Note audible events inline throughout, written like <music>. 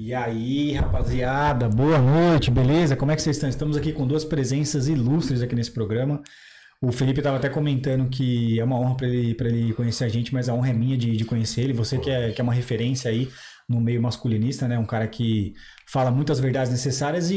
E aí, rapaziada, boa noite, beleza? Como é que vocês estão? Estamos aqui com duas presenças ilustres aqui nesse programa. O Felipe estava até comentando que é uma honra para ele, ele conhecer a gente, mas a honra é minha de, de conhecer ele. Você que é, que é uma referência aí no meio masculinista, né? Um cara que fala muitas verdades necessárias e,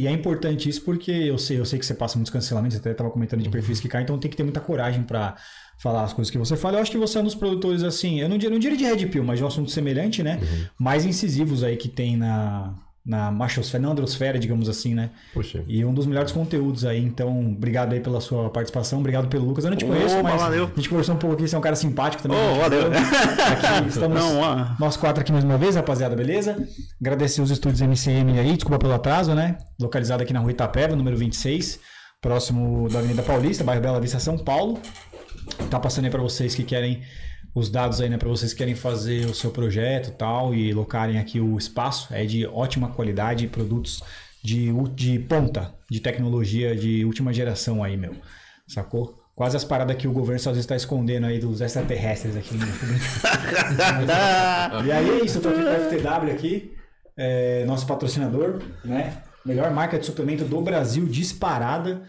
e, é importante isso porque eu sei, eu sei que você passa muitos cancelamentos, até estava comentando de perfis que caem, então tem que ter muita coragem para falar as coisas que você fala. Eu acho que você é um dos produtores, assim, eu não diria, não diria de Red Pill, mas de um assunto semelhante, né? Uhum. Mais incisivos aí que tem na, na machosfera, na androsfera, digamos assim, né? Poxa. E um dos melhores conteúdos aí. Então, obrigado aí pela sua participação, obrigado pelo Lucas. Eu não te conheço, Opa, mas valeu. a gente conversou um pouco aqui, você é um cara simpático também. Oh, né? valeu. Aqui estamos não, nós quatro aqui mais uma vez, rapaziada, beleza? Agradecer os estúdios MCM aí, desculpa pelo atraso, né? Localizado aqui na Rua Itapeva, número 26, próximo da Avenida Paulista, bairro Bela Vista, São Paulo tá passando aí para vocês que querem os dados aí, né, para vocês que querem fazer o seu projeto, tal e locarem aqui o espaço, é de ótima qualidade, produtos de, de ponta, de tecnologia de última geração aí, meu. Sacou? Quase as paradas que o governo às vezes está escondendo aí dos extraterrestres aqui. Né? <laughs> e aí é isso, eu tô aqui com a FTW aqui, é, nosso patrocinador, né? Melhor marca de suplemento do Brasil disparada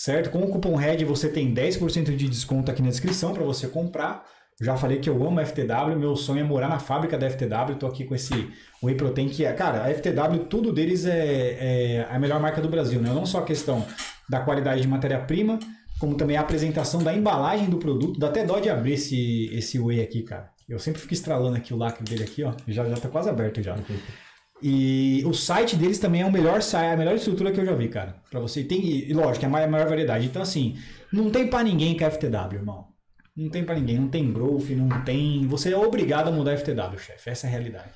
certo? Com o cupom RED você tem 10% de desconto aqui na descrição para você comprar. Já falei que eu amo a FTW, meu sonho é morar na fábrica da FTW. Estou aqui com esse Whey Protein que é. Cara, a FTW, tudo deles é, é a melhor marca do Brasil, né? Não só a questão da qualidade de matéria-prima, como também a apresentação da embalagem do produto. Dá até dó de abrir esse, esse Whey aqui, cara. Eu sempre fico estralando aqui o lacre dele aqui, ó. Já, já tá quase aberto já. <laughs> E o site deles também é o melhor site, é a melhor estrutura que eu já vi, cara. Para você tem, e lógico, é a maior, maior variedade. Então assim, não tem para ninguém que é FTW, irmão. Não tem para ninguém, não tem growth, não tem, você é obrigado a mudar FTW, chefe. Essa é a realidade.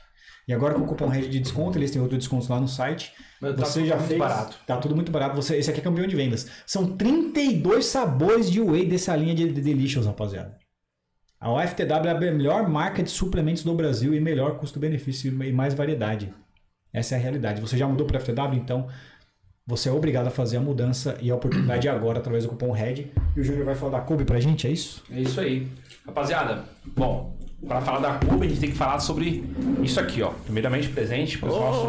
E agora com o cupom rede de desconto, eles têm outro desconto lá no site. Mas tá você tá já fez. Barato. Tá tudo muito barato. Você, esse aqui é campeão de vendas. São 32 sabores de whey dessa linha de, de Delicious, rapaziada. A UFTW é a melhor marca de suplementos do Brasil e melhor custo-benefício e mais variedade. Essa é a realidade. Você já mudou para FTW, então você é obrigado a fazer a mudança e a oportunidade <clears throat> agora através do cupom RED. E o Júnior vai falar da Cube para a gente, é isso? É isso aí. Rapaziada, bom, para falar da Cube, a gente tem que falar sobre isso aqui, ó. Primeiramente, presente para os oh, nossos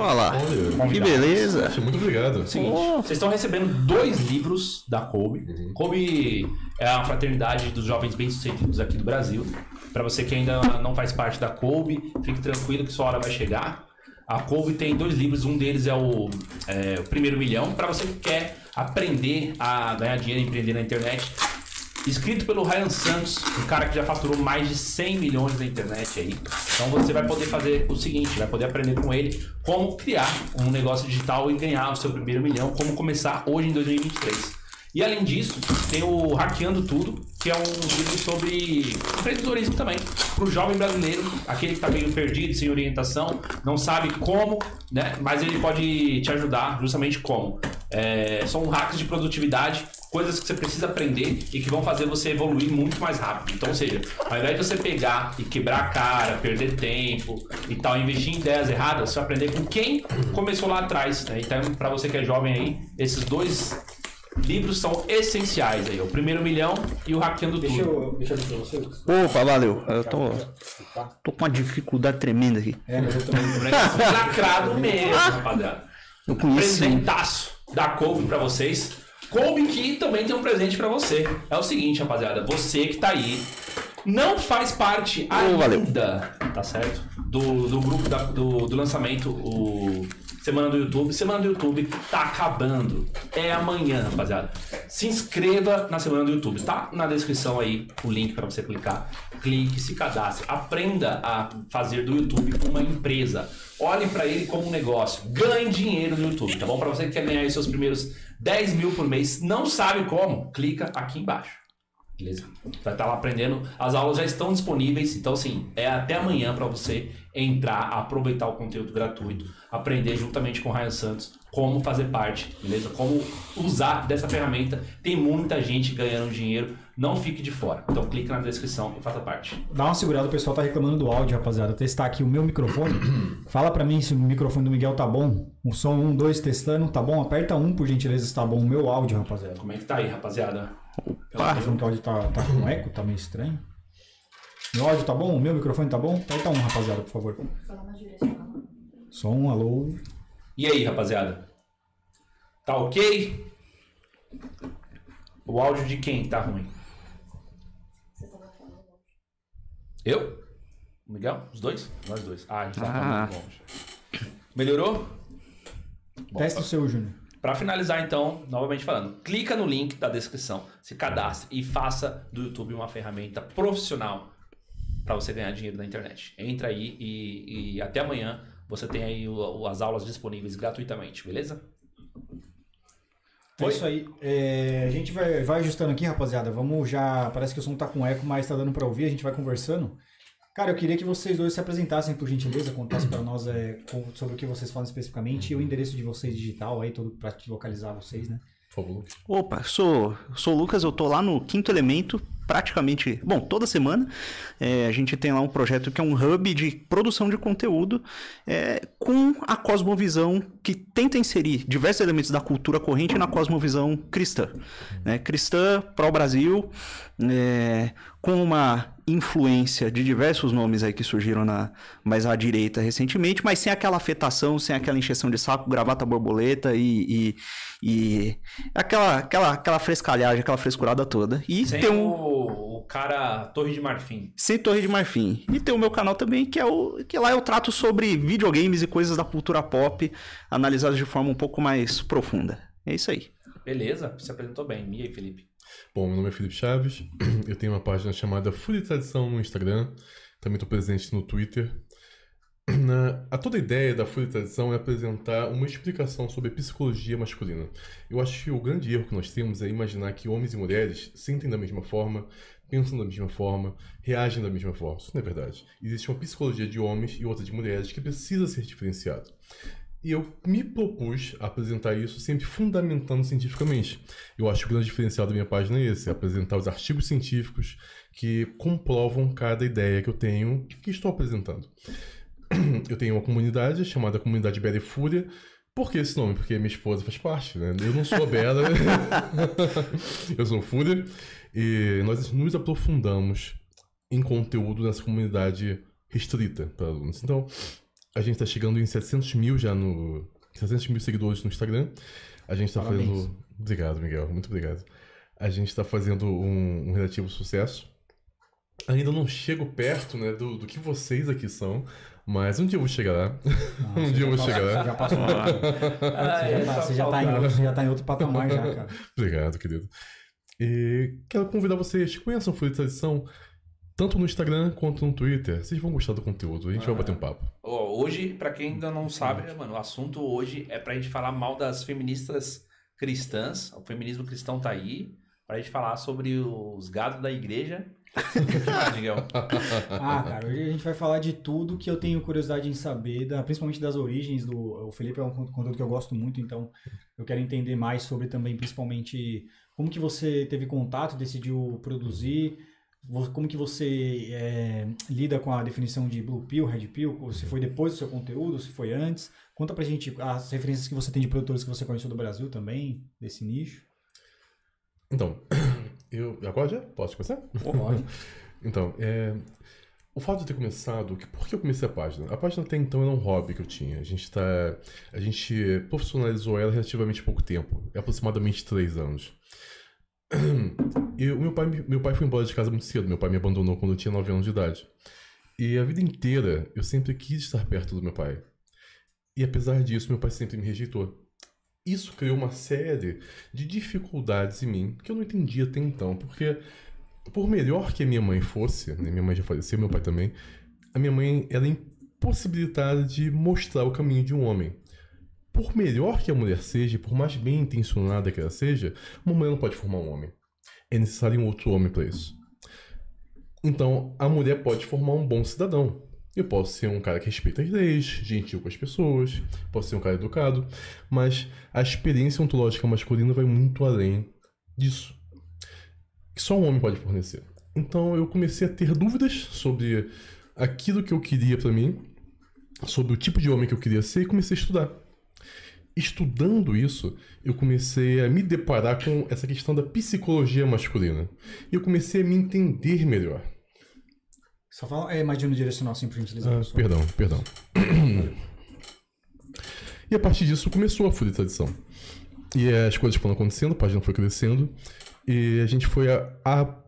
lá. que beleza. Muito obrigado. Seguinte, oh. vocês estão recebendo dois livros da Cube. Uhum. Cube é a fraternidade dos jovens bem-sucedidos aqui do Brasil. Para você que ainda não faz parte da Cube, fique tranquilo que sua hora vai chegar. A Cove tem dois livros, um deles é o, é, o Primeiro Milhão, para você que quer aprender a ganhar dinheiro e empreender na internet. Escrito pelo Ryan Santos, um cara que já faturou mais de 100 milhões na internet aí. Então você vai poder fazer o seguinte, vai poder aprender com ele como criar um negócio digital e ganhar o seu primeiro milhão, como começar hoje em 2023. E além disso, tem o Hackeando Tudo, que é um livro sobre empreendedorismo também. Para o jovem brasileiro, aquele que está meio perdido, sem orientação, não sabe como, né? Mas ele pode te ajudar justamente como. É, são hacks de produtividade, coisas que você precisa aprender e que vão fazer você evoluir muito mais rápido. Então, ou seja, ao invés de você pegar e quebrar a cara, perder tempo e tal, investir em ideias erradas, você vai aprender com quem começou lá atrás. Né? Então, para você que é jovem aí, esses dois livros são essenciais aí. O primeiro milhão e o hackeando tudo. Deixa eu, deixa eu abrir pra vocês. Opa, valeu. Eu tô, tá tá. tô com uma dificuldade tremenda aqui. É, mas eu tô <laughs> é Lacrado <laughs> mesmo, ah! rapaziada. Eu conheço. Presentaço da Colby pra vocês. Colby que também tem um presente pra você. É o seguinte, rapaziada. Você que tá aí não faz parte ainda, oh, tá certo? Do, do grupo da, do, do lançamento, o Semana do YouTube. Semana do YouTube tá acabando. É amanhã, rapaziada. Se inscreva na Semana do YouTube. Tá na descrição aí o link para você clicar. Clique, se cadastre. Aprenda a fazer do YouTube uma empresa. Olhe para ele como um negócio. Ganhe dinheiro no YouTube, tá bom? Para você que quer ganhar seus primeiros 10 mil por mês, não sabe como, clica aqui embaixo. Beleza? Vai estar tá lá aprendendo. As aulas já estão disponíveis, então assim, é até amanhã para você entrar, aproveitar o conteúdo gratuito, aprender juntamente com o Ryan Santos como fazer parte, beleza? Como usar dessa ferramenta. Tem muita gente ganhando dinheiro, não fique de fora. Então clica na descrição e faça parte. Dá uma segurada, o pessoal tá reclamando do áudio, rapaziada. testar aqui o meu microfone. <clears throat> Fala para mim se o microfone do Miguel tá bom. O som 1, 2 testando, tá bom? Aperta 1 por gentileza se tá bom o meu áudio, rapaziada. Como é que tá aí, rapaziada? Opa. O áudio tá, tá com eco, tá meio estranho. Meu áudio tá bom? Meu microfone tá bom? Tá, tá um, rapaziada, por favor. Só um alô. E aí, rapaziada? Tá ok? O áudio de quem tá ruim? Eu? O Miguel? Os dois? Nós dois. Ah, a gente tá ah. muito longe. Melhorou? Testa Teste o seu, Júnior. Para finalizar, então, novamente falando, clica no link da descrição, se cadastre e faça do YouTube uma ferramenta profissional para você ganhar dinheiro na internet. Entra aí e, e até amanhã você tem aí o, as aulas disponíveis gratuitamente, beleza? Foi? É isso aí. É, a gente vai, vai ajustando aqui, rapaziada. Vamos já. Parece que o som tá com eco, mas tá dando para ouvir. A gente vai conversando. Cara, eu queria que vocês dois se apresentassem, por gentileza, contassem para nós é, sobre o que vocês falam especificamente e o endereço de vocês digital aí, todo para te localizar vocês, né? Lucas. Opa, sou, sou o Lucas, eu tô lá no Quinto Elemento, praticamente, bom, toda semana. É, a gente tem lá um projeto que é um hub de produção de conteúdo é, com a cosmovisão que tenta inserir diversos elementos da cultura corrente na cosmovisão cristã. Né? Cristã, pró-Brasil, é, com uma influência de diversos nomes aí que surgiram na mais à direita recentemente, mas sem aquela afetação, sem aquela encheção de saco, gravata borboleta e, e, e aquela, aquela, aquela frescalhagem, aquela frescurada toda. E sem tem um... o, o cara Torre de Marfim. Sem Torre de Marfim. E tem o meu canal também, que é o que lá eu trato sobre videogames e coisas da cultura pop, analisadas de forma um pouco mais profunda. É isso aí. Beleza, se apresentou bem. E aí, Felipe? Bom, meu nome é Felipe Chaves, <clears throat> eu tenho uma página chamada Fúria Tradição no Instagram, também estou presente no Twitter. <clears throat> Na, a toda a ideia da Fúria de Tradição é apresentar uma explicação sobre psicologia masculina. Eu acho que o grande erro que nós temos é imaginar que homens e mulheres sentem da mesma forma, pensam da mesma forma, reagem da mesma forma. Isso não é verdade. Existe uma psicologia de homens e outra de mulheres que precisa ser diferenciada. E eu me propus a apresentar isso sempre fundamentando cientificamente. Eu acho que o grande diferencial da minha página é esse: é apresentar os artigos científicos que comprovam cada ideia que eu tenho que estou apresentando. <clears throat> Eu tenho uma comunidade chamada Comunidade Bela e Fúria. Por que esse nome? Porque minha esposa faz parte, né? Eu não sou a Bela, <laughs> <laughs> eu sou Fúria. E nós nos aprofundamos em conteúdo nessa comunidade restrita para alunos. Então, a gente tá chegando em 700 mil já no. 700 mil seguidores no Instagram. A gente tá Parabéns. fazendo. Obrigado, Miguel. Muito obrigado. A gente tá fazendo um, um relativo sucesso. Ainda não chego perto, né, do, do que vocês aqui são, mas um dia eu vou chegar lá. Não, <laughs> um dia eu vou chegar lá. Já passou lá. <laughs> Tá, tá você, já, tá, em outro, patamar já, cara. <laughs> Obrigado, querido. E quero convidar vocês, conheçam Folha de Tradição tanto no Instagram quanto no Twitter. Vocês vão gostar do conteúdo, a gente ah, vai bater um papo. Hoje, para quem ainda não sabe, mano, o assunto hoje é pra gente falar mal das feministas cristãs. O feminismo cristão tá aí. Pra gente falar sobre os gados da igreja. <laughs> <laughs> ah, cara, hoje a gente vai falar de tudo que eu tenho curiosidade em saber, da, principalmente das origens do. O Felipe é um conteúdo que eu gosto muito, então eu quero entender mais sobre também, principalmente, como que você teve contato, decidiu produzir como que você é, lida com a definição de blue pill, red pill, se foi depois do seu conteúdo, se foi antes. Conta pra gente as referências que você tem de produtores que você conheceu do Brasil também, desse nicho. Então, <coughs> eu agora já posso começar? Pode. <laughs> então, é, o fato de ter começado, que, por que eu comecei a página? A página até então era um hobby que eu tinha. A gente tá, a gente profissionalizou ela relativamente pouco tempo, é aproximadamente três anos eu <clears throat> meu pai, meu pai foi embora de casa muito cedo. Meu pai me abandonou quando eu tinha 9 anos de idade. E a vida inteira eu sempre quis estar perto do meu pai. E apesar disso, meu pai sempre me rejeitou. Isso criou uma série de dificuldades em mim que eu não entendia até então, porque por melhor que a minha mãe fosse, né, minha mãe já faleceu, meu pai também, a minha mãe era impossibilitada de mostrar o caminho de um homem. Por melhor que a mulher seja, por mais bem intencionada que ela seja, uma mulher não pode formar um homem. É necessário um outro homem para isso. Então, a mulher pode formar um bom cidadão. Eu posso ser um cara que respeita as leis, gentil com as pessoas, posso ser um cara educado, mas a experiência ontológica masculina vai muito além disso. Que só um homem pode fornecer. Então eu comecei a ter dúvidas sobre aquilo que eu queria para mim, sobre o tipo de homem que eu queria ser e comecei a estudar estudando isso, eu comecei a me deparar com essa questão da psicologia masculina. E eu comecei a me entender melhor. Só fala, é, imagino direcional sempre assim utilizando. Ah, perdão, perdão. <clears throat> e a partir disso começou a Fúria de Tradição. E as coisas foram acontecendo, a página foi crescendo. E a gente foi a, a,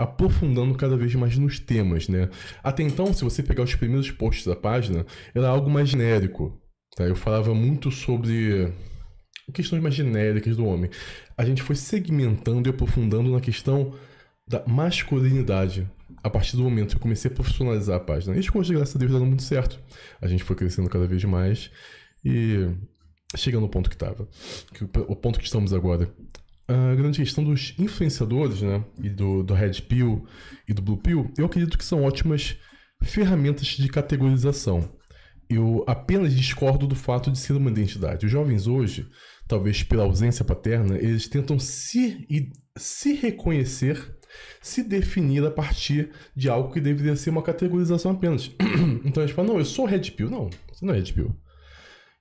aprofundando cada vez mais nos temas, né? Até então, se você pegar os primeiros posts da página, era algo mais genérico Tá? Eu falava muito sobre questões mais genéricas do homem. A gente foi segmentando e aprofundando na questão da masculinidade a partir do momento que eu comecei a profissionalizar a página. E as coisas, graças a Deus, dando muito certo. A gente foi crescendo cada vez mais e chegando ao ponto que estava, o ponto que estamos agora. A grande questão dos influenciadores, né? E do, do Red Pill e do Blue Pill, eu acredito que são ótimas ferramentas de categorização eu apenas discordo do fato de ser uma identidade. Os jovens hoje, talvez pela ausência paterna, eles tentam se, se reconhecer, se definir a partir de algo que deveria ser uma categorização apenas. <clears throat> então eles falam, não, eu sou Red Pill. Não, você não é Red Pill.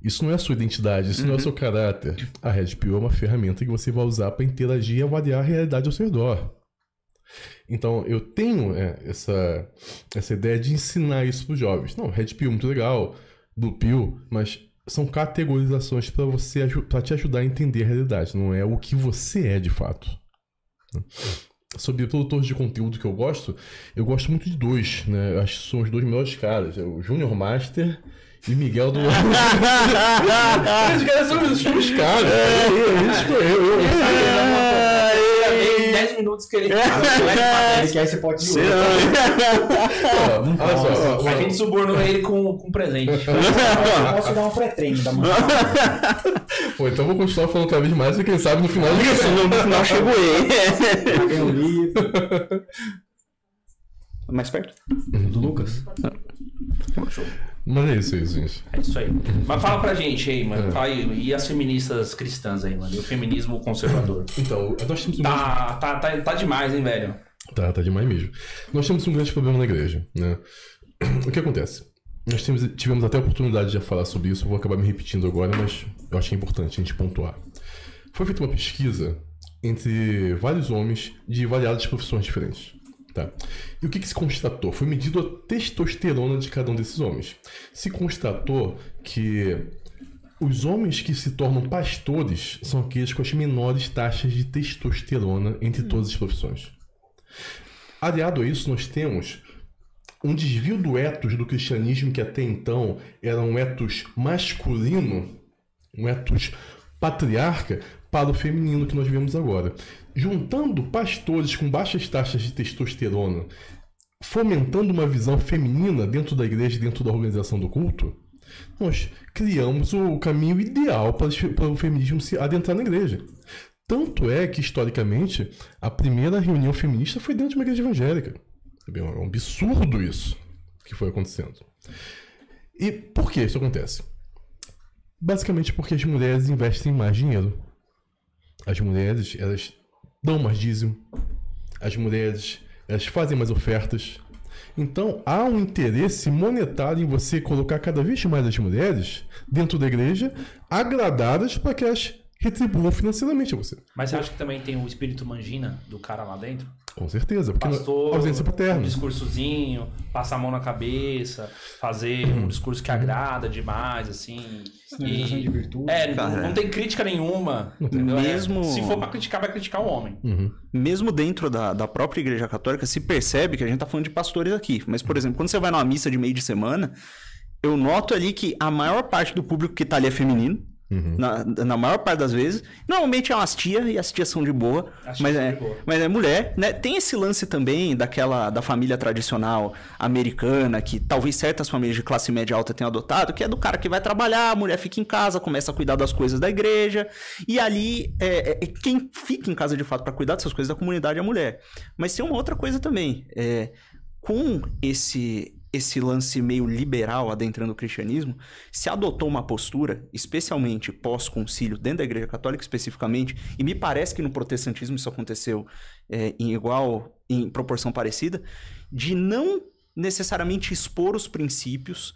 Isso não é a sua identidade, isso uhum. não é o uhum. seu caráter. A Red Pill é uma ferramenta que você vai usar para interagir e avaliar a realidade ao seu redor. Então eu tenho é, essa, essa ideia de ensinar isso para os jovens. Não, Red Pill muito legal, Blue Pill, mas são categorizações para você para te ajudar a entender a realidade. Não é o que você é de fato. Sobre produtores de conteúdo que eu gosto, eu gosto muito de dois, né? Eu acho que são os dois melhores caras, é o Junior Master e Miguel do. <laughs> Esses caras são os caras. É, eu, eu, é, eu, 10 minutos que ele. É. <laughs> ele quer esse pote de ouro. Olha só, a gente subornou ele com, com presente. <laughs> Eu posso dar um pré-treino da manhã. <laughs> Pô, então vou continuar falando cada vez mais e quem sabe no final. Isso, no final chegou ele. Mais perto? Do Lucas? Ah. Show. Mas é isso, é isso, é isso. É isso aí. Mas fala pra gente aí, mano. É. Fala aí, e as feministas cristãs aí, mano? E o feminismo conservador? Então, nós temos um tá, grande... tá, tá, tá demais, hein, velho? Tá, tá demais mesmo. Nós temos um grande problema na igreja, né? O que acontece? Nós temos, tivemos até a oportunidade de falar sobre isso, eu vou acabar me repetindo agora, mas eu achei importante a gente pontuar. Foi feita uma pesquisa entre vários homens de variadas profissões diferentes. Tá. E o que, que, se constatou? Foi medido a testosterona de cada um desses homens. Se constatou que os homens que se tornam pastores são aqueles com as menores taxas de testosterona entre hum. todas as profissões. Aliado a isso, nós temos um desvio do etos do cristianismo que até então era um etos masculino, um etos patriarca, para o feminino que nós vemos agora juntando pastores com baixas taxas de testosterona, fomentando uma visão feminina dentro da igreja, dentro da organização do culto, nós criamos o caminho ideal para, para o feminismo se adentrar na igreja. Tanto é que, historicamente, a primeira reunião feminista foi dentro de uma igreja evangélica. É, é um absurdo isso que foi acontecendo. E por que isso acontece? Basicamente porque as mulheres investem mais dinheiro. As mulheres, elas dão mais dízimo, as mulheres elas fazem mais ofertas. Então há um interesse monetário em você colocar cada vez mais as mulheres dentro da igreja, agradadas para que elas retribua financeiramente a você. Mas você acha que também tem o espírito mangina do cara lá dentro? Com certeza, porque é Pastor, ausência paterna. Um né? discursozinho, passar a mão na cabeça, fazer um uhum. discurso que agrada demais, assim. E, de virtude. É, tá, não, é. não, tem crítica nenhuma. É, Mesmo... É, se for pra criticar, vai criticar o homem. Uhum. Mesmo dentro da, da própria igreja católica, se percebe que a gente tá falando de pastores aqui. Mas, por exemplo, quando você vai numa missa de meio de semana, eu noto ali que a maior parte do público que tá ali é feminino. Uhum. Na, na, maior parte das vezes. Normalmente é umas tia e as tias são de boa. mas é, boa. mas é mulher, né? Tem esse lance também daquela da família tradicional americana, que talvez certas famílias de classe média alta tenham adotado, que é do cara que vai trabalhar, a mulher fica em casa, começa a cuidar das coisas da igreja. E ali, é, é, é quem fica em casa de fato para cuidar dessas coisas da comunidade é a mulher. Mas tem uma outra coisa também. É, com esse esse lance meio liberal adentrando o cristianismo, se adotou uma postura, especialmente pós-concílio, dentro da Igreja Católica especificamente, e me parece que no protestantismo isso aconteceu é, em igual, em proporção parecida, de não necessariamente expor os princípios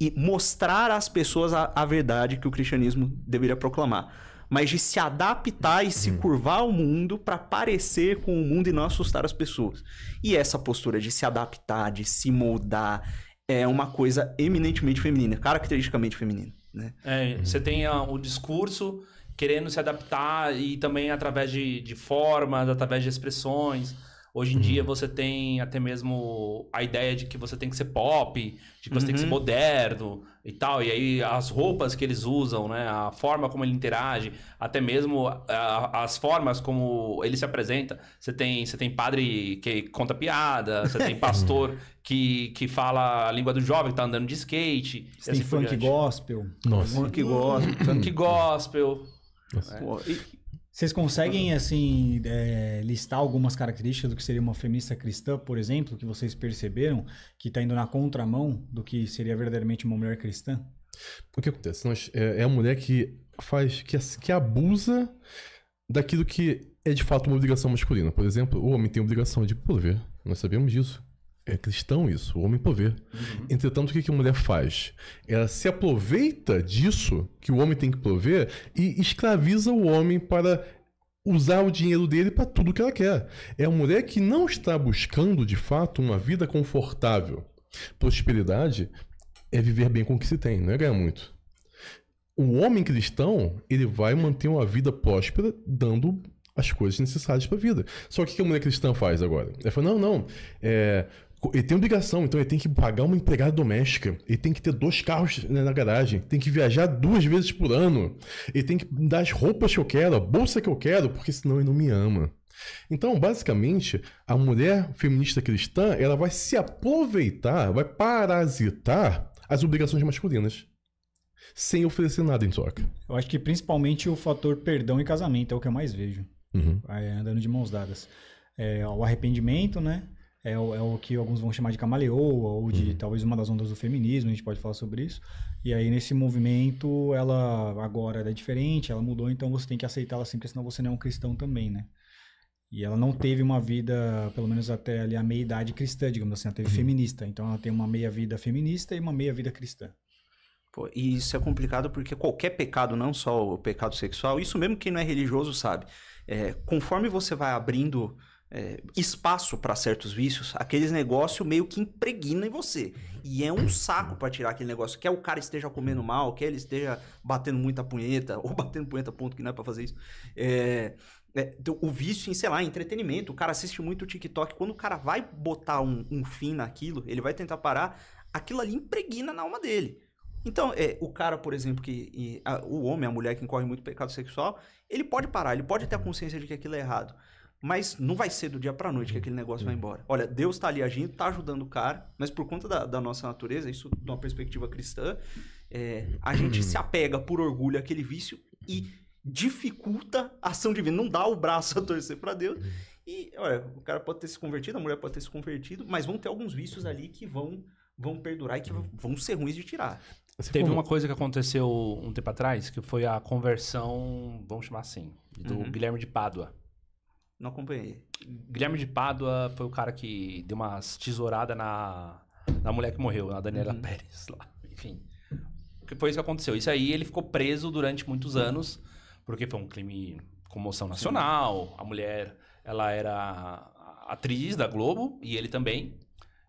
e mostrar às pessoas a, a verdade que o cristianismo deveria proclamar mas de se adaptar e se hum. curvar ao mundo para parecer com o mundo e não assustar as pessoas. E essa postura de se adaptar, de se moldar, é uma coisa eminentemente feminina, caracteristicamente feminina. Né? É, você tem uh, o discurso querendo se adaptar e também através de, de formas, através de expressões. Hoje em uhum. dia você tem até mesmo a ideia de que você tem que ser pop, de que você uhum. tem que ser uhum. moderno e tal. E aí as roupas que eles usam, né? A forma como ele interage, até mesmo a, as formas como ele se apresenta. Você tem, você tem padre que conta piada, você tem <laughs> pastor que, que fala a língua do jovem, que tá andando de skate. Você tem assim funk gospel. Nossa. Funk gospel. funk gospel. É. Pô, e, vocês conseguem, assim, é, listar algumas características do que seria uma feminista cristã, por exemplo, que vocês perceberam que está indo na contramão do que seria verdadeiramente uma mulher cristã? O que acontece? Nós, é, é mulher que faz, que, que abusa daquilo que é de fato uma obrigação masculina. Por exemplo, o homem tem obrigação de prover. Nós sabemos disso. É cristão isso, o homem prover. Uhum. Entretanto, o que a mulher faz? Ela se aproveita disso que o homem tem que prover e escraviza o homem para usar o dinheiro dele para tudo que ela quer. É uma mulher que não está buscando, de fato, uma vida confortável. Prosperidade é viver bem com o que se tem, não é ganhar muito. O homem cristão, ele vai manter uma vida próspera dando as coisas necessárias para a vida. Só que o que a mulher cristã faz agora? Ela fala, não, não, é, ele tem obrigação, então ele tem que pagar uma empregada doméstica, ele tem que ter dois carros né, na garagem, tem que viajar duas vezes por ano, ele tem que dar as roupas que eu quero, a bolsa que eu quero, porque senão ele não me ama. Então, basicamente, a mulher feminista cristã ela vai se aproveitar, vai parasitar as obrigações masculinas sem oferecer nada em troca. Eu acho que principalmente o fator perdão e casamento é o que eu mais vejo, uhum. andando de mãos dadas. É, o arrependimento, né? É, é o, é o que alguns vão chamar de camaleoa, ou de uhum. talvez uma das ondas do feminismo, a gente pode falar sobre isso. E aí, nesse movimento, ela agora é diferente, ela mudou, então você tem que aceitar ela sempre, assim, senão você não é um cristão também, né? E ela não teve uma vida, pelo menos até ali a meia-idade cristã, digamos assim, ela teve uhum. feminista. Então ela tem uma meia-vida feminista e uma meia-vida cristã. Pô, e isso é complicado porque qualquer pecado, não só o pecado sexual, isso mesmo quem não é religioso sabe. É, conforme você vai abrindo é, espaço para certos vícios, aqueles negócios meio que impregnam em você. E é um saco para tirar aquele negócio. Quer o cara esteja comendo mal, quer ele esteja batendo muita punheta, <laughs> ou batendo punheta, ponto que não é para fazer isso. É, é, então, o vício em, sei lá, entretenimento. O cara assiste muito TikTok. Quando o cara vai botar um, um fim naquilo, ele vai tentar parar, aquilo ali impregna na alma dele. Então, é, o cara, por exemplo, que. E, a, o homem, a mulher que incorre muito pecado sexual, ele pode parar, ele pode ter a consciência de que aquilo é errado. Mas não vai ser do dia pra noite que aquele negócio vai uhum. embora. Olha, Deus está ali agindo, está ajudando o cara, mas por conta da, da nossa natureza, isso de uma perspectiva cristã, é, a gente uhum. se apega por orgulho àquele vício e dificulta a ação divina. Não dá o braço <laughs> a torcer para Deus. Uhum. E, olha, o cara pode ter se convertido, a mulher pode ter se convertido, mas vão ter alguns vícios ali que vão vão perdurar e que vão ser ruins de tirar. Você Teve como? uma coisa que aconteceu um tempo atrás, que foi a conversão, vamos chamar assim, do uhum. Guilherme de Pádua. Não acompanhei. Guilherme de Pádua foi o cara que deu umas tesourada na, na mulher que morreu, na Daniela uhum. Pérez lá. Enfim. Foi isso que aconteceu. Isso aí ele ficou preso durante muitos anos, porque foi um crime comoção nacional. Sim. A mulher, ela era atriz da Globo e ele também.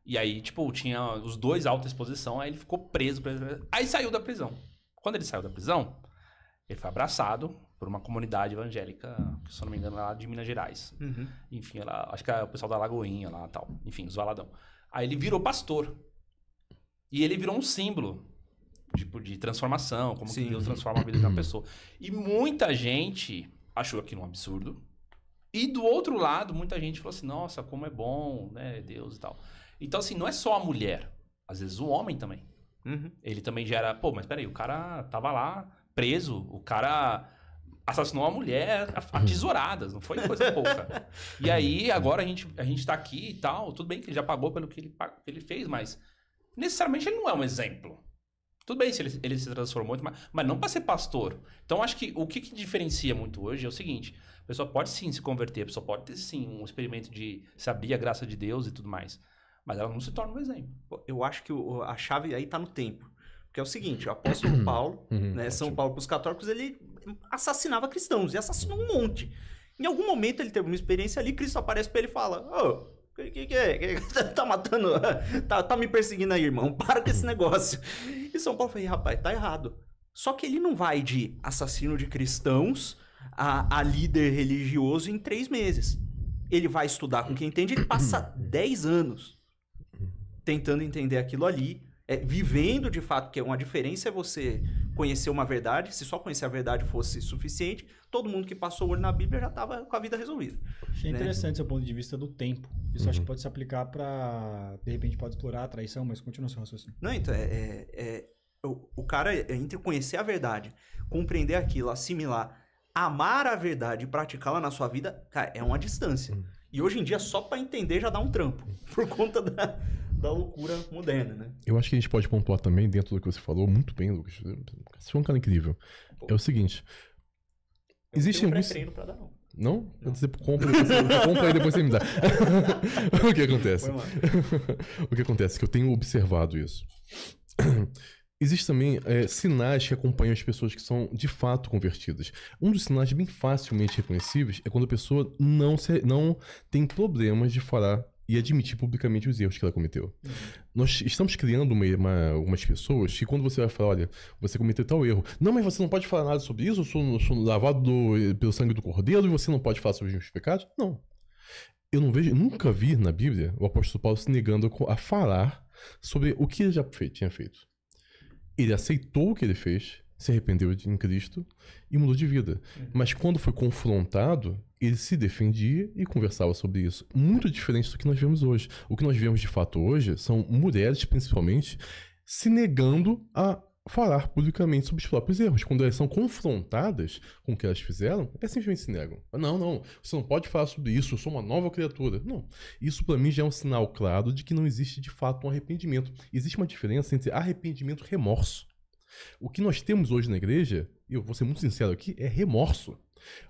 E aí, tipo, tinha os dois alta exposição, aí ele ficou preso. preso, preso. Aí saiu da prisão. Quando ele saiu da prisão, ele foi abraçado por uma comunidade evangélica, que, se eu não me engano, é lá de Minas Gerais. Uhum. Enfim, ela, acho que é o pessoal da Lagoinha lá tal. Enfim, os Valadão. Aí ele virou pastor. E ele virou um símbolo tipo, de transformação, como Sim. que Deus transforma a vida de uma pessoa. E muita gente achou aquilo um absurdo. E do outro lado, muita gente falou assim: nossa, como é bom, né, Deus e tal. Então, assim, não é só a mulher. Às vezes o homem também. Uhum. Ele também gera. Pô, mas peraí, o cara tava lá preso, o cara assassinou uma mulher a, uhum. tesouradas, não foi coisa pouca. <laughs> E aí, agora a gente, a gente tá aqui e tal, tudo bem que ele já pagou pelo que ele, que ele fez, mas necessariamente ele não é um exemplo. Tudo bem se ele, ele se transformou, mas, mas não para ser pastor. Então, acho que o que, que, diferencia muito hoje é o seguinte: a pessoa pode sim se converter, a pessoa pode ter sim um experimento de saber a graça de Deus e tudo mais, mas ela não se torna um exemplo. Eu acho que o, a chave aí está no tempo. Porque é o seguinte, o <coughs> apóstolo Paulo, uhum. né, São Paulo para os católicos, ele assassinava cristãos e assassinou um monte. Em algum momento ele teve uma experiência ali, Cristo aparece para ele e fala: Ô, oh, que, que, que é? Que, <laughs> tá, matando, <laughs> tá, tá me perseguindo aí, irmão, <laughs> para com esse negócio. E São Paulo foi: rapaz, tá errado. Só que ele não vai de assassino de cristãos a, a líder religioso em três meses. Ele vai estudar com quem entende, ele passa <clears throat> dez anos tentando entender aquilo ali, é, vivendo de fato, que é uma diferença é você conhecer uma verdade, se só conhecer a verdade fosse suficiente, todo mundo que passou o olho na Bíblia já estava com a vida resolvida. Achei né? interessante seu ponto de vista do tempo. Isso uhum. acho que pode se aplicar para, de repente, pode explorar a traição, mas continua seu raciocínio. Não, então, é, é, é o, o cara, é, entre conhecer a verdade, compreender aquilo, assimilar, amar a verdade e praticá-la na sua vida, cara, é uma distância. Uhum. E hoje em dia, só para entender já dá um trampo, <laughs> por conta da, da loucura moderna, né? Eu acho que a gente pode pontuar também, dentro do que você falou, muito bem, Lucas. Você foi um cara incrível. Pô. É o seguinte. Eu não alguns. Pra dar, não. Não? não? Quando você compra, você compra e depois você me dá. <laughs> o que acontece? <laughs> o que acontece é que eu tenho observado isso. <clears throat> Existem também é, sinais que acompanham as pessoas que são de fato convertidas. Um dos sinais bem facilmente reconhecíveis é quando a pessoa não, se, não tem problemas de falar e admitir publicamente os erros que ela cometeu. Uhum. Nós estamos criando uma, uma, algumas pessoas que quando você vai falar, olha, você cometeu tal erro. Não, mas você não pode falar nada sobre isso, eu sou, sou lavado do, pelo sangue do cordeiro e você não pode falar sobre os meus pecados. Não. Eu não vejo, nunca vi na Bíblia o apóstolo Paulo se negando a falar sobre o que ele já tinha feito. Ele aceitou o que ele fez, se arrependeu em Cristo e mudou de vida. Uhum. Mas quando foi confrontado, ele se defendia e conversava sobre isso. Muito diferente do que nós vemos hoje. O que nós vemos de fato hoje são mulheres, principalmente, se negando a falar publicamente sobre os próprios erros. Quando elas são confrontadas com o que elas fizeram, elas simplesmente se negam. Não, não, você não pode falar sobre isso, eu sou uma nova criatura. Não. Isso para mim já é um sinal claro de que não existe de fato um arrependimento. Existe uma diferença entre arrependimento e remorso. O que nós temos hoje na igreja, e eu vou ser muito sincero aqui, é remorso.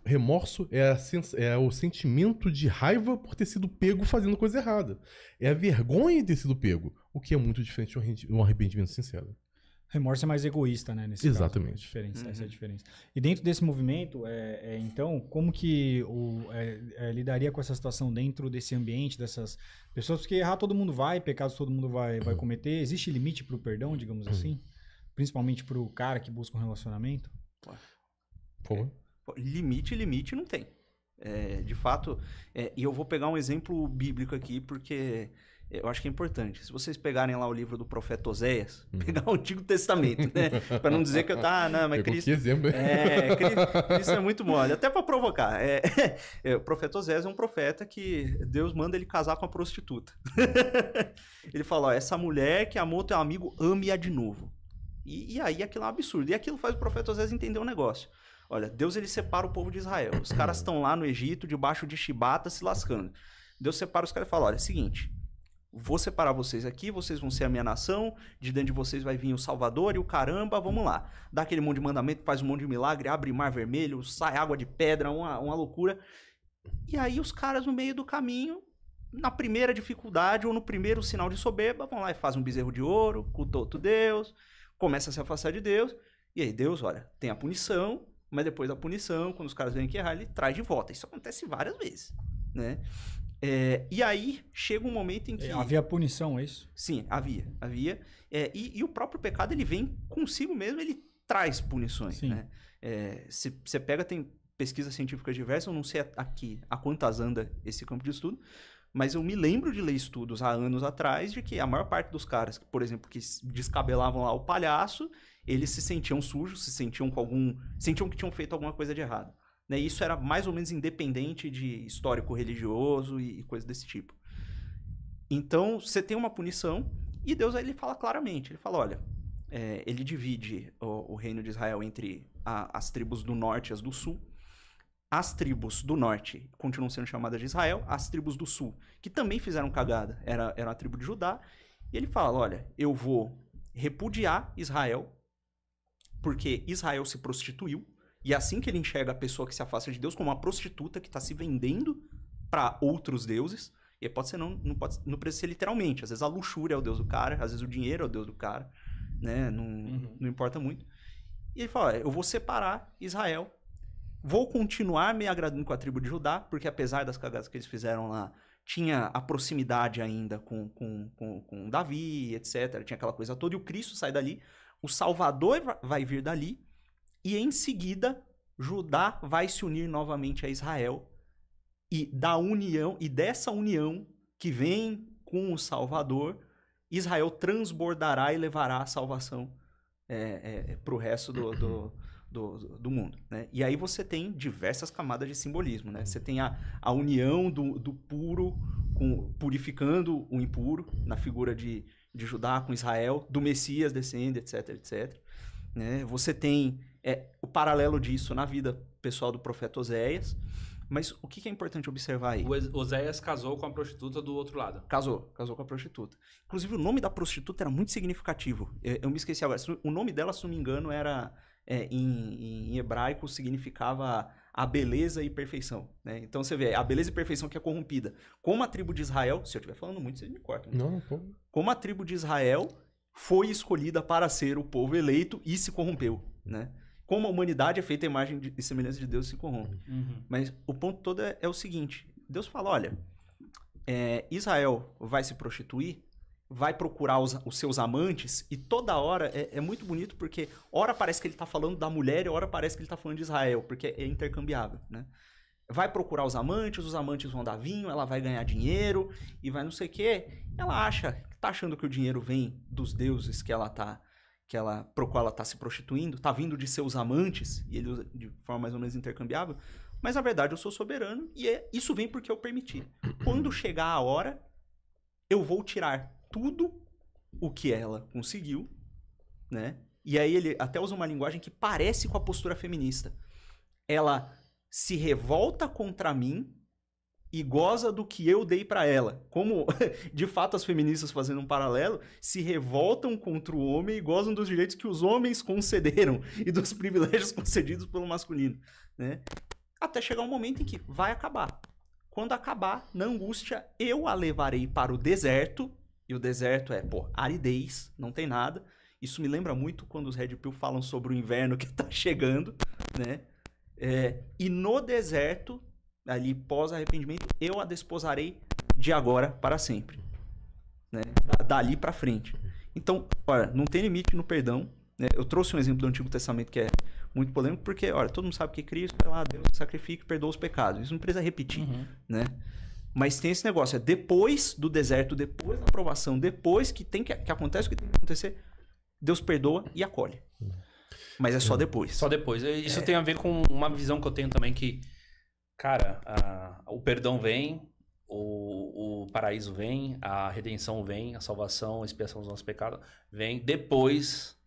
Remorso é, a é o sentimento de raiva por ter sido pego fazendo coisa errada. É a vergonha de ter sido pego, o que é muito diferente de um arrependimento sincero. Remorso é mais egoísta, né? Nesse Exatamente. Caso, é diferença, uhum. Essa é a uhum. diferença. E dentro desse movimento, é, é então, como que o, é, é, lidaria com essa situação dentro desse ambiente, dessas pessoas? Porque errar todo mundo vai, pecados todo mundo vai, vai uhum. cometer. Existe limite para o perdão, digamos uhum. assim? Principalmente para o cara que busca um relacionamento? Pô. Limite, limite não tem. É, de fato, é, e eu vou pegar um exemplo bíblico aqui, porque eu acho que é importante. Se vocês pegarem lá o livro do profeta Oséias, uhum. pegar o Antigo Testamento, né? <laughs> para não dizer que eu tá, ah, não, mas Cristo. É, Cristo. Exemplo. <laughs> É, Cristo, é muito mole, até para provocar. É, <laughs> é, o profeta Oséias é um profeta que Deus manda ele casar com a prostituta. ele fala: ó, essa mulher que amou teu amigo, ame-a de novo. E, e aí aquilo é um absurdo. E aquilo faz o profeta Oséias entender um negócio. Olha, Deus ele separa o povo de Israel. Os <clears throat> caras estão lá no Egito, debaixo de chibata, se lascando. Deus separa os caras e fala: olha, é o seguinte, vou separar vocês aqui, vocês vão ser a minha nação, de dentro de vocês vai vir o Salvador e o caramba, vamos lá. Dá aquele monte de mandamento, faz um monte de milagre, abre mar vermelho, sai água de pedra, uma, uma loucura. E aí os caras no meio do caminho, na primeira dificuldade ou no primeiro sinal de soberba, vão lá e fazem um bezerro de ouro, culto outro Deus, começa a se afastar de Deus. E aí Deus, olha, tem a punição, mas depois da punição, quando os caras vêm que errar, ele traz de volta. Isso acontece várias vezes, né? É, e aí chega um momento em é, que. Havia punição, é isso? Sim, havia. havia. É, e, e, o próprio pecado ele vem consigo mesmo, ele traz punições. Sim. Né? se é, você pega, tem pesquisas científicas diversas, eu não sei aqui a quantas anda esse campo de estudo, mas eu me lembro de ler estudos há anos atrás de que a maior parte dos caras, por exemplo, que descabelavam lá o palhaço, eles se sentiam sujos, se sentiam com algum. sentiam que tinham feito alguma coisa de errado. Né? Isso era mais ou menos independente de histórico religioso e, e coisa desse tipo. Então, você tem uma punição, e Deus ele fala claramente: ele fala, olha, é, ele divide o, o, reino de Israel entre a, as tribos do norte e as do sul. As tribos do norte continuam sendo chamadas de Israel, as tribos do sul, que também fizeram cagada, era, era a tribo de Judá. E ele fala: olha, eu vou repudiar Israel porque Israel se prostituiu, e é assim que ele enxerga a pessoa que se afasta de Deus como uma prostituta que está se vendendo para outros deuses, e pode ser não, não pode não precisa ser literalmente, às vezes a luxúria é o deus do cara, às vezes o dinheiro é o deus do cara, né? Não, uhum. não importa muito. E ele fala: "Eu vou separar Israel Vou continuar me agradando com a tribo de Judá, porque apesar das cagadas que eles fizeram lá, tinha a proximidade ainda com, com, com, com Davi, etc. Tinha aquela coisa toda, e o Cristo sai dali o Salvador vai vir dali, e em seguida Judá vai se unir novamente a Israel, e da união e dessa união que vem com o Salvador, Israel transbordará e levará a salvação é, é, é para o resto do, do, do, do mundo. Né? E aí você tem diversas camadas de simbolismo. Né? Você tem a, a união do, do puro com, purificando o impuro na figura de, de Judá com Israel, do Messias descendo, etc, etc. Né? Você tem é, o paralelo disso na vida pessoal do profeta Oséias. Mas o que é importante observar aí? O Oséias casou com a prostituta do outro lado. Casou, casou com a prostituta. Inclusive, o nome da prostituta era muito significativo. Eu, eu me esqueci agora. O nome dela, se não me engano, era é, em, em, hebraico, significava a beleza e perfeição. Né? Então você vê, a beleza e perfeição que é corrompida. Como a tribo de Israel, se eu estiver falando muito, você me corta. Não, não tô. Como a tribo de Israel foi escolhida para ser o povo eleito e se corrompeu. Né? Como a humanidade é feita à imagem e semelhança de Deus se corrompe. Uhum. uhum. Mas o ponto todo é, é o seguinte: Deus fala, olha, é, Israel vai se prostituir, vai procurar os, os, seus amantes e toda hora é, é, muito bonito porque hora parece que ele está falando da mulher e hora parece que ele está falando de Israel, porque é intercambiável, né? Vai procurar os amantes, os amantes vão dar vinho, ela vai ganhar dinheiro e vai não sei o quê. Ela acha, tá achando que o dinheiro vem dos deuses que ela tá que ela pro qual ela tá se prostituindo, tá vindo de seus amantes e ele de forma mais ou menos intercambiável, mas na verdade eu sou soberano e é, isso vem porque eu permiti. Quando chegar a hora, eu vou tirar tudo o que ela conseguiu, né? E aí ele até usa uma linguagem que parece com a postura feminista. Ela se revolta contra mim e goza do que eu dei para ela. Como, <laughs> de fato, as feministas fazendo um paralelo, se revoltam contra o homem e gozam dos direitos que os homens concederam e dos <laughs> privilégios concedidos pelo masculino, né? Até chegar um momento em que vai acabar. Quando acabar, na angústia, eu a levarei para o deserto e o deserto é, pô, aridez, não tem nada. Isso me lembra muito quando os Red Pill falam sobre o inverno <laughs> que tá chegando, né? É, e no deserto, ali pós-arrependimento, eu a desposarei de agora para sempre. Né? Dali para frente. Então, olha, não tem limite no perdão. Né? Eu trouxe um exemplo do Antigo Testamento que é muito polêmico, porque, olha, todo mundo sabe que é Cristo é lá, Deus sacrifica e perdoa os pecados. Isso não precisa repetir, uhum. né? Mas tem esse negócio, é depois do deserto, depois da aprovação, depois que tem que, que acontece o que tem que acontecer, Deus perdoa e acolhe. Mas é só uhum. depois. Só depois. Isso é. tem a ver com uma visão que eu tenho também que, cara, a, o perdão vem, o, o, paraíso vem, a redenção vem, a salvação, a expiação dos nossos pecados vem depois,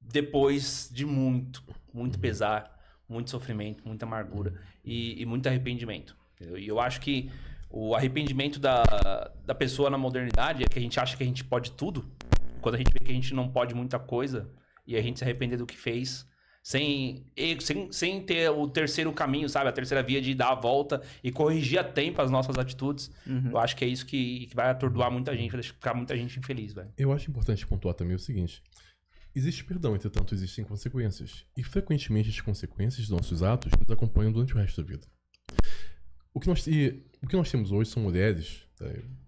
depois de muito, muito uhum. pesar, muito sofrimento, muita amargura uhum. e, e muito arrependimento. E eu, eu acho que o arrependimento da, da pessoa na modernidade é que a gente acha que a gente pode tudo. Quando a gente vê que a gente não pode muita coisa e a gente se arrepender do que fez, sem, sem, sem ter o terceiro caminho, sabe? A terceira via de dar a volta e corrigir a tempo as nossas atitudes. Uhum. Eu acho que é isso que, que vai atordoar muita gente, vai ficar muita gente infeliz, velho. Eu acho importante pontuar também o seguinte. Existe perdão, entretanto, existem consequências. E frequentemente as consequências dos nossos atos nos acompanham durante o resto da vida. O que nós, e, o que nós temos hoje são mulheres, tá?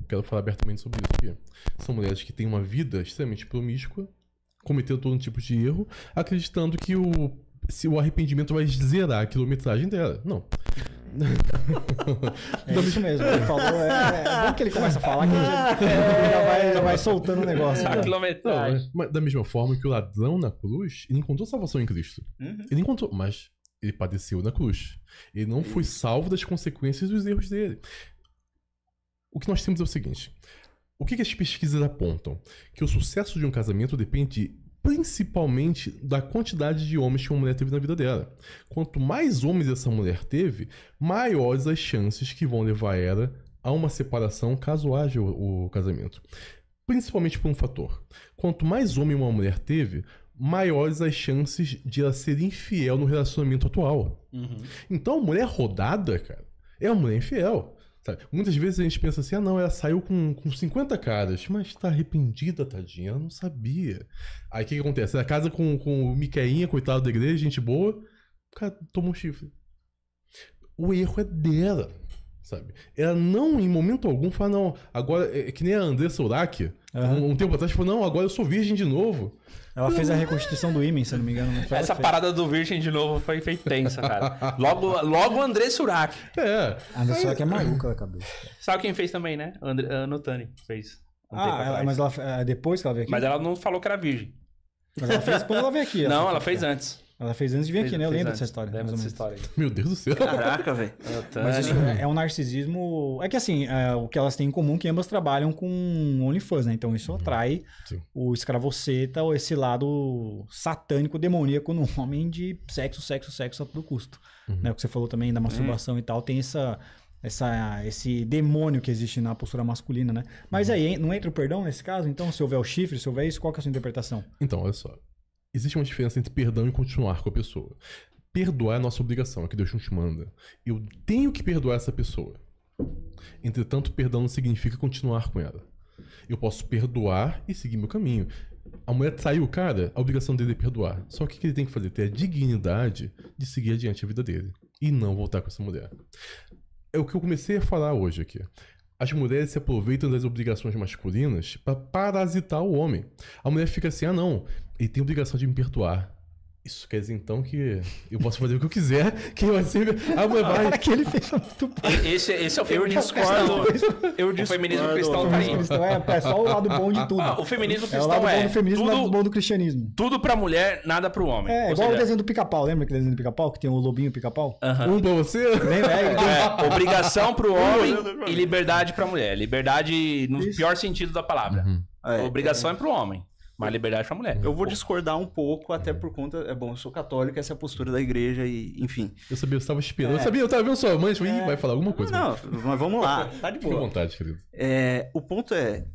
quero falar abertamente sobre isso aqui. São mulheres que têm uma vida extremamente promíscua, cometendo todo tipo de erro, acreditando que o, se o arrependimento vai zerar a quilometragem dela. Não. <laughs> é isso mesmo, ele falou. É, é bom que ele começa a falar que já, <laughs> é, já, vai, já vai soltando o negócio. Né? A quilometragem. Não, mas, da mesma forma que o ladrão na cruz, ele encontrou salvação em Cristo. Uhum. Ele encontrou, mas ele padeceu na cruz. Ele não foi salvo das consequências dos erros dele. O que nós temos é o seguinte: o que, que as pesquisas apontam? Que o sucesso de um casamento depende principalmente da quantidade de homens que uma mulher teve na vida dela. Quanto mais homens essa mulher teve, maiores as chances que vão levar ela a uma separação caso haja o, o casamento. Principalmente por um fator. Quanto mais homem uma mulher teve, maiores as chances de ela ser infiel no relacionamento atual. Uhum. Então, mulher rodada, cara, é uma mulher infiel. Sabe? Muitas vezes a gente pensa assim, ah não, ela saiu com, com 50 caras, mas tá arrependida, tadinha, ela não sabia. Aí o que, que, acontece? Ela casa com, com o Miqueinha, coitado da igreja, gente boa, o cara toma um chifre. O erro é dela, sabe? Ela não, em momento algum, fala, não, agora, é, é que nem a Andressa Urach, uhum. um, um tempo atrás, falou, não, agora eu sou virgem de novo. Ela fez a reconstituição do Imen, se não me engano. Não Essa parada fez. do Virgem de novo foi, feita tensa, cara. Logo, logo André Surak. É. André Surak é maluca da cabeça. Sabe quem fez também, né? André, a ah, Nutani fez. Um ah, ela, mas ela, é, depois que ela veio aqui? Mas ela não falou que era virgem. Mas ela fez quando ela veio aqui. <laughs> Não, ela fez antes. Ela fez antes de vir fez, aqui, né? Eu lembro dessa história. Lembro dessa história. Meu Deus do céu. Caraca, velho. <laughs> Mas isso é, é um narcisismo. É que assim, é, o que elas têm em comum é que ambas trabalham com OnlyFans, né? Então isso uhum. atrai Sim. o escravoceta, ou esse lado satânico, demoníaco no <laughs> homem de sexo, sexo, sexo a todo custo. Uhum. Né? O que você falou também da é. masturbação e tal, tem essa essa, esse demônio que existe na postura masculina, né? Mas uhum. aí, não entra o perdão nesse caso? Então, se houver o chifre, se houver isso, qual que é a sua interpretação? Então, olha só. Existe uma diferença entre perdão e continuar com a pessoa. Perdoar é nossa obrigação, é que Deus nos manda. Eu tenho que perdoar essa pessoa. Entretanto, perdão não significa continuar com ela. Eu posso perdoar e seguir meu caminho. A mulher saiu, cara, a obrigação dele é perdoar. Só que o que ele tem que fazer? Ter a dignidade de seguir adiante a vida dele. E não voltar com essa mulher. É o que eu comecei a falar hoje aqui. As mulheres se aproveitam das obrigações masculinas para parasitar o homem. A mulher fica assim: ah, não, ele tem obrigação de me perdoar. Isso quer dizer então que eu posso fazer o que eu quiser, ah, que eu ser a mas vai. Aquele fez muito Esse, esse é o feminismo cristão. Eu O feminismo cristão tá aí. Então é, é, só o lado bom de ah, tudo. Ah, o feminismo cristão é. O lado é bom do feminismo tudo, lado bom do cristianismo. Tudo pra mulher, nada pro homem. É, igual seja... o desenho do pica-pau. Lembra aquele desenho do pica-pau que tem o lobinho pica-pau? Uh -huh. Um pra você? Lembra? É, obrigação pro homem né, e liberdade pra mulher. Liberdade no Isso. pior sentido da palavra. Uhum. É, obrigação é, é pro homem mais liberdade é para a mulher. Eu vou Pô. discordar um pouco, até por conta. É bom, eu sou católico, essa é a postura da igreja e, enfim. Eu sabia, eu estava esperando. É, eu sabia, eu estava vendo sua mãe, tipo, é, vai falar alguma coisa. Né? Não, não mas vamos lá, <laughs> tá de boa. Fique à vontade, querido. É, o ponto é: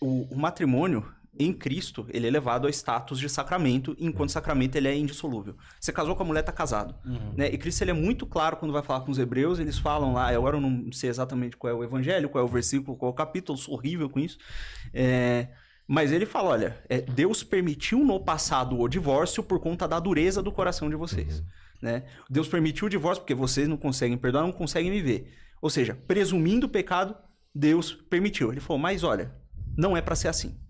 o, o, matrimônio em Cristo, ele é levado ao status de sacramento, enquanto hum. sacramento ele é indissolúvel. Você casou com a mulher, tá casado. Uhum. Né? E Cristo ele é muito claro quando vai falar com os hebreus, eles falam lá, agora eu não sei exatamente qual é o evangelho, qual é o versículo, qual é o capítulo, sou horrível com isso. É mas ele fala: olha, é, Deus permitiu no passado o divórcio por conta da dureza do coração de vocês. Uhum. Né? Deus permitiu o divórcio porque vocês não conseguem perdoar, não conseguem me ver. Ou seja, presumindo o pecado, Deus permitiu. Ele falou: mas olha, não é para ser assim.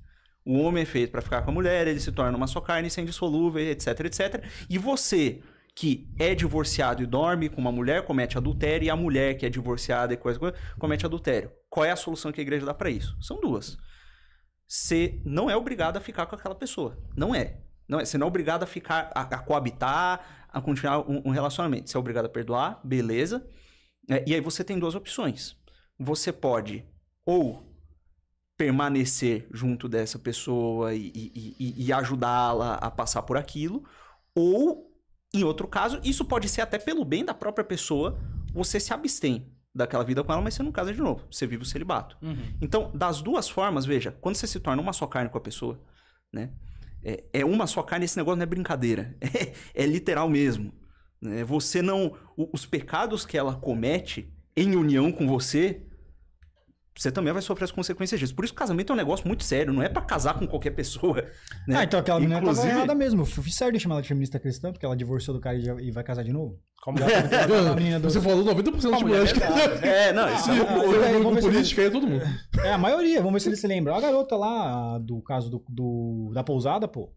O homem é feito para ficar com a mulher, ele se torna uma só carne, sem indissolúvel, etc, etc. E você que é divorciado e dorme com uma mulher comete adultério e a mulher que é divorciada e coisa, coisa comete adultério. Qual é a solução que a igreja dá para isso? São duas você não é obrigado a ficar com aquela pessoa. Não é. Não é. Você não é obrigado a ficar, a, a coabitar, a continuar um, um, relacionamento. Você é obrigado a perdoar, beleza. É, e aí você tem duas opções. Você pode ou permanecer junto dessa pessoa e, e, e, e ajudá-la a passar por aquilo, ou, em outro caso, isso pode ser até pelo bem da própria pessoa, você se abstém daquela vida com ela, mas você não casa de novo. Você vive o celibato. Uhum. Então, das duas formas, veja, quando você se torna uma só carne com a pessoa, né? É, é uma só carne, esse negócio não é brincadeira. <laughs> É, é literal mesmo. Né? Você não. O, os pecados que ela comete em união com você você também vai sofrer as consequências disso. Por isso, casamento é um negócio muito sério, não é para casar com qualquer pessoa. <laughs> Né? Ah, então aquela menina Inclusive... tava errada mesmo. Fui certo de chamar ela de feminista cristã, porque ela divorciou do cara e vai casar de novo. Como é? <laughs> do... Você falou 90% de mulheres é, né? é, não, <laughs> isso é o mundo político é todo mundo. É, a maioria. Vamos ver se ele se lembra. A garota lá do caso do, do da pousada, pô.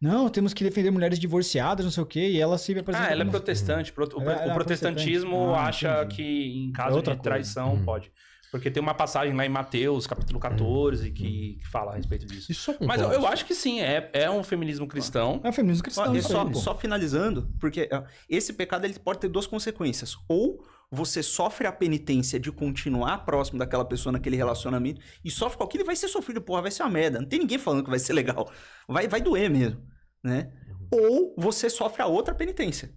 Não, temos que defender mulheres divorciadas, não sei o quê, e ela se apresenta. Ah, ela é protestante. Pro... Ela, o, ela é, é protestantismo ah, acha que em caso de traição uhum. pode. Porque tem uma passagem lá em Mateus, capítulo 14, que, que fala a respeito disso. Isso Mas eu, eu, acho que sim, é, é um feminismo cristão. É um feminismo cristão. E só, só finalizando, porque esse pecado ele pode ter duas consequências. Ou você sofre a penitência de continuar próximo daquela pessoa naquele relacionamento e sofre com aquilo e vai ser sofrido, porra, vai ser uma merda. Não tem ninguém falando que vai ser legal. Vai, vai doer mesmo, né? Uhum. Ou você sofre a outra penitência,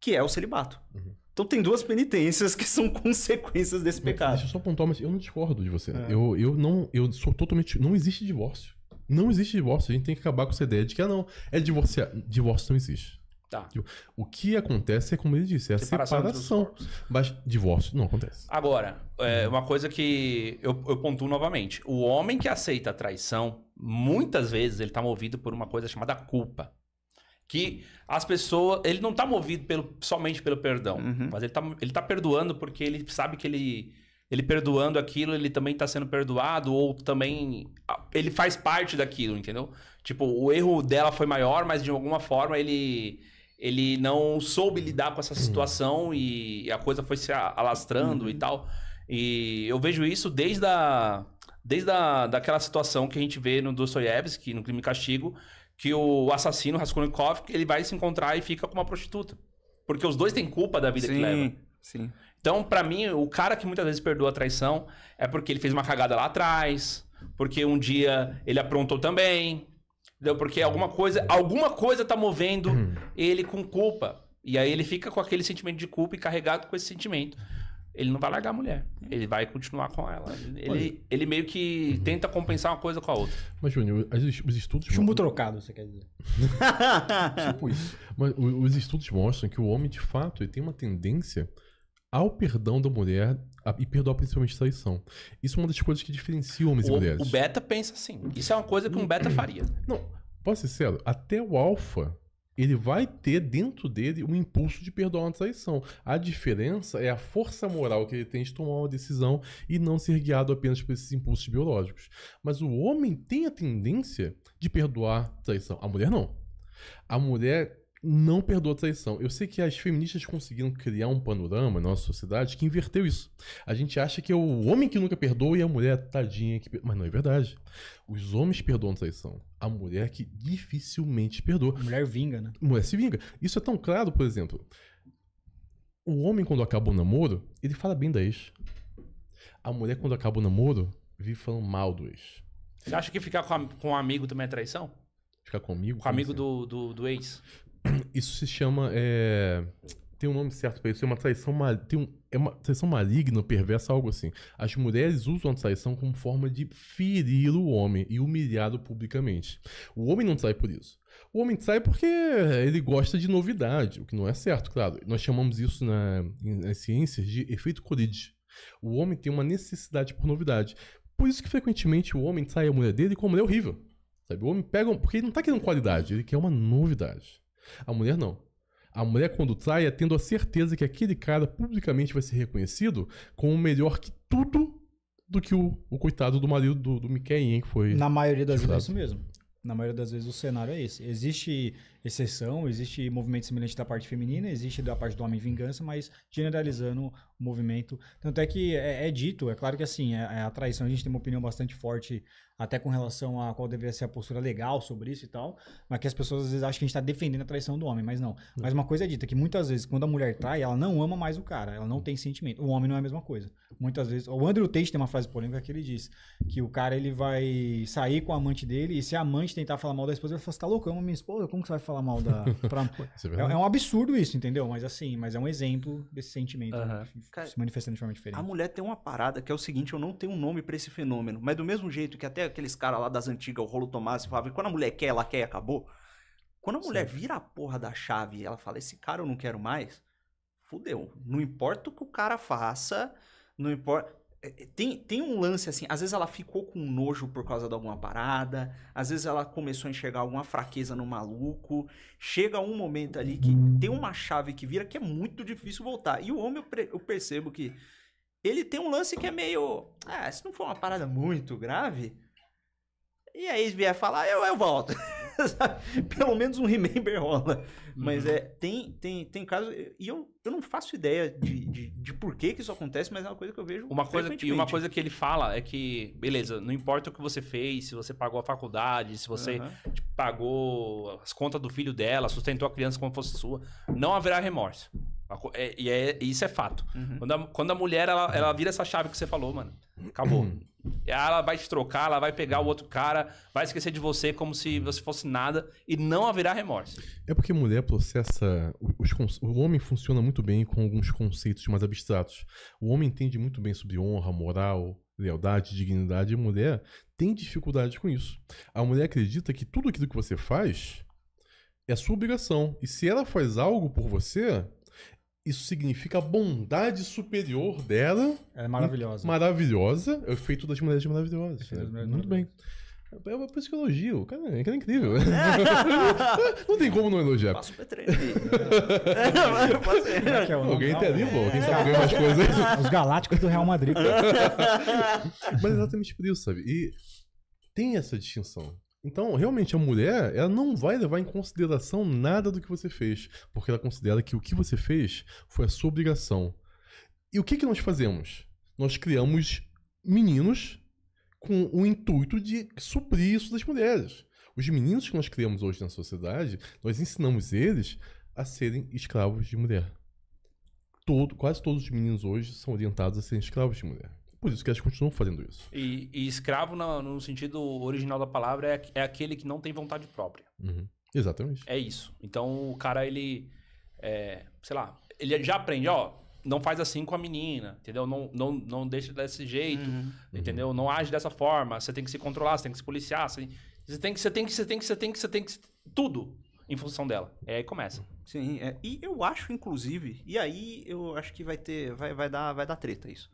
que é o celibato. Uhum. Então tem duas penitências que são <laughs> consequências desse pecado. Deixa eu só pontuar, mas eu não discordo de você. É. Eu, eu não. Eu sou totalmente. Não existe divórcio. Não existe divórcio. A gente tem que acabar com essa ideia de que, ah, não, é divorciar. Divórcio não existe. Tá. Tipo, o que acontece é, como ele disse, é a separação. separação mas divórcio não acontece. Agora, é uhum. uma coisa que eu, eu pontuo novamente. O homem que aceita a traição, muitas vezes ele está movido por uma coisa chamada culpa que as pessoas. Ele não está movido pelo, somente pelo perdão, uhum. mas ele está ele tá perdoando porque ele sabe que ele. Ele perdoando aquilo, ele também está sendo perdoado, ou também. Ele faz parte daquilo, entendeu? Tipo, o erro dela foi maior, mas de alguma forma ele. Ele não soube lidar com essa uhum. situação uhum. e a coisa foi se alastrando uhum. e tal. E eu vejo isso desde a, desde a, daquela situação que a gente vê no Dostoiévski, no Crime e Castigo, que o assassino Raskolnikov ele vai se encontrar e fica com uma prostituta. Porque os dois têm culpa da vida sim, que leva. Sim. Então, para mim, o cara que muitas vezes perdoa a traição é porque ele fez uma cagada lá atrás, porque um dia ele aprontou também, entendeu? Porque alguma coisa, alguma coisa tá movendo hum. ele com culpa. E aí ele fica com aquele sentimento de culpa e carregado com esse sentimento ele não vai largar a mulher. Ele vai continuar com ela. Ele, Mas... ele, meio que uhum. tenta compensar uma coisa com a outra. Mas, Júnior, os estudos. Chumbo trocado, você quer dizer. <laughs> tipo isso. Mas os estudos mostram que o homem, de fato, ele tem uma tendência ao perdão da mulher a, e perdoar principalmente traição. Isso é uma das coisas que diferencia homens o, e mulheres. O beta pensa assim. Isso é uma coisa que um beta uhum. faria. Não, posso ser sincero, até o alfa ele vai ter dentro dele um impulso de perdoar uma traição. A diferença é a força moral que ele tem de tomar uma decisão e não ser guiado apenas por esses impulsos biológicos. Mas o homem tem a tendência de perdoar traição, a mulher não. A mulher não perdoa a traição. Eu sei que as feministas conseguiram criar um panorama na nossa sociedade que inverteu isso. A gente acha que é o homem que nunca perdoa e a mulher tadinha que. Mas não é verdade. Os homens perdoam a traição. A mulher que dificilmente perdoa. A mulher vinga, né? A mulher se vinga. Isso é tão claro, por exemplo. O homem, quando acaba o namoro, ele fala bem da ex. A mulher, quando acaba o namoro, vive falando mal do ex. Você acha que ficar com, a, com um amigo também é traição? Ficar comigo? Com amigo assim? do, do, do ex? <clears throat> Isso se chama. É... Tem um nome certo para isso, é uma traição mal... Tem um... é uma traição maligna, perversa, algo assim. As mulheres usam a traição como forma de ferir o homem e humilhá-lo publicamente. O homem não sai por isso. O homem sai porque ele gosta de novidade, o que não é certo, claro. Nós chamamos isso na, nas ciências de efeito colide. O homem tem uma necessidade por novidade. Por isso que frequentemente o homem trai a mulher dele com a mulher horrível. Sabe? O homem pega. Porque ele não tá querendo qualidade, ele quer uma novidade. A mulher não. A mulher, quando trai, é tendo a certeza que aquele cara publicamente vai ser reconhecido como melhor que tudo do que o, o coitado do marido do, do Miquelin, que foi. Na maioria das vezes é isso mesmo. Na maioria das vezes o cenário é esse. Existe exceção, existe movimento semelhante da parte feminina, existe da parte do homem vingança, mas generalizando o movimento. Tanto é que é, é dito, é claro que assim, a, é, é a traição, a gente tem uma opinião bastante forte até com relação a qual deveria ser a postura legal sobre isso e tal, mas que as pessoas às vezes acham que a gente está defendendo a traição do homem, mas não. Mas uma coisa é dita, que muitas vezes quando a mulher trai, ela não ama mais o cara, ela não tem sentimento. O homem não é a mesma coisa. Muitas vezes, o Andrew Tate tem uma frase polêmica que ele diz que o cara ele vai sair com a amante dele e se a amante tentar falar mal da esposa, ele fala, você tá louco, eu amo minha esposa, como que você vai falar mal da. Pra, <laughs> é, é, um absurdo isso, entendeu? Mas assim, mas é um exemplo desse sentimento uhum. se manifestando de forma diferente. A mulher tem uma parada que é o seguinte: eu não tenho um nome para esse fenômeno. Mas do mesmo jeito que até aqueles caras lá das antigas, o Rolo Tomás, falavam, quando a mulher quer, ela quer e acabou. Quando a mulher Sim. vira a porra da chave e ela fala, esse cara eu não quero mais, fudeu. Não importa o que o cara faça, não importa. É, é, tem, tem um lance assim, às vezes ela ficou com nojo por causa de alguma parada, às vezes ela começou a enxergar alguma fraqueza no maluco. Chega um momento ali que tem uma chave que vira que é muito difícil voltar. E o homem eu, eu percebo que ele tem um lance que é meio. Ah, se não for uma parada muito grave. E aí vier falar, eu, eu volto. <laughs> <laughs> Pelo menos um remember rola. Mas uhum. é, tem, tem, tem casos. E eu, eu não faço ideia de, de, de por que, que isso acontece, mas é uma coisa que eu vejo. Uma coisa, e uma coisa que ele fala é que, beleza, não importa o que você fez, se você pagou a faculdade, se você uhum. tipo, pagou as contas do filho dela, sustentou a criança como fosse sua, não haverá remorso. É, e é, é, isso é fato. Uhum. Quando, a, quando a mulher ela, ela vira essa chave que você falou, mano, acabou. <clears throat> Ela vai te trocar, ela vai pegar o outro cara, vai esquecer de você como se você fosse nada e não haverá remorso. É porque mulher processa. Os, o homem funciona muito bem com alguns conceitos mais abstratos. O homem entende muito bem sobre honra, moral, lealdade, dignidade. E mulher tem dificuldade com isso. A mulher acredita que tudo aquilo que você faz é sua obrigação. E se ela faz algo por você, isso significa a bondade superior dela. Ela é maravilhosa. Maravilhosa. É o efeito das mulheres maravilhosas. Né? mulheres Muito maravilhosas. bem. É uma é psicologia, que elogio. É, cara, é incrível. <laughs> não tem como não elogiar. Passa o petreiro <laughs> aí. É alguém tem tá ali, pô. Quem sabe alguém as coisas. aí. Os Galácticos do Real Madrid. Mas é exatamente por isso, sabe? E tem essa distinção. Então, realmente, a mulher, ela não vai levar em consideração nada do que você fez, porque ela considera que o que você fez foi a sua obrigação. E o que, que nós fazemos? Nós criamos meninos com o intuito de suprir isso das mulheres. Os meninos que nós criamos hoje na sociedade, nós ensinamos eles a serem escravos de mulher. Todo, quase todos os meninos hoje são orientados a serem escravos de mulher. Por isso que gente continuam fazendo isso. E, e escravo, no, no, sentido original da palavra, é, é, aquele que não tem vontade própria. Uhum. Exatamente. É isso. Então o cara, ele. É, sei lá, ele já aprende, ó. Não faz assim com a menina, entendeu? Não, não, não deixa desse jeito, uhum. entendeu? Uhum. Não age dessa forma. Você tem que se controlar, você tem que se policiar. Você, você tem que, você tem que, você tem que, você tem que, você tem que. Tudo em função dela. É aí começa. Sim, é, e eu acho, inclusive, e aí eu acho que vai ter. Vai, vai, dar, vai dar treta isso.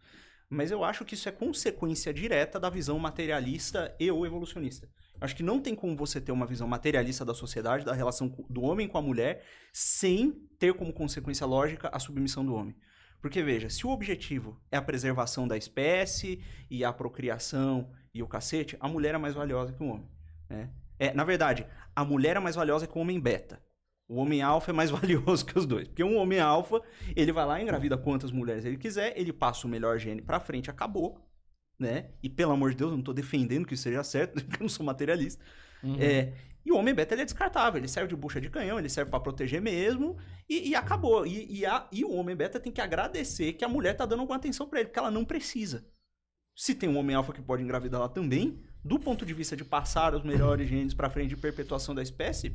Mas eu acho que isso é consequência direta da visão materialista e ou evolucionista. Acho que não tem como você ter uma visão materialista da sociedade, da relação do homem com a mulher, sem ter como consequência lógica a submissão do homem. Porque veja, se o objetivo é a preservação da espécie e a procriação e o cacete, a mulher é mais valiosa que o homem. Né? É, na verdade, a mulher é mais valiosa que o homem beta. O homem alfa é mais <laughs> valioso que os dois. Porque um homem alfa, ele vai lá, engravida quantas mulheres ele quiser, ele passa o melhor gene pra frente, acabou. Né? E pelo amor de Deus, eu não tô defendendo que isso seja certo, <laughs> porque eu não sou materialista. Uhum. É, e o homem beta ele é descartável, ele serve de bucha de canhão, ele serve para proteger mesmo, e, e acabou. E, e, a, e o homem beta tem que agradecer que a mulher tá dando alguma atenção para ele, porque ela não precisa. Se tem um homem alfa que pode engravidar ela também, do ponto de vista de passar os melhores genes para frente de perpetuação da espécie,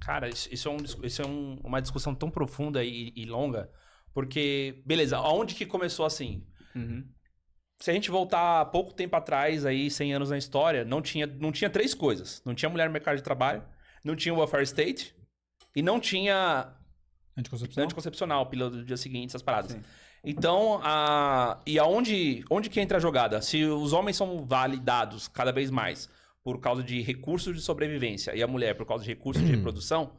Cara, isso, é, um, isso é um, uma discussão tão profunda e, e, longa, porque, beleza, aonde que começou assim? Uhum. Se a gente voltar pouco tempo atrás, aí, 100 anos na história, não tinha, não tinha três coisas. Não tinha mulher no mercado de trabalho, não tinha o welfare state e não tinha... Anticoncepcional? Anticoncepcional, pílula do dia seguinte, essas paradas. Sim. Então, a... e aonde onde que entra a jogada? Se os homens são validados cada vez mais por causa de recursos de sobrevivência e a mulher por causa de recursos de uhum. reprodução,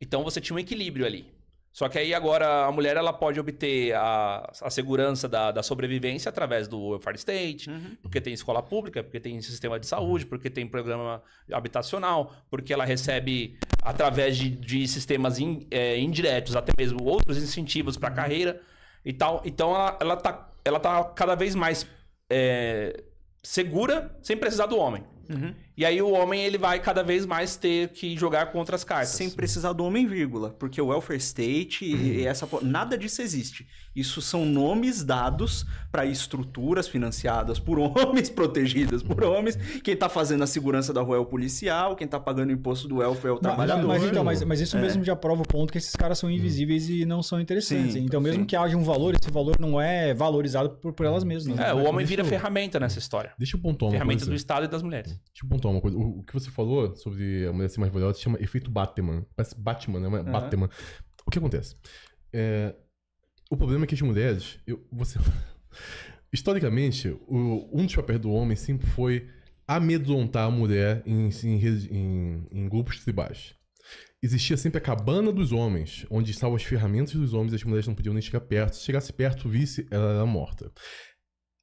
então você tinha um equilíbrio ali. Só que aí agora a mulher ela pode obter a, a segurança da, da sobrevivência através do welfare state, uhum. porque tem escola pública, porque tem sistema de uhum. saúde, porque tem programa habitacional, porque ela recebe através de, de sistemas in, é, indiretos, até mesmo outros incentivos para a uhum. carreira e tal. Então ela, ela, tá, ela tá cada vez mais é, segura sem precisar do homem. Mm-hmm. E aí o homem ele vai cada vez mais ter que jogar contra as cartas. Sem precisar do homem vírgula, porque o welfare state e uhum. essa nada disso existe. Isso são nomes dados para estruturas financiadas por <laughs> homens, protegidas por homens, quem tá fazendo a segurança da rua é o policial, quem tá pagando o imposto do welfare é o trabalhador. Mas, mas então, mas, mas isso é. mesmo já prova o ponto que esses caras são invisíveis e não são interessantes. Sim, então mesmo sim. que haja um valor, esse valor não é valorizado por, por elas mesmas. Né? É, o homem vira eu... ferramenta nessa história. Deixa eu pontuar uma Ferramenta coisa. do Estado e das mulheres. Deixa eu pontuar pontuar uma coisa. O, o, que você falou sobre a mulher ser mais valiosa se chama efeito Batman. Parece Batman, né? uhum. Batman. O que acontece? É, o problema é que as mulheres. Eu, você, <laughs> historicamente, o, um dos papéis do homem sempre foi amedrontar a mulher em, em, em, em grupos tribais existia sempre a cabana dos homens, onde estavam as ferramentas dos homens e as mulheres não podiam nem chegar perto. Se chegasse perto, visse, ela era morta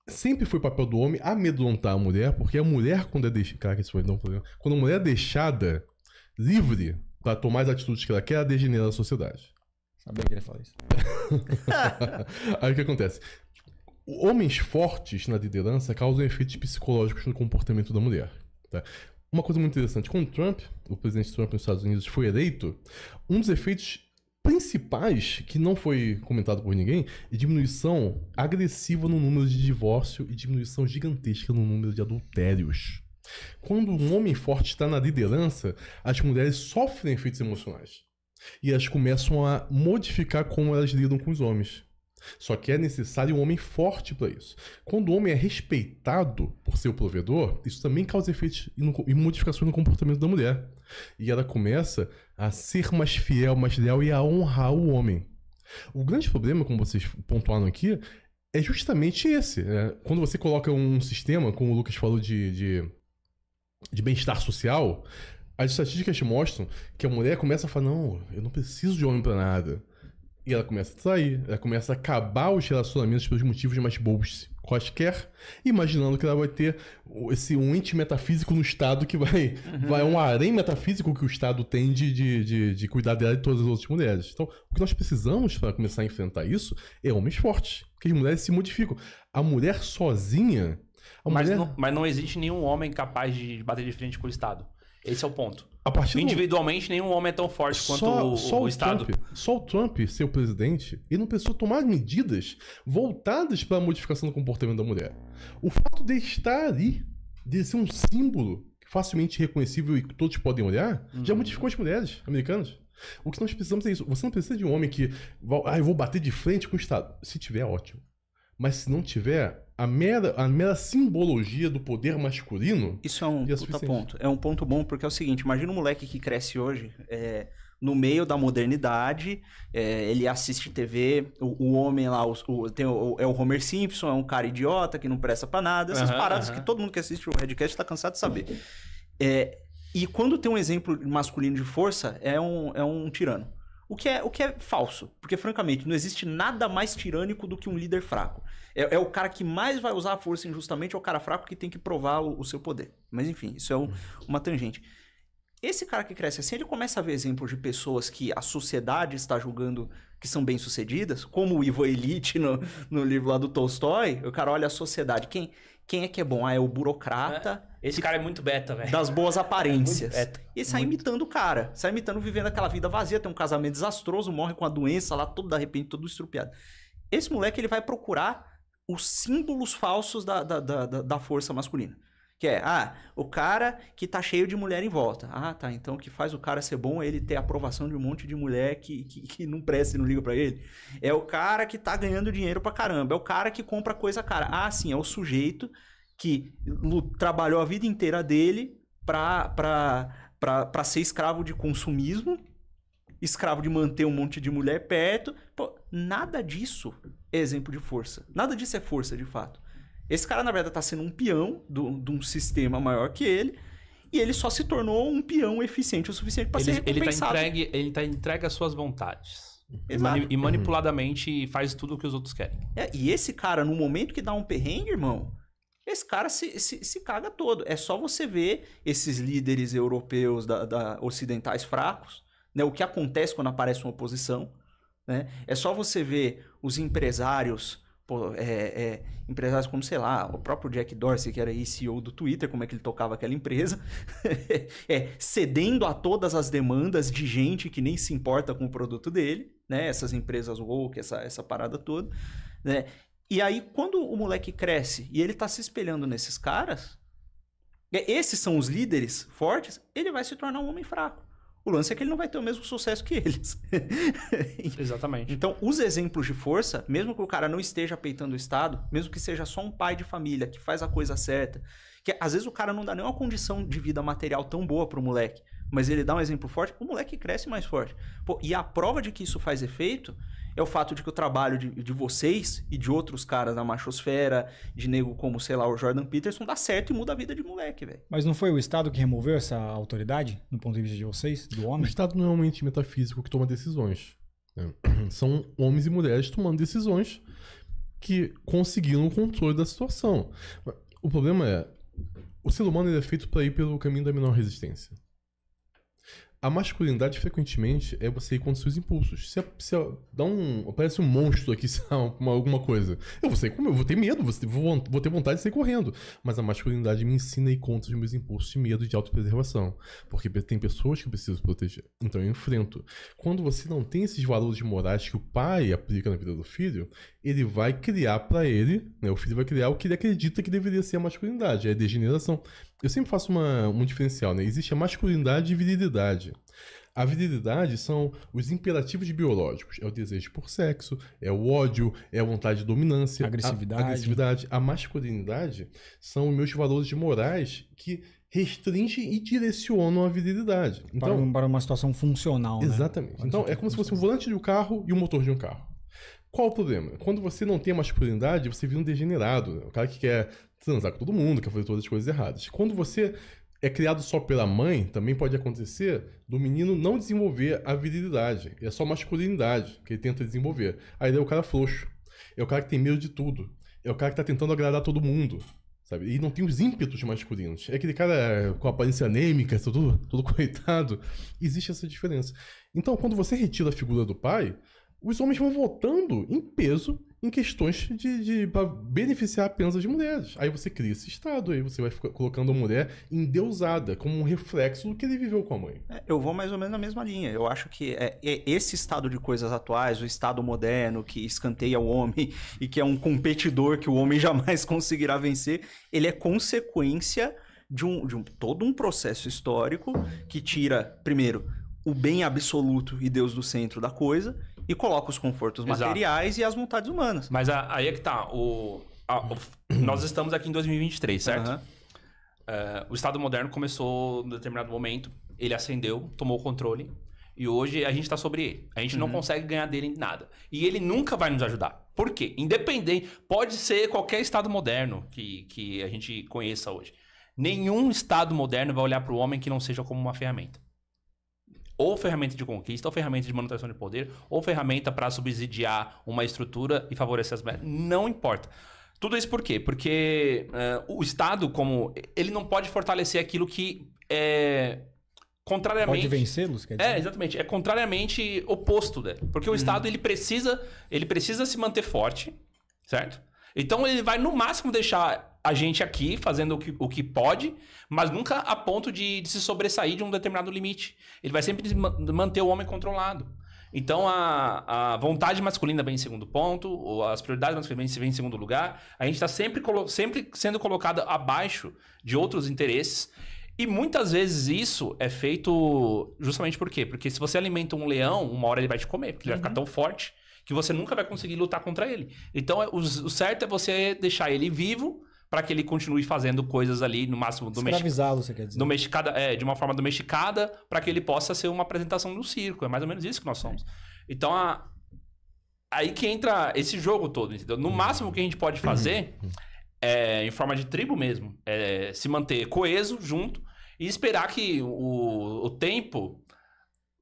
sempre foi papel do homem amedrontar a mulher, porque a mulher, quando é deixada. Caraca, isso foi um problema. Quando a mulher é deixada livre para tomar as atitudes que ela quer, ela degenera a sociedade. Sabia que ele ia falar isso. <laughs> Aí o que acontece? Homens fortes na liderança causam efeitos psicológicos no comportamento da mulher. Tá? Uma coisa muito interessante, quando Trump, o presidente Trump nos Estados Unidos, foi eleito, um dos efeitos principais, que não foi comentado por ninguém, é diminuição agressiva no número de divórcio e diminuição gigantesca no número de adultérios. Quando um homem forte está na liderança, as mulheres sofrem efeitos emocionais. E elas começam a modificar como elas lidam com os homens. Só que é necessário um homem forte para isso. Quando o homem é respeitado por seu provedor, isso também causa efeitos e modificações no comportamento da mulher. E ela começa a ser mais fiel, mais leal e a honrar o homem. O grande problema, como vocês pontuaram aqui, é justamente esse. Né? Quando você coloca um sistema, como o Lucas falou, de, de, de bem-estar social, as estatísticas mostram que a mulher começa a falar: não, eu não preciso de homem para nada. E ela começa a sair, ela começa a acabar os relacionamentos pelos motivos mais bobos quaisquer, imaginando que ela vai ter esse um ente metafísico no Estado que vai. Uhum. vai um harém metafísico que o Estado tem de, de, de, de cuidar dela e de todas as outras mulheres. Então, o que nós precisamos para começar a enfrentar isso é homens fortes, que as mulheres se modificam. A mulher sozinha. A mas, mulher... Não, mas não existe nenhum homem capaz de bater de frente com o Estado. Esse é o ponto. A partir Individualmente, do... nenhum homem é tão forte só, quanto o, só o, o Estado. Trump, só o Trump, seu presidente, ele não pensou tomar medidas voltadas para a modificação do comportamento da mulher. O fato de estar ali, de ser um símbolo facilmente reconhecível e que todos podem olhar, uhum. já modificou as mulheres americanas. O que nós precisamos é isso. Você não precisa de um homem que. Ah, eu vou bater de frente com o Estado. Se tiver, ótimo. Mas se não tiver, a mera, a mera simbologia do poder masculino. Isso é um é puta ponto. É um ponto bom, porque é o seguinte: imagina um moleque que cresce hoje é, no meio da modernidade, é, ele assiste TV, o, o homem lá o, o, tem o, é o Homer Simpson, é um cara idiota que não presta pra nada, essas uhum, paradas uhum. que todo mundo que assiste o Redcast tá cansado de saber. É, e quando tem um exemplo masculino de força, é um, é um tirano. O que, é, o que é falso, porque francamente não existe nada mais tirânico do que um líder fraco. É, é, o cara que mais vai usar a força injustamente, é o cara fraco que tem que provar o, o seu poder. Mas enfim, isso é um, uhum. uma tangente. Esse cara que cresce assim, ele começa a ver exemplos de pessoas que a sociedade está julgando que são bem-sucedidas, como o Ivo Elite no, no, livro lá do Tolstói. O cara olha a sociedade. Quem, quem é que é bom? Ah, é o burocrata. É. Esse que, cara é muito beta, velho. Das boas <laughs> é aparências. É e sai muito. imitando o cara. Sai imitando, vivendo aquela vida vazia, tem um casamento desastroso, morre com a doença lá, todo de repente, todo estrupiado. Esse moleque, ele vai procurar os símbolos falsos da, da, da, da força masculina. Que é, ah, o cara que tá cheio de mulher em volta. Ah, tá, então o que faz o cara ser bom é ele ter aprovação de um monte de mulher que, que, que não presta e não liga para ele. É o cara que tá ganhando dinheiro pra caramba. É o cara que compra coisa cara. Ah, sim, é o sujeito que trabalhou a vida inteira dele pra, pra, pra, pra ser escravo de consumismo, escravo de manter um monte de mulher perto. Pô, nada disso exemplo de força. Nada disso é força, de fato. Esse cara, na verdade, está sendo um peão de um sistema maior que ele. E ele só se tornou um peão eficiente o suficiente para ser tá recompensado. Ele está entregue, tá entregue às suas vontades. Exato. E manipuladamente uhum. faz tudo o que os outros querem. É, e esse cara, no momento que dá um perrengue, irmão, esse cara se, se, se caga todo. É só você ver esses líderes europeus, da, da ocidentais fracos, né? o que acontece quando aparece uma oposição. Né? É só você ver os empresários, pô, é, é, empresários como, sei lá, o próprio Jack Dorsey, que era CEO do Twitter, como é que ele tocava aquela empresa, <laughs> é, cedendo a todas as demandas de gente que nem se importa com o produto dele, né? Essas empresas woke, essa, essa parada toda, né? E aí, quando o moleque cresce e ele tá se espelhando nesses caras, é, esses são os líderes fortes, ele vai se tornar um homem fraco. O lance é que ele não vai ter o mesmo sucesso que eles. <laughs> Exatamente. Então, os exemplos de força, mesmo que o cara não esteja peitando o Estado, mesmo que seja só um pai de família que faz a coisa certa, que às vezes o cara não dá nenhuma condição de vida material tão boa pro moleque, mas ele dá um exemplo forte, o moleque cresce mais forte. Pô, e a prova de que isso faz efeito é o fato de que o trabalho de, de vocês e de outros caras da machosfera, de nego como, sei lá, o Jordan Peterson, dá certo e muda a vida de moleque, velho. Mas não foi o Estado que removeu essa autoridade, no ponto de vista de vocês, do homem? O Estado não é um ente metafísico que toma decisões. Né? <clears throat> São homens e mulheres tomando decisões que conseguiram o controle da situação. O problema é, o ser humano é feito para ir pelo caminho da menor resistência. A masculinidade frequentemente é você ir contra seus impulsos. Se, se dá um. aparece um monstro aqui, <laughs> uma, alguma coisa. Eu vou sair como eu vou ter medo, vou, vou ter vontade de sair correndo. Mas a masculinidade me ensina a ir contra os meus impulsos de medo e de autopreservação. Porque tem pessoas que eu preciso proteger. Então eu enfrento. Quando você não tem esses valores morais que o pai aplica na vida do filho, ele vai criar para ele, né? O filho vai criar o que ele acredita que deveria ser a masculinidade, é a degeneração. Eu sempre faço uma, um diferencial, né? Existe a masculinidade e virilidade. A virilidade são os imperativos biológicos. É o desejo por sexo, é o ódio, é a vontade de dominância, agressividade. A, a agressividade. A masculinidade são meus valores morais que restringem e direcionam a virilidade. Então, para, para uma situação funcional. Né? Exatamente. Né? Então, é como se fosse um volante de um carro e um motor de um carro. Qual o problema? Quando você não tem masculinidade, você vira um degenerado. Né? O cara que quer transar com todo mundo, quer fazer todas as coisas erradas. Quando você é criado só pela mãe, também pode acontecer do menino não desenvolver a virilidade. É só masculinidade que ele tenta desenvolver. Aí ele é o cara frouxo. É o cara que tem medo de tudo. É o cara que tá tentando agradar todo mundo. Sabe? E não tem os ímpetos masculinos. É aquele cara eh, com aparência anêmica, tudo tudo <laughs> coitado. Existe essa diferença. Então, quando você retira a figura do pai, os homens vão voltando em peso em questões de, de beneficiar apenas as mulheres. Aí você cria esse estado, aí você vai colocando a mulher endeusada, como um reflexo do que ele viveu com a mãe. É, eu vou mais ou menos na mesma linha. Eu acho que é, é esse estado de coisas atuais, o estado moderno que escanteia o homem <laughs> e que é um competidor que o homem <laughs> jamais conseguirá vencer, ele é consequência de um, de um todo um processo histórico que tira, primeiro, o bem absoluto e Deus do centro da coisa, e coloca os confortos Exato. materiais e as vontades humanas. Mas a, aí é que tá. O, a, o, <clears throat> nós estamos aqui em 2023, certo? Uhum. Uh, o Estado moderno começou em determinado momento, ele ascendeu, tomou o controle. E hoje a gente está sobre ele. A gente uhum. não consegue ganhar dele em nada. E ele nunca vai nos ajudar. Por quê? Independente. Pode ser qualquer Estado moderno que, que a gente conheça hoje. Nenhum Estado moderno vai olhar para o homem que não seja como uma ferramenta ou ferramenta de conquista, ou ferramenta de manutenção de poder, ou ferramenta para subsidiar uma estrutura e favorecer as mulheres. Não importa. Tudo isso por quê? Porque uh, o Estado, como. Ele não pode fortalecer aquilo que é. Contrariamente. Pode vencê-los, quer é, dizer? É, exatamente. É contrariamente oposto, né? Porque o uhum. Estado ele precisa, ele precisa se manter forte, certo? Então ele vai no máximo deixar a gente aqui fazendo o que, o que pode, mas nunca a ponto de, de se sobressair de um determinado limite. Ele vai sempre manter o homem controlado. Então a, a vontade masculina vem em segundo ponto, ou as prioridades masculinas vêm em segundo lugar. A gente está sempre, sempre sendo colocado abaixo de outros interesses. E muitas vezes isso é feito justamente por quê? Porque se você alimenta um leão, uma hora ele vai te comer, porque ele vai ficar uhum. tão forte que você nunca vai conseguir lutar contra ele. Então, é, o certo é você deixar ele vivo para que ele continue fazendo coisas ali no máximo domesticado. você quer dizer? Domesticada, é, de uma forma domesticada, para que ele possa ser uma apresentação no circo. É mais ou menos isso que nós somos. Então, a... aí que entra esse jogo todo, entendeu? No máximo que a gente pode fazer é em forma de tribo mesmo, é se manter coeso, junto e esperar que o, o tempo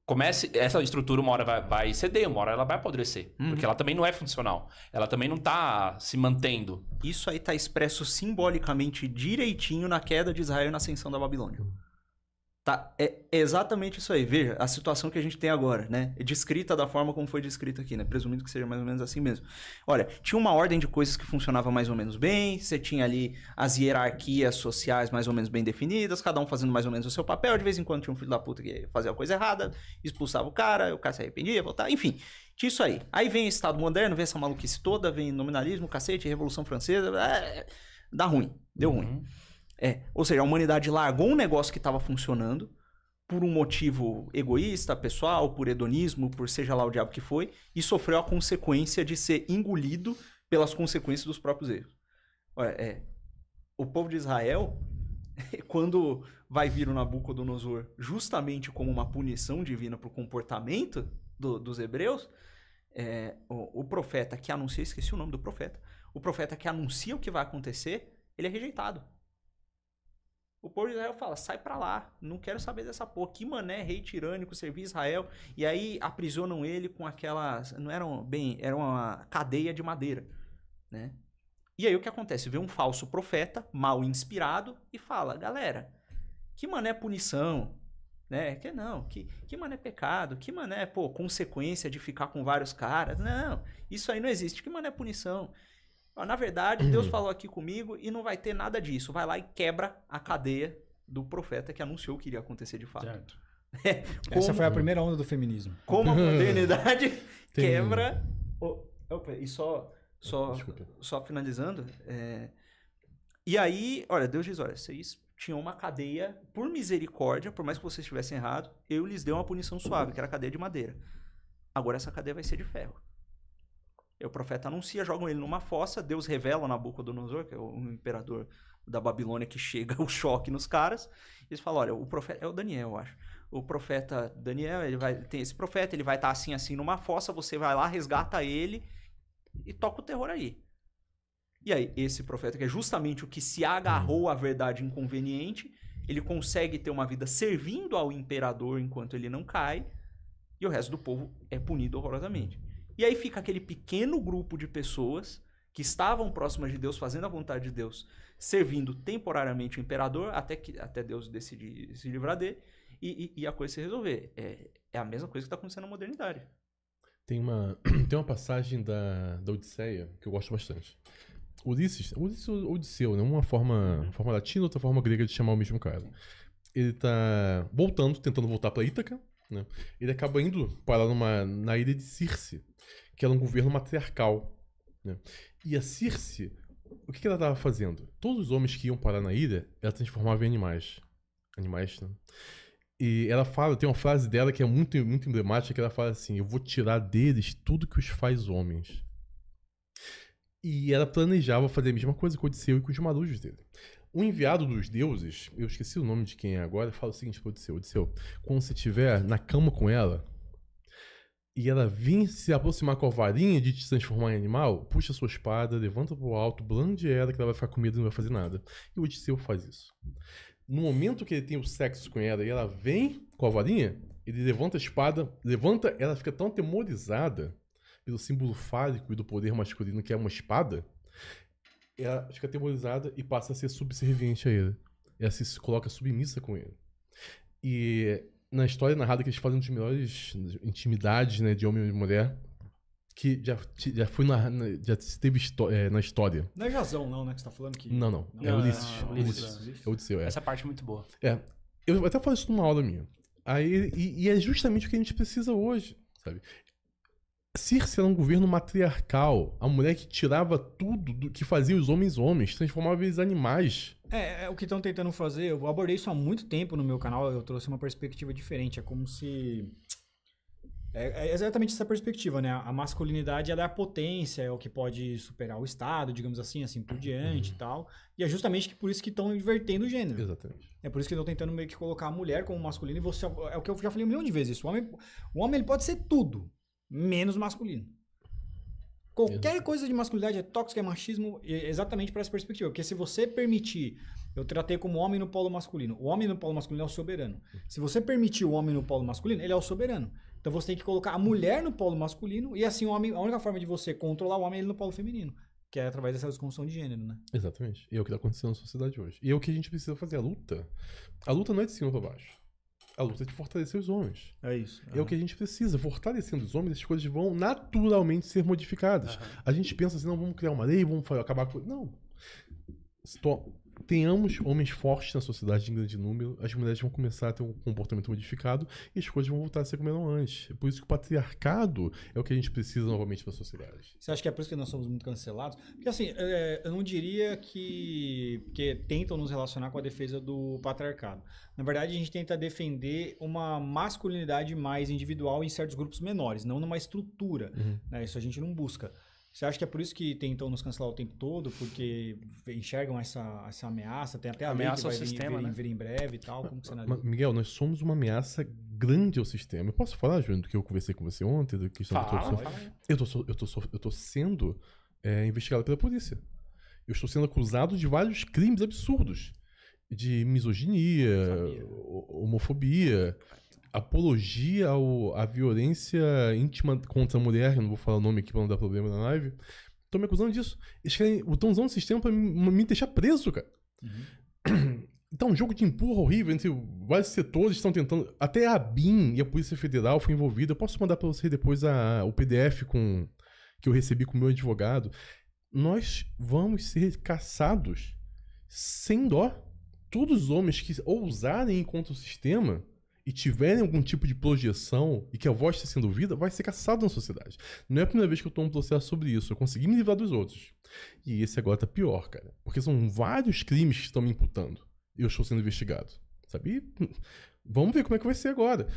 comece essa estrutura uma hora vai, vai, ceder, uma hora ela vai apodrecer, uhum. porque ela também não é funcional, ela também não está se mantendo. Isso aí está expresso simbolicamente direitinho na queda de Israel e na ascensão da Babilônia. Tá, é exatamente isso aí. Veja a situação que a gente tem agora, né? É descrita da forma como foi descrita aqui, né? Presumindo que seja mais ou menos assim mesmo. Olha, tinha uma ordem de coisas que funcionava mais ou menos bem, você tinha ali as hierarquias sociais mais ou menos bem definidas, cada um fazendo mais ou menos o seu papel. De vez em quando tinha um filho da puta que fazia a coisa errada, expulsava o cara, o cara se arrependia, voltava, enfim. Tinha isso aí. Aí vem o Estado moderno, vem essa maluquice toda, vem nominalismo, cacete, Revolução Francesa, é, dá ruim, deu uhum. ruim. É, ou seja, a humanidade largou um negócio que estava funcionando por um motivo egoísta, pessoal, por hedonismo, por seja lá o diabo que foi, e sofreu a consequência de ser engolido pelas consequências dos próprios erros. Olha, é, o povo de Israel, <laughs> quando vai vir o Nabucodonosor justamente como uma punição divina para o comportamento do, dos hebreus, é, o, o, profeta que anuncia, esqueci o nome do profeta, o profeta que anuncia o que vai acontecer, ele é rejeitado. O povo de Israel fala: sai pra lá, não quero saber dessa porra. Que mané, rei tirânico, servir Israel. E aí aprisionam ele com aquelas. Não era bem, era uma cadeia de madeira. Né? E aí o que acontece? Vem um falso profeta, mal inspirado, e fala: galera, que mané punição, né? Que não, que, que mané pecado, que mané, pô, consequência de ficar com vários caras. Não, isso aí não existe. Que mané punição. Na verdade, Deus <clears throat> falou aqui comigo e não vai ter nada disso. Vai lá e quebra a cadeia do profeta que anunciou que iria acontecer de fato. Certo. <laughs> É, como, Essa foi a primeira onda do feminismo. Como a <laughs> modernidade quebra. opa, e só, só, só finalizando. É, e aí, olha, Deus diz: olha, vocês tinham uma cadeia, por misericórdia, por mais que vocês estivessem errado, eu lhes dei uma punição suave, que era a cadeia de madeira. Agora essa cadeia vai ser de ferro o profeta anuncia, jogam ele numa fossa, Deus revela Nabucodonosor, que é o imperador da Babilônia que chega o choque nos caras. Eles falam, olha, o profeta é o Daniel, eu acho. O profeta Daniel, ele vai tem esse profeta, ele vai estar tá assim assim numa fossa, você vai lá, resgata ele e toca o terror aí. E aí esse profeta que é justamente o que se agarrou à verdade inconveniente, ele consegue ter uma vida servindo ao imperador enquanto ele não cai, e o resto do povo é punido horrorosamente. E aí fica aquele pequeno grupo de pessoas que estavam próximas de Deus, fazendo a vontade de Deus, servindo temporariamente o imperador, até que até Deus decidir se livrar dele, e, e, e a coisa se resolver. É, é a mesma coisa que está acontecendo na modernidade. Tem uma, <clears throat> tem uma passagem da, da Odisseia que eu gosto bastante. Ulisses, Ulisses ou Odisseu, né? uma forma, forma latina, outra forma grega de chamar o mesmo cara. Ele está voltando, tentando voltar para Ítaca, né? Ele acaba indo parar numa, na ilha de Circe, que era um governo matriarcal. Né? E a Circe, o que, que ela estava fazendo? Todos os homens que iam parar na ilha, ela transformava em animais. Animais, né? E ela fala, tem uma frase dela que é muito, muito emblemática, que ela fala assim, eu vou tirar deles tudo que os faz homens. E ela planejava fazer a mesma coisa com o Odisseu e com os marujos dele. O enviado dos deuses, eu esqueci o nome de quem é agora, fala o seguinte para Odisseu: Odisseu, quando você estiver na cama com ela e ela vir se aproximar com a varinha de te transformar em animal, puxa sua espada, levanta pro alto, blande ela que ela vai ficar com medo e não vai fazer nada. E o Odisseu faz isso. No momento que ele tem o sexo com ela e ela vem com a varinha, ele levanta a espada, levanta, ela fica tão atemorizada pelo símbolo fálico e do poder masculino que é uma espada ela é, fica atemorizada e passa a ser subserviente a ele. Ela é assim, se coloca submissa com ele. E na história narrada que eles fazem dos melhores intimidades né, de homem e mulher, que já, já foi na, já teve é, na história. Não é Jazão, não, né? Que você tá falando aqui Não, não. não é ah, Ulisses. É Ulisses. É Odisseu, é. Essa parte é muito boa. É. Eu até falei isso numa aula minha. Aí, e, e, é justamente o que a gente precisa hoje, sabe? Circe era um governo matriarcal. A mulher que tirava tudo do que fazia os homens homens, transformava eles em animais. É, é, é o que estão tentando fazer. Eu abordei isso há muito tempo no meu canal. Eu trouxe uma perspectiva diferente. É como se. É, é exatamente essa perspectiva, né? A masculinidade é a potência, é o que pode superar o Estado, digamos assim, assim por diante uhum. e tal. E é justamente por isso que estão invertendo o gênero. Exatamente. É por isso que estão tentando meio que colocar a mulher como masculino e você. É o que eu já falei um milhão de vezes. O homem, o homem ele pode ser tudo menos masculino. Qualquer coisa de masculinidade é tóxica, é machismo, é exatamente para essa perspectiva. Porque se você permitir, eu tratei como homem no polo masculino. O homem no polo masculino é o soberano. Se você permitir o homem no polo masculino, ele é o soberano. Então você tem que colocar a mulher no polo masculino e assim o homem, a única forma de você controlar o homem é ele no polo feminino. Que é através dessa desconstrução de gênero, né? Exatamente. E é o que está acontecendo na sociedade hoje. E é o que a gente precisa fazer, a luta. A luta não é de cima para baixo a luta é de fortalecer os homens. É isso. Uhum. É o que a gente precisa. Fortalecendo os homens, as coisas vão naturalmente ser modificadas. Uhum. A gente pensa assim, não, vamos criar uma lei, vamos acabar com. Não. Stop tenhamos homens fortes na sociedade em grande número, as mulheres vão começar a ter um comportamento modificado e as coisas vão voltar a ser como eram antes. É por isso que o patriarcado é o que a gente precisa novamente para a sociedade. Você acha que é por isso que nós somos muito cancelados? Porque assim, é, eu não diria que, que tentam nos relacionar com a defesa do patriarcado. Na verdade, a gente tenta defender uma masculinidade mais individual em certos grupos menores, não numa estrutura. Uhum. Né? Isso a gente não busca. Você acha que é por isso que tentam nos cancelar o tempo todo? Porque enxergam essa, essa ameaça? Tem até a ameaça lei vai sistema, vir, né? vir, em breve e tal. Como que você analisa? Miguel, nós somos uma ameaça grande ao sistema. Eu posso falar, Júnior, do que eu conversei com você ontem? Do que fala, Eu, estou eu, eu sendo é, investigado pela polícia. Eu estou sendo acusado de vários crimes absurdos. De misoginia, homofobia apologia ao, à violência íntima contra a mulher, eu não vou falar o nome aqui pra não dar problema na live. Estão me acusando disso. Eles querem, estão usando o sistema pra me, me deixar preso, cara. Uhum. Então, um jogo de empurra horrível entre vários setores estão tentando. Até a BIM e a Polícia Federal foi envolvida. Eu posso mandar para você depois a, o PDF com, que eu recebi com o meu advogado. Nós vamos ser caçados sem dó. Todos os homens que ousarem contra o sistema e tiverem algum tipo de projeção e que a voz está sendo ouvida, vai ser caçado na sociedade. Não é a primeira vez que eu tomo um processo sobre isso. Eu consegui me livrar dos outros. E esse agora tá pior, cara. Porque são vários crimes que estão me imputando. Eu estou sendo investigado. Sabe? Hum, vamos ver como é que vai ser agora.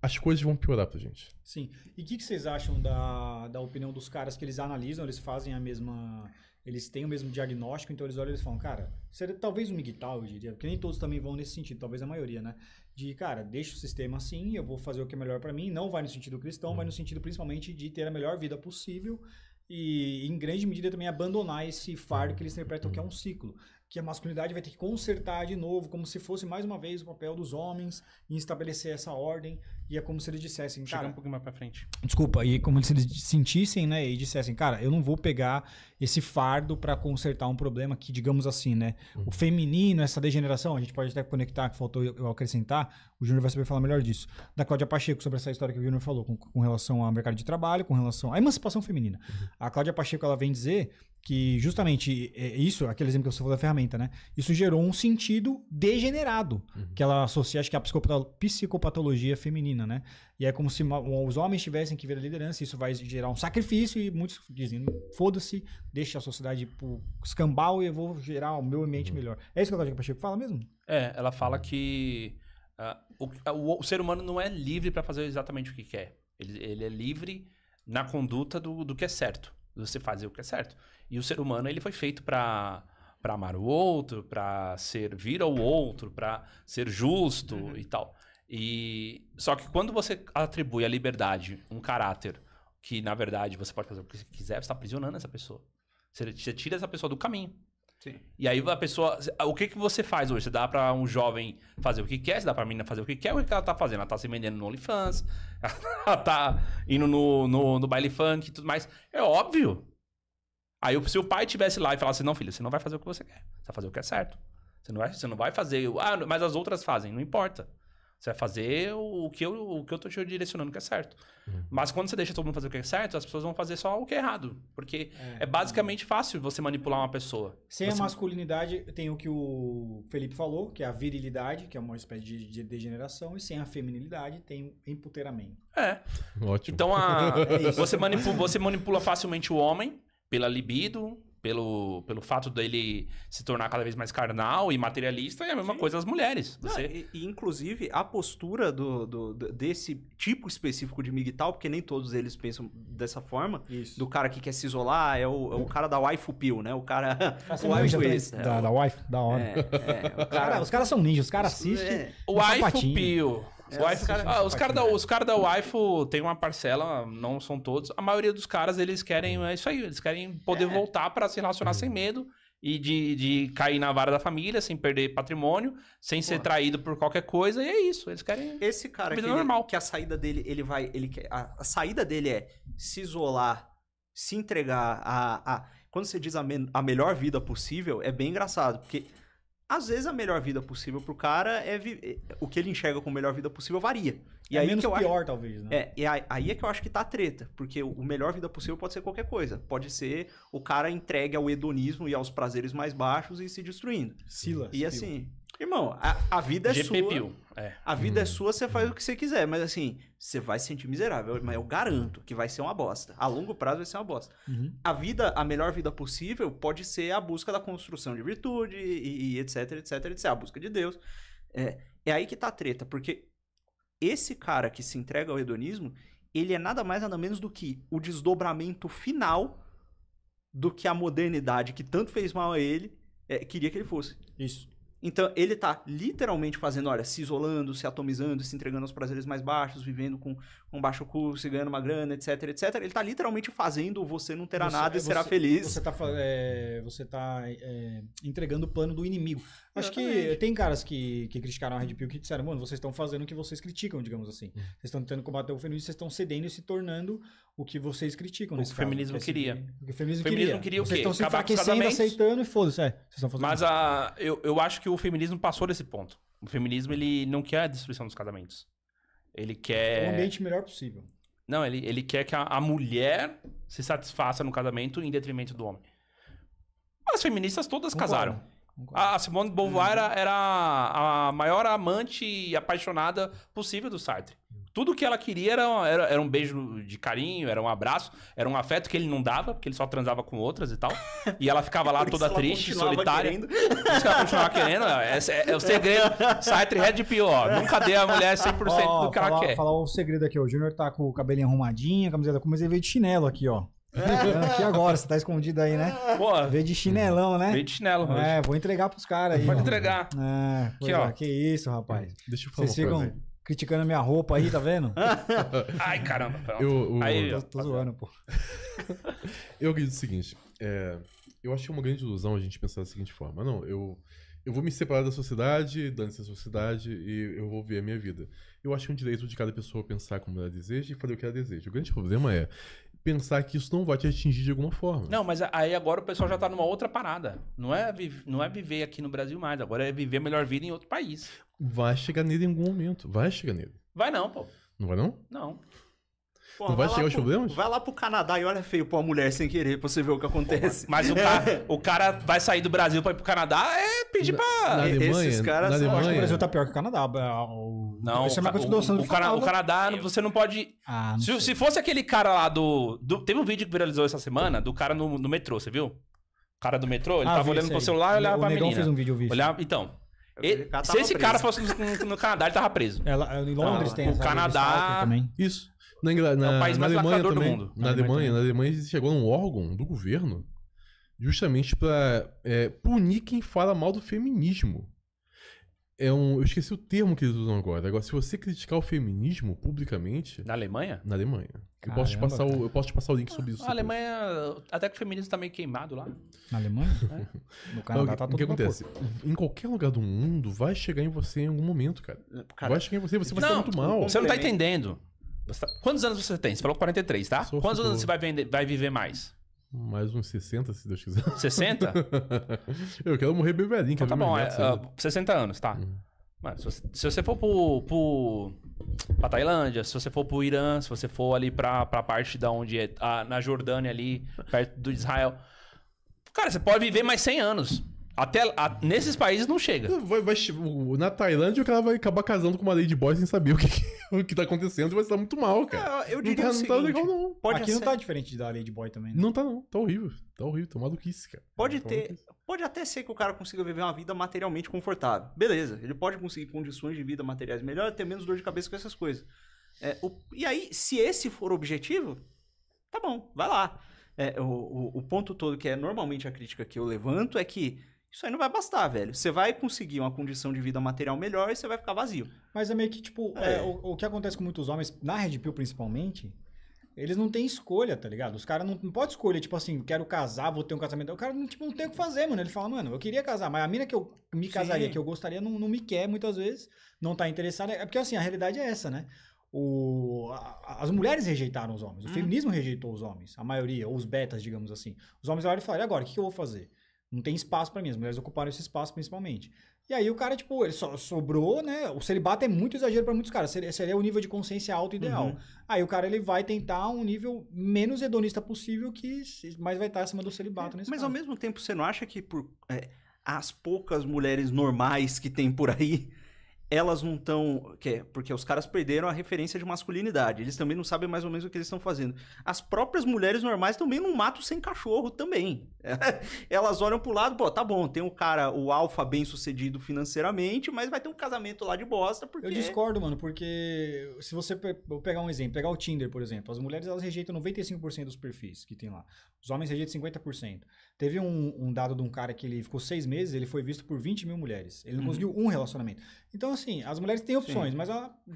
As coisas vão piorar pra gente. Sim. E o que, que, vocês acham da, da opinião dos caras que eles analisam? Eles fazem a mesma eles têm o mesmo diagnóstico, então eles olham e falam, cara, seria é talvez o migtal, eu diria, porque nem todos também vão nesse sentido, talvez a maioria, né? De, cara, deixa o sistema assim, eu vou fazer o que é melhor para mim, não vai no sentido cristão, uhum. vai no uhum. sentido principalmente de ter a melhor vida possível e, em grande medida, também abandonar esse fardo uhum. que eles interpretam que é um ciclo que a masculinidade vai ter que consertar de novo, como se fosse mais uma vez o papel dos homens em estabelecer essa ordem, e é como se eles dissessem, cara, Chegar um pouquinho mais para frente. Desculpa, e como se eles sentissem, né, e dissessem, cara, eu não vou pegar esse fardo para consertar um problema que, digamos assim, né, uhum. o feminino, essa degeneração, a gente pode até conectar, que faltou eu acrescentar, o Júnior vai saber falar melhor disso, da Cláudia Pacheco sobre essa história que o Júnior falou com, com relação ao mercado de trabalho, com relação à emancipação feminina. Uhum. A Cláudia Pacheco ela vem dizer que justamente é, é isso, aquele exemplo que você falou da ferramenta, né? Isso gerou um sentido degenerado, uhum. que ela associa, acho que é a psicopatologia feminina, né? E é como se os homens tivessem que ver a liderança, isso vai gerar um sacrifício e muitos dizem, foda-se, deixa a sociedade pro escambau e eu vou gerar o meu ambiente uhum. melhor. É isso que a Cláudia Pacheco fala mesmo? É, ela fala que uh, o, o, ser humano não é livre para fazer exatamente o que quer. Ele, ele é livre na conduta do, do que é certo você fazer o que é certo. E o ser humano ele foi feito para para amar o outro, para servir ao outro, para ser justo uhum. e tal. E só que quando você atribui à liberdade um caráter que na verdade você pode fazer o que você quiser, você está aprisionando essa pessoa. Você, você tira essa pessoa do caminho. Sim. E aí a pessoa. O que, que você faz hoje? Você dá para um jovem fazer o que quer, você dá pra menina fazer o que quer, o que ela tá fazendo? Ela tá se vendendo no OnlyFans, <laughs> ela tá indo no, no, no baile funk e tudo mais. É óbvio. Aí se o pai tivesse lá e falasse, não, filho você não vai fazer o que você quer. Você vai fazer o que é certo. Você não vai, você não vai fazer. Ah, mas as outras fazem, não importa. Você vai fazer o que eu, o que eu tô te direcionando que é certo. Uhum. Mas quando você deixa todo mundo fazer o que é certo, as pessoas vão fazer só o que é errado. Porque é, é basicamente é. fácil você manipular uma pessoa. Sem você... a masculinidade, tem o que o Felipe falou, que é a virilidade, que é uma espécie de, de degeneração, e sem a feminilidade tem o empoderamento. É. Ótimo. Então a, <laughs> é você, manipula, você manipula facilmente o homem pela libido, pelo, pelo fato dele se tornar cada vez mais carnal e materialista, é a mesma Sim. coisa das mulheres. Você... Não, e, e, inclusive, a postura do, do, desse tipo específico de Miguel, porque nem todos eles pensam dessa forma, Isso. do cara que quer se isolar, é o, é o cara da waifu pill, né? O cara... <laughs> o waifu é, da, da waifu, da hora. É, é, cara... os caras são ninjas, os caras assistem... É. Waifu pill. Wi-Fi, é, ah, os caras da, cara da Waifu tem uma parcela, não são todos. A maioria dos caras, eles querem. É isso aí, eles querem poder é. voltar para se relacionar sem medo e de, de cair na vara da família, sem perder patrimônio, sem ser traído por qualquer coisa, e é isso. Eles querem. Esse cara que, normal. Ele, que a saída dele, ele vai. Ele, quer, a, a, saída dele é se isolar, se entregar a. a quando você diz a, me, a melhor vida possível, é bem engraçado, porque às vezes a melhor vida possível pro cara é viver. É, o que ele enxerga como melhor vida possível varia. E é aí menos que eu pior acho... talvez, né? É, e aí é que eu acho que tá a treta, porque o melhor vida possível pode ser qualquer coisa. Pode ser o cara entregue ao hedonismo e aos prazeres mais baixos e se destruindo. silas E assim, Irmão, a, a vida é GPPU, sua. É. A vida hum. é uhum. sua, você faz o que você quiser, mas assim, você vai se sentir miserável, mas eu garanto que vai ser uma bosta. A longo prazo vai ser uma bosta. Uhum. A vida, a melhor vida possível, pode ser a busca da construção de virtude e, e etc, etc, etc. A busca de Deus. É, é aí que tá a treta, porque esse cara que se entrega ao hedonismo, ele é nada mais nada menos do que o desdobramento final do que a modernidade que tanto fez mal a ele é, queria que ele fosse. Isso. Então, ele está literalmente fazendo, olha, se isolando, se atomizando, se entregando aos prazeres mais baixos, vivendo com, um baixo custo, ganhando uma grana, etc, etc. Ele está literalmente fazendo você não terá você, nada e é, você, será feliz. Você está é, você tá, é, entregando o plano do inimigo. Acho que tem caras que, que criticaram a Red Pill que disseram, mano, vocês estão fazendo o que vocês criticam, digamos assim. Hum. Vocês estão tentando combater o feminismo, vocês estão cedendo e se tornando o que vocês criticam. O, que o feminismo é queria. o que o feminismo, feminismo queria. queria vocês estão se enfraquecendo, aceitando e foda-se. É, vocês estão fazendo Mas a, eu, eu acho que o feminismo passou desse ponto. O feminismo ele não quer a destruição dos casamentos. Ele é quer. O ambiente melhor possível. Não, ele, ele quer que a, a mulher se satisfaça no casamento em detrimento do homem. As feministas todas Concordo. casaram. A Simone de Beauvoir uhum. era, era a maior amante e apaixonada possível do Sartre. Tudo que ela queria era, era, era um beijo de carinho, era um abraço, era um afeto que ele não dava, porque ele só transava com outras e tal. E ela ficava lá <laughs> toda triste, solitária. Querendo. Por isso que ela continuava querendo. É, é, é o segredo. Sartre Red Pill, ó. Nunca dê a mulher 100% oh, do que falar, ela quer. falar o segredo aqui, ó. O Junior tá com o cabelinho arrumadinho, a camiseta como mas ele veio de chinelo aqui, ó. Aqui agora, você tá escondido aí, né? Pô, veio de chinelão, né? Veio de chinelo, mano. É, vou entregar pros caras aí. Pode ó. entregar. É, aqui, ó. É, que isso, rapaz. Deixa eu falar Vocês ficam criticando a minha roupa aí, tá vendo? <laughs> Ai, caramba. Eu, eu, aí, eu tô, tô tá zoando, pô. eu acredito o seguinte. É, eu acho é uma grande ilusão a gente pensar da seguinte forma. Não, eu, eu vou me separar da sociedade, dando se a sociedade e eu vou ver a minha vida. Eu acho que é um direito de cada pessoa pensar como ela deseja e fazer o que ela deseja. O grande problema é pensar que isso não vai te atingir de alguma forma. Não, mas aí agora o pessoal já tá numa outra parada. Não é, não é viver aqui no Brasil mais, agora é viver a melhor vida em outro país. Vai chegar nele em algum momento. Vai chegar nele. Vai não, pô. Não vai não? Não. Pô, não vai, vai chegar os pro, problemas? Vai lá pro Canadá e olha feio pra uma mulher sem querer pra você ver o que acontece. Mas o cara, <laughs> é. o cara vai sair do Brasil pra ir pro Canadá é pedir pra. Na Alemanha, Esses caras na Alemanha. Acho que o Brasil tá pior que o Canadá. É, não, é o, o, Cana, o Canadá, você não pode. Ah, não se, se, fosse aquele cara lá do, do, Teve um vídeo que viralizou essa semana do cara no, no metrô, você viu? O cara do metrô, ele ah, tava olhando pro celular e olhava o pra menina. Fez um vídeo, eu vi. Olhava, então. Ele, se esse preso. cara fosse no, no, Canadá, ele tava preso. Ela, em Londres ah, tem essa. No Canadá. Também. Isso. Na na, é o país mais na do mundo. Na, na Alemanha, na Alemanha chegou num órgão do governo justamente para é, punir quem fala mal do feminismo. É um, eu esqueci o termo que eles usam agora. Agora, se você criticar o feminismo publicamente. Na Alemanha? Na Alemanha. Caramba, eu, posso te passar o, eu posso te passar o link sobre isso. A Alemanha, até que o feminismo tá meio queimado lá. Na Alemanha? É. No Canadá Não, tá todo O que tá acontece? Em qualquer lugar do mundo, vai chegar em você em algum momento, cara. cara vai chegar em você, você não, vai ser muito mal. Você não tá entendendo. Tá... Quantos anos você tem? Você falou 43, tá? Sou Quantos anos você vai, vender, vai viver mais? Mais uns 60, se Deus quiser. 60? <laughs> eu quero morrer bem velhinho. Então tá bom, é, uh, 60 é, anos, tá. Hum. Mas se você, se você for pro, pro pra Tailândia, se você for pro Irã, se você for ali pra, pra parte da onde é, a, na Jordânia ali, perto do Israel. Cara, você pode viver mais 100 anos. Até a, nesses países não chega. Vai, vai, na Tailândia o cara vai acabar casando com uma Ladyboy sem saber o que, <laughs> o que tá acontecendo e vai estar muito mal, cara. É, eu diria tá, não, tá, seguinte, não tá legal, não. Pode Aqui tá ser... não tá diferente da Ladyboy também. Né? Não tá, não. Tá horrível. Tá horrível. Tá maluquice, cara. Pode tá ter. Maluquice. Pode até ser que o cara consiga viver uma vida materialmente confortável. Beleza. Ele pode conseguir condições de vida materiais melhores ter menos dor de cabeça com essas coisas. É, o... E aí, se esse for o objetivo, tá bom, vai lá. É, o, o, o ponto todo que é normalmente a crítica que eu levanto é que isso aí não vai bastar, velho. Você vai conseguir uma condição de vida material melhor e você vai ficar vazio. Mas é meio que, tipo, é. É, o, o, que acontece com muitos homens, na Red Pill principalmente, eles não têm escolha, tá ligado? Os caras não, não podem escolher, tipo assim, quero casar, vou ter um casamento. O cara não, tipo, não tem o que fazer, mano. Ele fala, mano, eu queria casar, mas a mina que eu me casaria, Sim. que eu gostaria, não, não me quer muitas vezes, não tá interessada. É porque, assim, a realidade é essa, né? O, a, as mulheres rejeitaram os homens, o hum. feminismo rejeitou os homens, a maioria, ou os betas, digamos assim. Os homens olharam e falaram, agora, o que, que eu vou fazer? Não tem espaço para mim, as mulheres ocuparam esse espaço principalmente. E aí o cara, tipo, ele só sobrou, né? O celibato é muito exagero para muitos caras. esse é o nível de consciência alto ideal. Uhum. Aí o cara ele vai tentar um nível menos hedonista possível que mais vai estar acima do celibato é, nesse Mas caso. ao mesmo tempo, você não acha que por é, as poucas mulheres normais que tem por aí elas não estão. É, porque os caras perderam a referência de masculinidade. Eles também não sabem mais ou menos o que eles estão fazendo. As próprias mulheres normais também não matam sem cachorro também. <laughs> elas olham pro lado, pô, tá bom, tem o cara, o alfa bem sucedido financeiramente, mas vai ter um casamento lá de bosta. Porque... Eu discordo, mano, porque se você. Vou pegar um exemplo, pegar o Tinder, por exemplo. As mulheres elas rejeitam 95% dos perfis que tem lá. Os homens rejeitam 50%. Teve um, um, dado de um cara que ele ficou seis meses, ele foi visto por 20 mil mulheres. Ele não uhum. conseguiu um relacionamento. Então, assim, assim, as mulheres têm opções, Sim. mas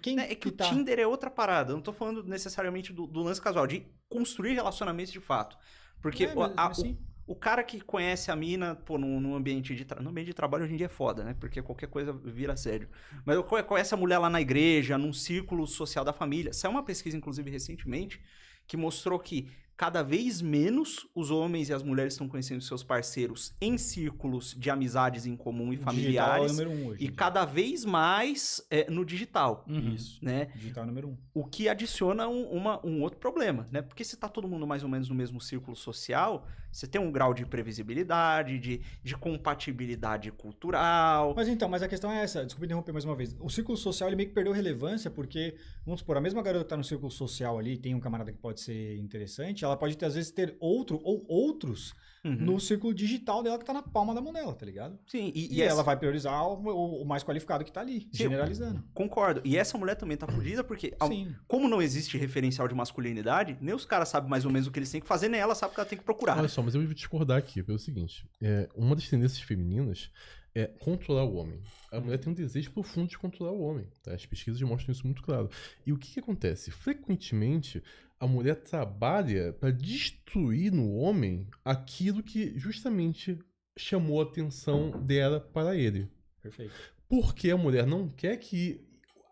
quem. É, é que, que, o tá? Tinder é outra parada. Eu não tô falando necessariamente do, do lance casual, de construir relacionamentos de fato. Porque é, mas, a, assim... o, o, cara que conhece a mina, pô, num, num ambiente de trabalho no ambiente de trabalho hoje em dia é foda, né? Porque qualquer coisa vira sério. Mas conhece a mulher lá na igreja, num círculo social da família. Saiu uma pesquisa, inclusive, recentemente, que mostrou que Cada vez menos os homens e as mulheres estão conhecendo seus parceiros em círculos de amizades em comum e familiares. Digital é o número um hoje, e né? cada vez mais é, no digital. Uhum. Isso. Né? Digital é número um. O que adiciona um, uma, um outro problema, né? Porque se está todo mundo mais ou menos no mesmo círculo social, você tem um grau de previsibilidade, de, de compatibilidade cultural. Mas então, mas a questão é essa, desculpe interromper mais uma vez. O círculo social ele meio que perdeu relevância, porque, vamos supor, a mesma garota que está no círculo social ali, tem um camarada que pode ser interessante, ela pode ter, às vezes ter outro ou outros uhum. no círculo digital dela que tá na palma da mão dela, tá ligado? Sim. E, e, e essa... ela vai priorizar o, o, mais qualificado que tá ali, Sim, generalizando. Concordo. E essa mulher também tá fodida porque, ao, como não existe referencial de masculinidade, nem os caras sabem mais ou menos o que eles têm que fazer, nem ela sabe o que ela tem que procurar. Olha né? só, mas eu vou discordar aqui pelo seguinte. É, uma das tendências femininas é controlar o homem. A uhum. mulher tem um desejo profundo de controlar o homem. Tá? As pesquisas mostram isso muito claro. E o que, que acontece? Frequentemente, a mulher trabalha para destruir no homem aquilo que justamente chamou a atenção dela para ele. Perfeito. Porque a mulher não quer que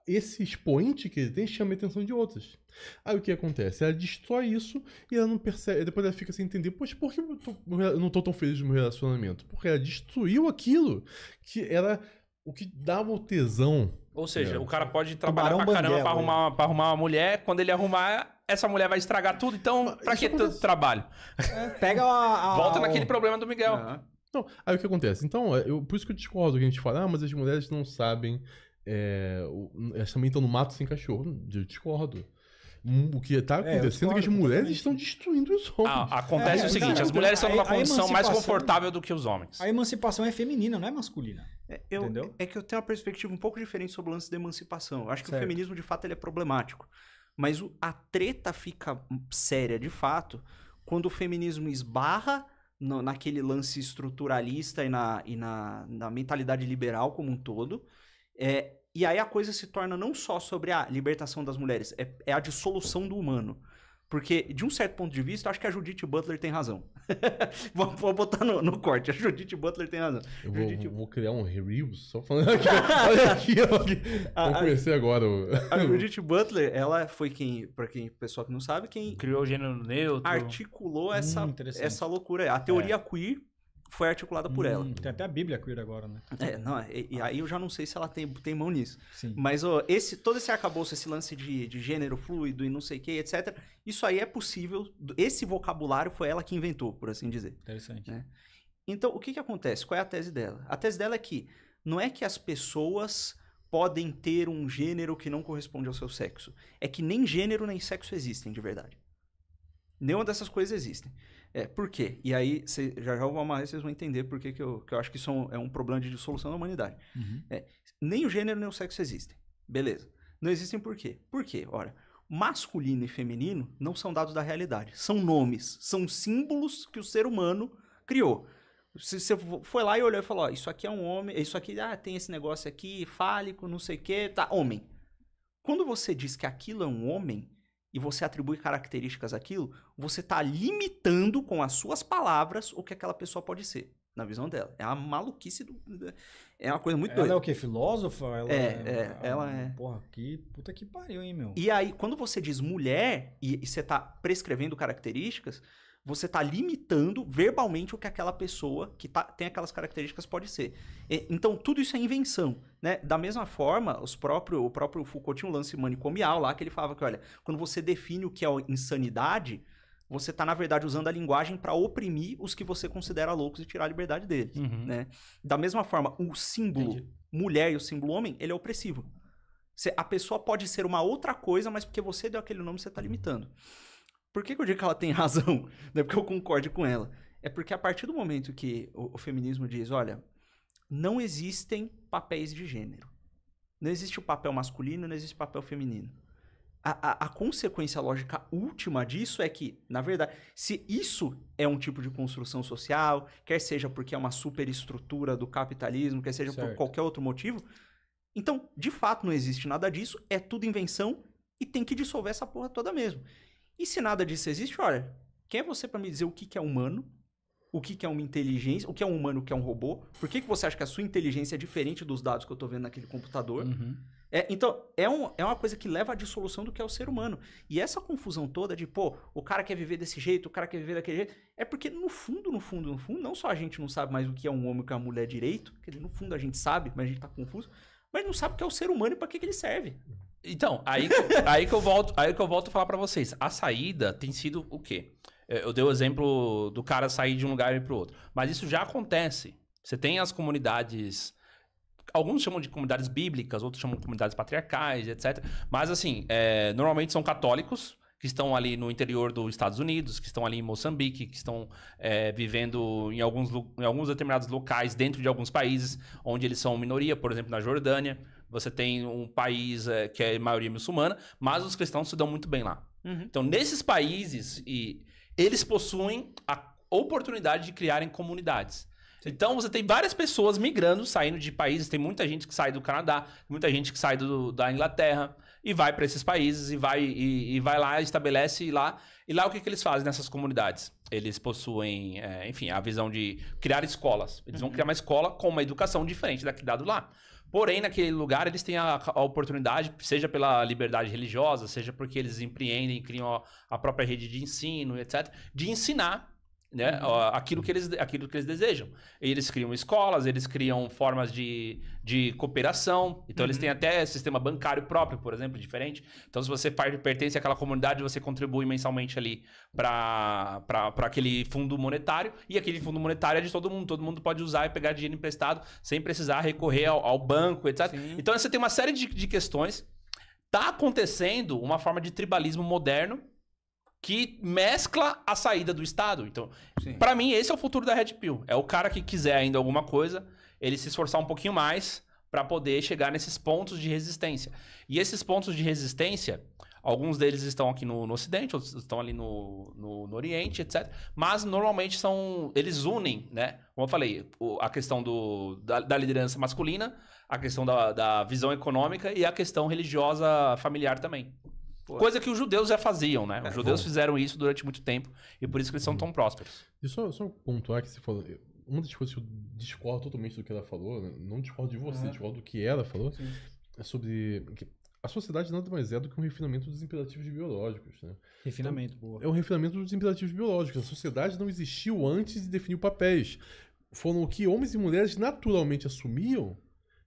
esse expoente que ele tem chame a atenção de outras. Aí o que acontece? Ela destrói isso e ela não percebe. Depois ela fica sem entender, poxa, por que eu, tô, eu não tô tão feliz no meu relacionamento? Porque ela destruiu aquilo que era o que dava o tesão. Ou seja, é. o cara pode trabalhar Tubarão pra caramba banguela, pra arrumar, pra arrumar uma mulher, quando ele arrumar, essa mulher vai estragar tudo, então pra que tanto trabalho? É, pega a, a, Volta naquele problema do Miguel. É. Então, aí o que acontece? Então, é, eu, por isso que eu discordo que a gente fala, ah, mas as mulheres não sabem. É, elas também estão no mato sem cachorro. Eu discordo. Hum, o que está é, acontecendo é, que as mulheres estão destruindo os ah, homens. Ah, acontece é, o seguinte: as mulheres estão numa condição mais confortável do que os homens. A emancipação é feminina, não é masculina. É, eu, entendeu? é que eu tenho uma perspectiva um pouco diferente sobre o lance da emancipação. Eu acho que certo. o feminismo, de fato, ele é problemático. Mas o, a treta fica hum, séria de fato quando o feminismo esbarra no, naquele lance estruturalista e, na, e na, na mentalidade liberal como um todo. É, e aí a coisa se torna não só sobre a libertação das mulheres, é, é a dissolução do humano. Porque, de um certo ponto de vista, acho que a Judith Butler tem razão. <laughs> vou, vou, botar no, no, corte. A Judith Butler tem razão. Eu vou, Judith... vou criar um Reels só falando aqui. <laughs> olha aqui, olha Vamos conhecer agora. O... a <laughs> Judith Butler, ela foi quem, para quem pessoal que não sabe, quem. Criou o gênero neutro. Articulou hum, essa, essa loucura. A teoria é. queer foi articulada por hum, ela. Tem até a Bíblia queer agora, né? É, não, é, e, e, ah. aí eu já não sei se ela tem, tem mão nisso. Sim. Mas ó, esse, todo esse arcabouço, esse lance de, de gênero fluido e não sei o que, etc., isso aí é possível. Esse vocabulário foi ela que inventou, por assim dizer. Interessante. Né? Então, o que, que acontece? Qual é a tese dela? A tese dela é que não é que as pessoas podem ter um gênero que não corresponde ao seu sexo. É que nem gênero nem sexo existem de verdade. Nenhuma dessas coisas existem. É, por quê? E aí, cê, já já vou amarrar, vocês vão entender por que, que, eu, que eu acho que isso é um, é um problema de solução da humanidade. Uhum. É, nem o gênero nem o sexo existem. Beleza. Não existem por quê? Por quê? Olha, masculino e feminino não são dados da realidade. São nomes, são símbolos que o ser humano criou. Se você foi lá e olhou e falou, ó, isso aqui é um homem, isso aqui, ah, tem esse negócio aqui, fálico, não sei o quê, tá, homem. Quando você diz que aquilo é um homem, e você atribui características àquilo, você está limitando com as suas palavras o que aquela pessoa pode ser, na visão dela. É uma maluquice, do... é uma coisa muito ela é doida. Ela é o que? Filósofa? Ela é, é, é ela é. Porra, que puta que pariu, hein, meu? E aí, quando você diz mulher e, e você está prescrevendo características, você está limitando verbalmente o que aquela pessoa que tá, tem aquelas características pode ser. E, então, tudo isso é invenção. Né? Da mesma forma, os próprio, o próprio Foucault tinha um lance manicomial lá, que ele falava que, olha, quando você define o que é insanidade, você está, na verdade, usando a linguagem para oprimir os que você considera loucos e tirar a liberdade deles. Uhum. Né? Da mesma forma, o símbolo Entendi. mulher e o símbolo homem, ele é opressivo. a pessoa pode ser uma outra coisa, mas porque você deu aquele nome, você está limitando. Por que, que eu digo que ela tem <laughs> razão? Não é porque eu concorde com ela. É porque a partir do momento que o, o feminismo diz, olha, não existem papéis de gênero. Não existe o papel masculino, não existe o papel feminino. A, a, a, consequência lógica última disso é que, na verdade, se isso é um tipo de construção social, quer seja porque é uma superestrutura do capitalismo, quer seja certo. por qualquer outro motivo, então, de fato, não existe nada disso, é tudo invenção e tem que dissolver essa porra toda mesmo. E se nada disso existe, olha, quem é você para me dizer o que, que é humano? O que, que é uma inteligência? O que é um humano, o que é um robô? Por que, que você acha que a sua inteligência é diferente dos dados que eu estou vendo naquele computador? Uhum. É, então, é, um, é, uma coisa que leva à dissolução do que é o ser humano. E essa confusão toda de, pô, o cara quer viver desse jeito, o cara quer viver daquele jeito, é porque no fundo, no fundo, no fundo, não só a gente não sabe mais o que é um homem e o que é uma mulher direito, que no fundo a gente sabe, mas a gente está confuso, mas não sabe o que é o ser humano e para que, que ele serve. Então, aí, <laughs> aí que eu volto, aí que eu volto a falar para vocês. A saída tem sido o quê? Eu dei o exemplo do cara sair de um lugar e para o outro. Mas isso já acontece. Você tem as comunidades alguns chamam de comunidades bíblicas, outros chamam de comunidades patriarcais, etc. Mas, assim, é, normalmente são católicos que estão ali no interior dos Estados Unidos, que estão ali em Moçambique, que estão é, vivendo em alguns, em alguns determinados locais dentro de alguns países onde eles são minoria, por exemplo, na Jordânia você tem um país é, que é maioria muçulmana, mas os cristãos se dão muito bem lá. Uhum. Então, nesses países, e eles possuem a oportunidade de criarem comunidades. Então, você tem várias pessoas migrando, saindo de países. Tem muita gente que sai do Canadá, muita gente que sai do, da Inglaterra e vai para esses países e vai, e, e, vai lá, estabelece lá. E lá o que, que eles fazem nessas comunidades? Eles possuem, é, enfim, a visão de criar escolas. Eles uhum. vão criar uma escola com uma educação diferente da que dado lá. Porém, naquele lugar, eles têm a, a, oportunidade, seja pela liberdade religiosa, seja porque eles empreendem, criam a, a própria rede de ensino, etc., de ensinar né? Uhum. Aquilo que eles, aquilo que eles desejam. Eles criam escolas, eles criam formas de, de cooperação. Então uhum. eles têm uhum. até sistema bancário próprio, por exemplo, diferente. Então se você pertence àquela comunidade, você contribui mensalmente ali para aquele fundo monetário e aquele fundo monetário é de todo mundo. Todo mundo pode usar e pegar dinheiro emprestado sem precisar recorrer ao, ao banco, etc. Sim. Então você tem uma série de, de questões. está acontecendo uma forma de tribalismo moderno que mescla a saída do Estado. Então, para mim, esse é o futuro da Red Pill. É o cara que quiser ainda alguma coisa, ele se esforçar um pouquinho mais para poder chegar nesses pontos de resistência. E esses pontos de resistência, alguns deles estão aqui no, no Ocidente, outros estão ali no, no, no, Oriente, etc. Mas normalmente são. Eles unem, né? Como eu falei, a questão do, da, da liderança masculina, a questão da, da visão econômica e a questão religiosa familiar também. Pô. Coisa que os judeus já faziam, né? Os é, judeus bom. fizeram isso durante muito tempo e por isso que eles são uhum. tão prósperos. E só, só pontuar ah, que você falou. Uma das coisas que eu discordo totalmente do que ela falou, né, não discordo de você, uhum. discordo do que ela falou, Sim. é sobre. A sociedade nada mais é do que um refinamento dos imperativos biológicos, né? Refinamento, então, boa. É um refinamento dos imperativos biológicos. A sociedade não existiu antes de definir papéis. Foram o que homens e mulheres naturalmente assumiam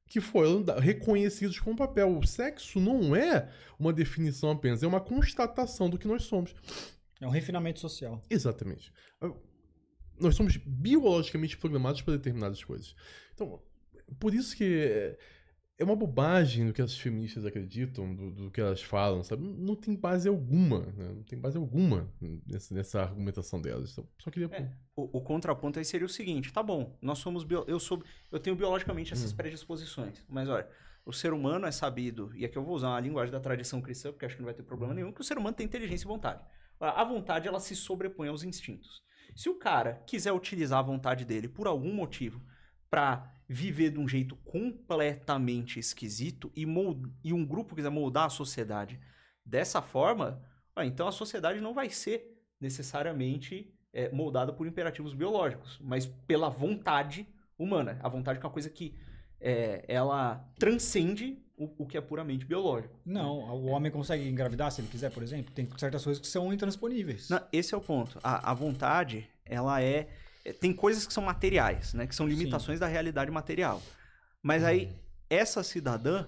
que foram reconhecidos com papel. O sexo não é uma definição apenas, é uma constatação do que nós somos. É um refinamento social. Exatamente. Nós somos biologicamente programados para determinadas coisas. Então, por isso que é uma bobagem do que as feministas acreditam, do, do que elas falam, sabe? Não tem base alguma, né? Não tem base alguma nessa, nessa argumentação delas. Só, então, só queria... É, o, o, contraponto aí seria o seguinte, tá bom, nós somos... Bio, eu, sou, eu tenho biologicamente essas hum. predisposições, mas olha, o ser humano é sabido, e aqui eu vou usar uma linguagem da tradição cristã, porque acho que não vai ter problema nenhum, que o ser humano tem inteligência e vontade. A vontade, ela se sobrepõe aos instintos. Se o cara quiser utilizar a vontade dele por algum motivo para viver de um jeito completamente esquisito e, e um grupo quiser moldar a sociedade dessa forma, ah, então a sociedade não vai ser necessariamente é, moldada por imperativos biológicos, mas pela vontade humana. A vontade é uma coisa que é, ela transcende o, o, que é puramente biológico. Né? Não, o homem é. consegue engravidar se ele quiser, por exemplo. Tem certas coisas que são intransponíveis. Não, esse é o ponto. A, a vontade, ela é é, tem coisas que são materiais, né? Que são limitações Sim. da realidade material. Mas aí, uhum. essa cidadã,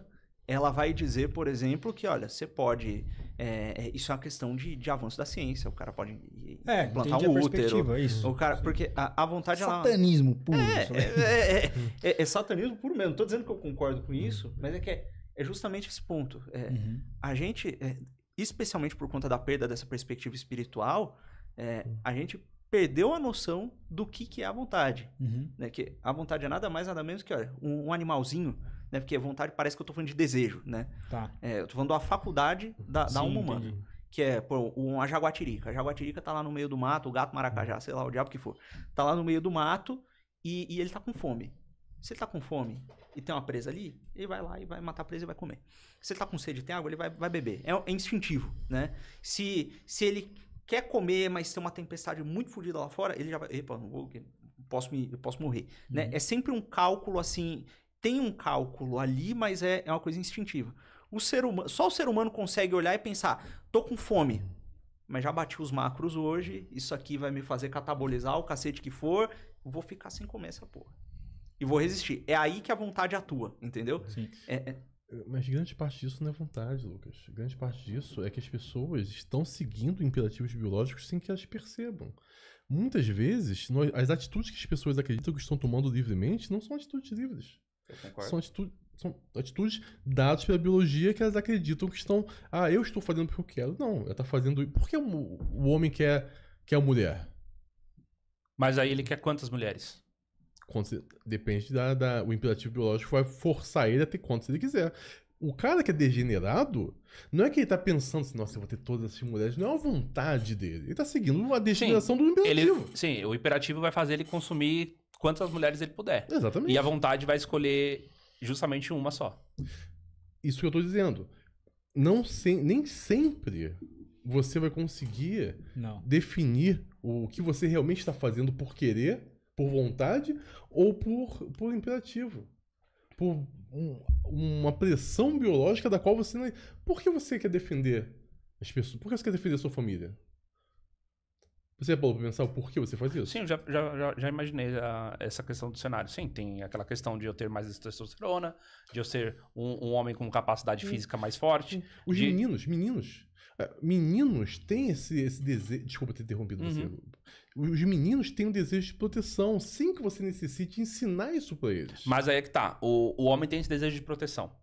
ela vai dizer, por exemplo, que olha, você pode. É, é, isso é uma questão de, de avanço da ciência. O cara pode é, plantar um útero. É isso, o cara, porque a, a vontade satanismo ela. Puro, é, né? é, <laughs> é, é, satanismo puro mesmo. Não tô dizendo que eu concordo com isso, uhum. mas é que é, justamente esse ponto. Uhum. A gente, especialmente por conta da perda dessa perspectiva espiritual, a gente perdeu a noção do que, que é a vontade. Uhum. Né? Que a vontade é nada mais, nada menos que olha, um, um, animalzinho, né? Porque vontade parece que eu estou falando de desejo, né? Tá. É, eu tô falando da faculdade da, da alma humana. Que é pô, uma jaguatirica. A jaguatirica está lá no meio do mato, o gato maracajá, sei lá, o diabo que for. está lá no meio do mato e, e ele está com fome. Se ele tá com fome e tem uma presa ali, ele vai lá e vai matar a presa e vai comer. Se ele tá com sede e tem água, ele vai, vai beber. É, é, instintivo, né? Se, se ele quer comer, mas tem uma tempestade muito fodida lá fora, ele já vai. Epa, não vou, posso me, eu posso morrer. Né? Uhum. Né? É sempre um cálculo assim. Tem um cálculo ali, mas é, é uma coisa instintiva. O ser humano, só o ser humano consegue olhar e pensar: tô com fome, mas já bati os macros hoje, isso aqui vai me fazer catabolizar o cacete que for, vou ficar sem comer essa porra. E vou resistir. É aí que a vontade atua, entendeu? Sim. É, é... Mas grande parte disso não é vontade, Lucas. Grande parte disso é que as pessoas estão seguindo imperativos biológicos sem que elas percebam. Muitas vezes, nós, as atitudes que as pessoas acreditam que estão tomando livremente não são atitudes livres. São, são atitudes dadas pela biologia que elas acreditam que estão. Ah, eu estou fazendo porque eu quero. Não, ela está fazendo. Por que o, o homem quer, quer a mulher? Mas aí ele quer quantas mulheres? depende da, da, O imperativo biológico vai forçar ele a ter quantos ele quiser. O cara que é degenerado, não é que ele tá pensando assim, nossa, eu vou ter todas essas mulheres. Não é a vontade dele. Ele tá seguindo a degeneração sim, do imperativo. Ele, sim, o imperativo vai fazer ele consumir quantas mulheres ele puder. Exatamente. E a vontade vai escolher justamente uma só. Isso que eu tô dizendo. Não se, nem sempre você vai conseguir não. definir o que você realmente está fazendo por querer por vontade ou por, por imperativo. Por um, uma pressão biológica da qual você não. É. Por que você quer defender as pessoas? Por que você quer defender a sua família? Você é para pensar o porquê você faz isso? Sim, eu já, já, já imaginei a, ah, essa questão do cenário. Sim, tem aquela questão de eu ter mais testosterona, de eu ser um, um homem com capacidade física mais forte. Os de... meninos, meninos. Eh, meninos têm esse, esse desejo. Desculpa ter interrompido uhum. você. Os meninos têm um desejo de proteção, sem que você necessite ensinar isso pra eles. Mas aí é que tá. O, o homem tem esse desejo de proteção.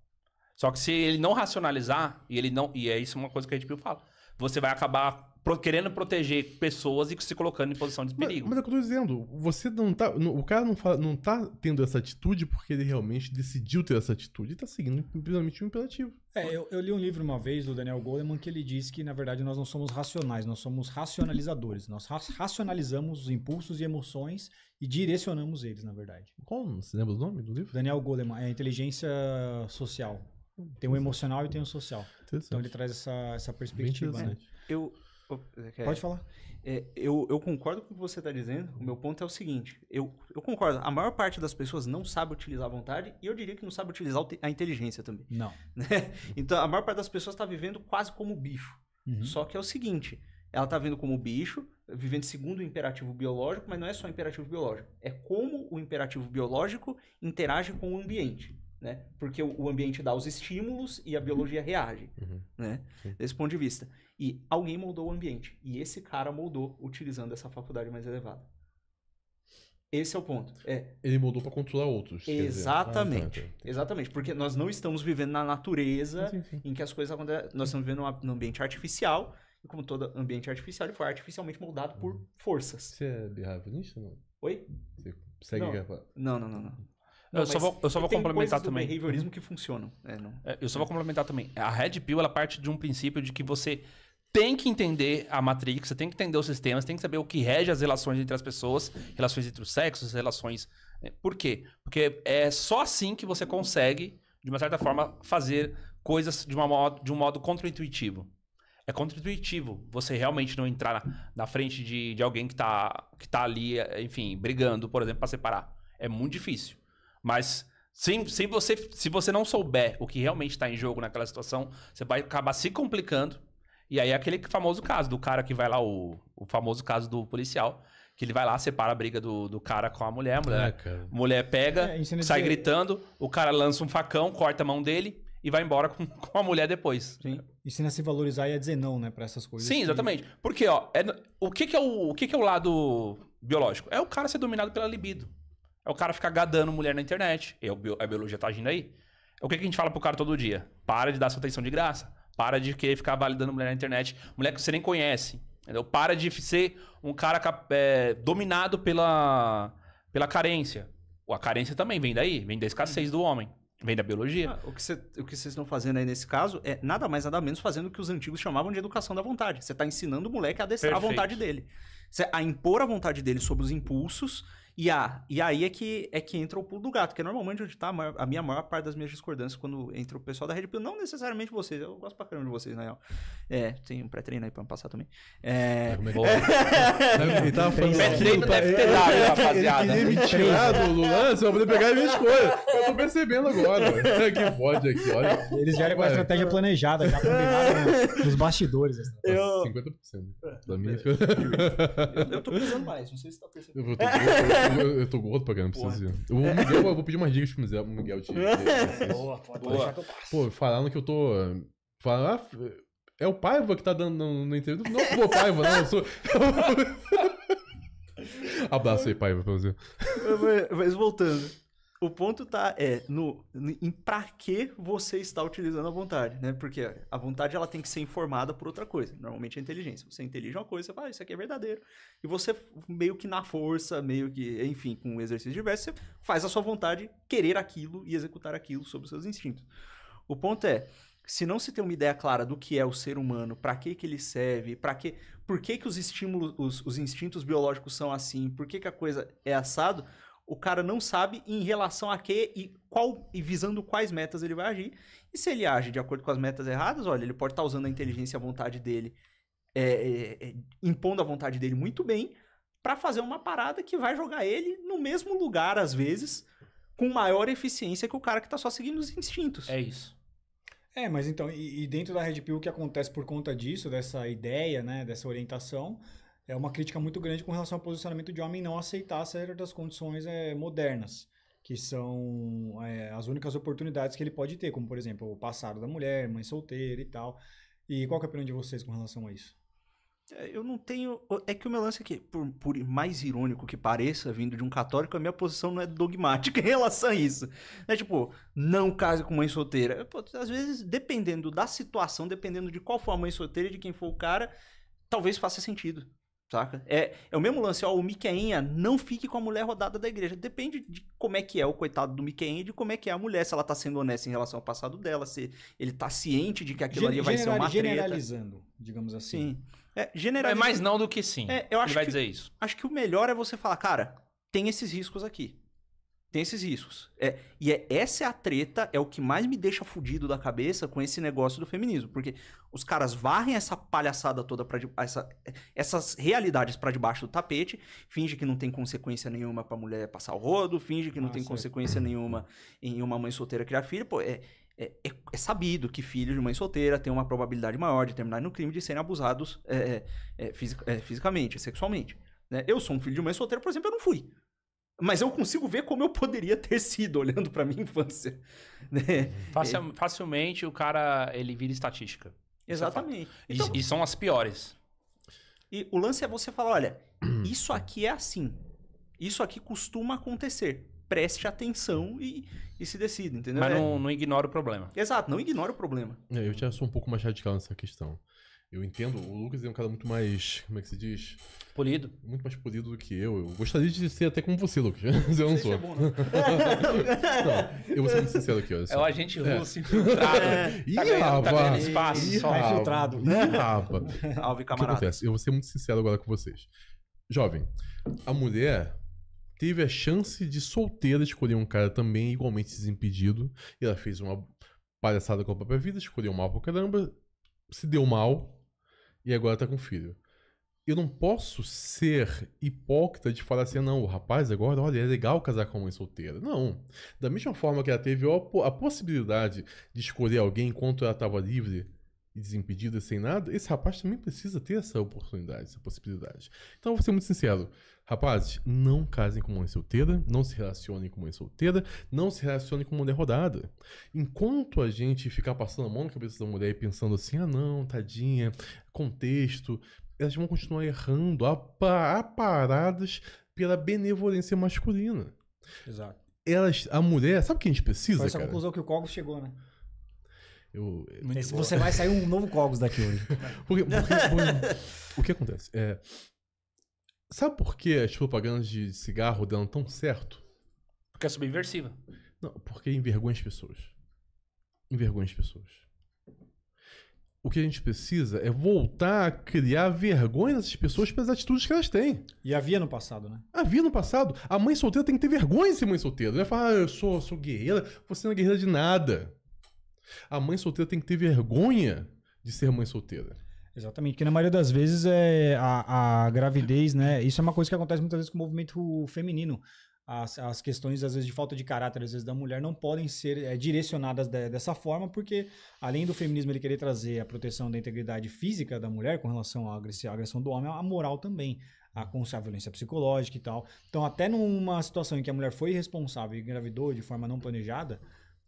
Só que se ele não racionalizar, e ele não. E é isso uma coisa que a gente fala. Você vai acabar querendo proteger pessoas e se colocando em posição de perigo. Mas, mas é o que eu tô dizendo. Você não tá. Não, o cara não, fala, não tá tendo essa atitude porque ele realmente decidiu ter essa atitude e tá seguindo puramente um imperativo. É, eu, eu, li um livro uma vez do Daniel Goleman que ele diz que, na verdade, nós não somos racionais, nós somos racionalizadores. Nós ra racionalizamos os impulsos e emoções e direcionamos eles, na verdade. Como? Você lembra o nome do livro? Daniel Goleman, é Inteligência Social. Tem o emocional e tem o social. Então ele traz essa, essa perspectiva, né? Eu, é é. Pode falar. É, eu, eu, concordo com o que você está dizendo. O meu ponto é o seguinte: eu, eu, concordo. A maior parte das pessoas não sabe utilizar a vontade e eu diria que não sabe utilizar a inteligência também. Não. <laughs> Né? Então, a maior parte das pessoas está vivendo quase como bicho. Uhum. Só que é o seguinte: ela está vivendo como bicho, vivendo segundo o imperativo biológico, mas não é só o imperativo biológico. É como o imperativo biológico interage com o ambiente né? Porque o ambiente dá os estímulos e a uhum. biologia reage, uhum. né? Sim. Desse ponto de vista. E alguém moldou o ambiente. E esse cara moldou utilizando essa faculdade mais elevada. Esse é o ponto. É. Ele mudou para controlar outros. Exatamente. Ah, tá, tá, tá. exatamente. Porque nós não estamos vivendo na natureza sim, sim. em que as coisas acontecem. Nós estamos vivendo num ambiente artificial. E como todo ambiente artificial, ele foi artificialmente moldado por uhum. forças. Você é behaviorista ou não? Oi? Você segue não. não, não, não, não. Não, eu só vou, eu só vou complementar também. Tem behaviorismo que funcionam. É, é, eu só vou complementar também. A Red Pill, ela parte de um princípio de que você tem que entender a matrix, você tem que entender os sistemas, tem que saber o que rege as relações entre as pessoas, relações entre os sexos, relações... Né. Por quê? Porque é só assim que você consegue, de uma certa forma, fazer coisas de, uma modo, de um modo contraintuitivo. É contraintuitivo você realmente não entrar na, na frente de, de alguém que está que tá ali, enfim, brigando, por exemplo, para separar. É muito difícil. Mas sem, sem você, se você não souber o que realmente está em jogo naquela situação, você vai acabar se complicando. E aí é aquele famoso caso do cara que vai lá, o, o famoso caso do policial, que ele vai lá, separa a briga do, do cara com a mulher, a mulher, é, mulher pega, é, sai gritando, o cara lança um facão, corta a mão dele, e vai embora com, <laughs> com a mulher depois. Sim. Ensina a se valorizar e a dizer não, né, para essas coisas. Sim, exatamente. Porque, ó, é, o, que, que, é o, o que, que é o lado biológico? É o cara ser dominado pela libido. É o cara ficar gadando mulher na internet. E a biologia tá agindo aí. O que, que a gente fala pro cara todo dia? Para de dar sua atenção de graça. Para de querer ficar validando mulher na internet. Mulher que você nem conhece. Entendeu? Para de ser um cara é, dominado pela, pela carência. A carência também vem daí, vem da escassez do homem. Vem da biologia. Ah, o, que cê, o que vocês estão fazendo aí nesse caso é nada mais nada menos fazendo o que os antigos chamavam de educação da vontade. Você está ensinando o moleque a adestrar Perfeito. a vontade dele. Cê, a impor a vontade dele sobre os impulsos e, a, e aí é que, é que entra o pulo do gato, que é normalmente onde está a, maior, a minha maior parte das minhas discordâncias quando entra o pessoal da Red Pill. Não necessariamente vocês, eu gosto pra caramba de vocês, na real. É, tem um pré-treino aí pra me passar também. É. <laughs> Pré-treino deve ter dado, é, rapaziada. Ele me tirar do lance pra poder pegar a minha escolha. Eu tô percebendo agora. <laughs> Que bode aqui, olha. Eles já com a estratégia planejada, já combinada. <laughs> É, <laughs> nos bastidores. Eu... 50%. Da minha. Eu, tô pesando mais, não sei se você tá percebendo. Eu, tô, eu, tô gordo pra caramba, preciso Eu, Miguel, eu vou pedir umas dicas pro Miguel, Miguel te. Boa, pode Boa. deixar que eu passo. Pô, falando que eu tô. Falar. Ah, é o Paiva que tá dando no, no entrevista. Não, pô, Paiva, não, eu sou. <laughs> Abraço aí, Paiva, pra você. Mas voltando. O ponto tá é no, em para que você está utilizando a vontade, né? Porque a vontade ela tem que ser informada por outra coisa. Normalmente é inteligência. Você é uma coisa, você fala, ah, isso aqui é verdadeiro. E você meio que na força, meio que, enfim, com um exercício diverso, você faz a sua vontade querer aquilo e executar aquilo sob os seus instintos. O ponto é, se não se tem uma ideia clara do que é o ser humano, para que que ele serve, para que, por que que os estímulos, os, os instintos biológicos são assim, por que que a coisa é assado, o cara não sabe em relação a que e qual e visando quais metas ele vai agir. E se ele age de acordo com as metas erradas, olha, ele pode estar tá usando a inteligência à vontade dele, é, é, é impondo a vontade dele muito bem, para fazer uma parada que vai jogar ele no mesmo lugar, às vezes, com maior eficiência que o cara que está só seguindo os instintos. É isso. É, mas então, e, e dentro da Red Pill, o que acontece por conta disso, dessa ideia, né, dessa orientação, é uma crítica muito grande com relação ao posicionamento de homem não aceitar certas condições é, modernas, que são é, as únicas oportunidades que ele pode ter, como, por exemplo, o passado da mulher, mãe solteira e tal. E qual é a opinião de vocês com relação a isso? É, eu não tenho. É que o meu lance aqui, é por, por mais irônico que pareça, vindo de um católico, a minha posição não é dogmática <laughs> em relação a isso. É tipo, não case com mãe solteira. às vezes, dependendo da situação, dependendo de qual for a mãe solteira e de quem for o cara, talvez faça sentido. Saca? É, é o mesmo lance, ó, o Miquenha não fique com a mulher rodada da igreja. Depende de como é que é o coitado do Miquenha e de como é que é a mulher, se ela tá sendo honesta em relação ao passado dela, se ele tá ciente de que aquilo Gen ali vai ser uma treta. Generalizando, digamos assim. Sim. É, é mais não do que sim. É, eu acho ele vai que, dizer isso. Acho que o melhor é você falar, cara, tem esses riscos aqui. Tem esses riscos. É, e é, essa é a treta, é o que mais me deixa fudido da cabeça com esse negócio do feminismo. Porque os caras varrem essa palhaçada toda, para essa, essas realidades para debaixo do tapete, finge que não tem consequência nenhuma pra mulher passar o rodo, finge que não ah, tem certo. consequência nenhuma em uma mãe solteira criar filho. Pô, é, é, é, é sabido que filhos de mãe solteira têm uma probabilidade maior de terminar no crime de serem abusados é, é, fisicamente, sexualmente. Né? Eu sou um filho de mãe solteira, por exemplo, eu não fui. Mas eu consigo ver como eu poderia ter sido olhando para minha infância. <laughs> Né? Facil, é. facilmente o cara ele vira estatística. É Exatamente. É então, e, e são as piores. E o lance é você falar, olha, <clears throat> isso aqui é assim. Isso aqui costuma acontecer preste atenção e, e se decida, entendeu? Mas é. não, não ignora o problema. Exato, não ignora o problema. É, eu já sou um pouco mais radical nessa questão. Eu entendo, o Lucas é um cara muito mais, como é que se diz? Polido. Muito mais polido do que eu. Eu gostaria de ser até como você, Lucas. Mas <laughs> eu não sou. É bom, não. Né? <laughs> não, eu vou ser muito sincero aqui, olha é só. É o agente é. russo infiltrado. É. <laughs> Ih, tá, tá rapaz. Tá espaço, só infiltrado. Ih, rapaz. Alve, camarada. O que acontece? Eu vou ser muito sincero agora com vocês. Jovem, a mulher teve a chance de solteira escolher um cara também igualmente desimpedido. E ela fez uma palhaçada com a própria vida, escolheu mal pra caramba, se deu mal e agora tá com filho. Eu não posso ser hipócrita de falar assim, não, o rapaz agora, olha, é legal casar com uma mãe solteira. Não. Da mesma forma que ela teve a possibilidade de escolher alguém enquanto ela estava livre e desimpedida, sem nada, esse rapaz também precisa ter essa oportunidade, essa possibilidade. Então, vou ser muito sincero. Rapazes, não casem com mãe solteira, não se relacionem com mãe solteira, não se relacionem com mulher rodada. Enquanto a gente ficar passando a mão na cabeça da mulher e pensando assim, ah não, tadinha, contexto, elas vão continuar errando, aparadas pela benevolência masculina. Exato. Elas, a mulher, sabe o que a gente precisa, Foi essa cara? conclusão que o Cogos chegou, né? Eu, Esse, você vai sair um novo Cogos daqui hoje. <laughs> porque, porque, porque, o que acontece? É, Sabe por que as propagandas de cigarro dão tão certo? Porque é subversiva. Não, porque envergonha as pessoas. Envergonha as pessoas. O que a gente precisa é voltar a criar vergonha dessas pessoas pelas atitudes que elas têm. E havia no passado, né? Havia no passado. A mãe solteira tem que ter vergonha de ser mãe solteira. Não é falar, ah, eu sou, sou guerreira, você não é guerreira de nada. A mãe solteira tem que ter vergonha de ser mãe solteira. Exatamente, porque na maioria das vezes é a, a gravidez, né? Isso é uma coisa que acontece muitas vezes com o movimento feminino. As, as, questões, às vezes, de falta de caráter, às vezes, da mulher não podem ser é, direcionadas de, dessa forma, porque além do feminismo ele querer trazer a proteção da integridade física da mulher com relação à agressão do homem, a moral também, a, a violência psicológica e tal. Então, até numa situação em que a mulher foi responsável e engravidou de forma não planejada,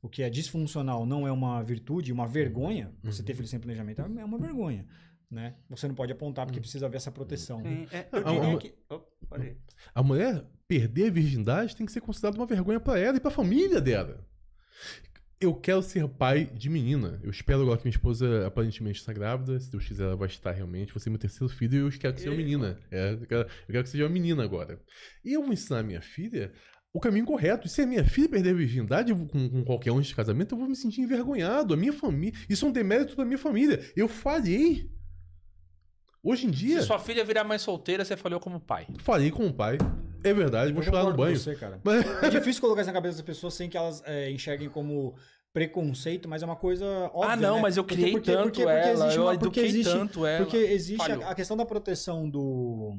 o que é disfuncional não é uma virtude, uma vergonha. Uhum. Você ter uhum. filho sem planejamento é, é uma vergonha né? Você não pode apontar porque hum. precisa ver essa proteção. Sim, é, eu diria a, que... a mulher perder a virgindade tem que ser considerada uma vergonha para ela e para a família dela. Eu quero ser pai de menina. Eu espero agora que minha esposa aparentemente está grávida. Se Deus quiser, ela vai estar realmente. Você é meu terceiro filho e eu quero que seja uma menina. É, eu, quero, eu, quero, que seja uma menina agora. E eu vou ensinar minha filha o caminho correto. E se a minha filha perder a virgindade com, com qualquer um de casamento, eu vou me sentir envergonhado. A minha família. Isso é um demérito da minha família. Eu falhei. Hoje em dia. Se sua filha virar mãe solteira, você falhou como pai. Falei como pai. É verdade, vou chorar no banho. Você, mas... É difícil colocar isso na cabeça das pessoas sem que elas é, enxerguem como preconceito, mas é uma coisa óbvia. Ah, não, né? mas eu criei porque, tanto porque, porque, ela, existe, eu eduquei existe, tanto ela. Porque existe a, a, questão da proteção do...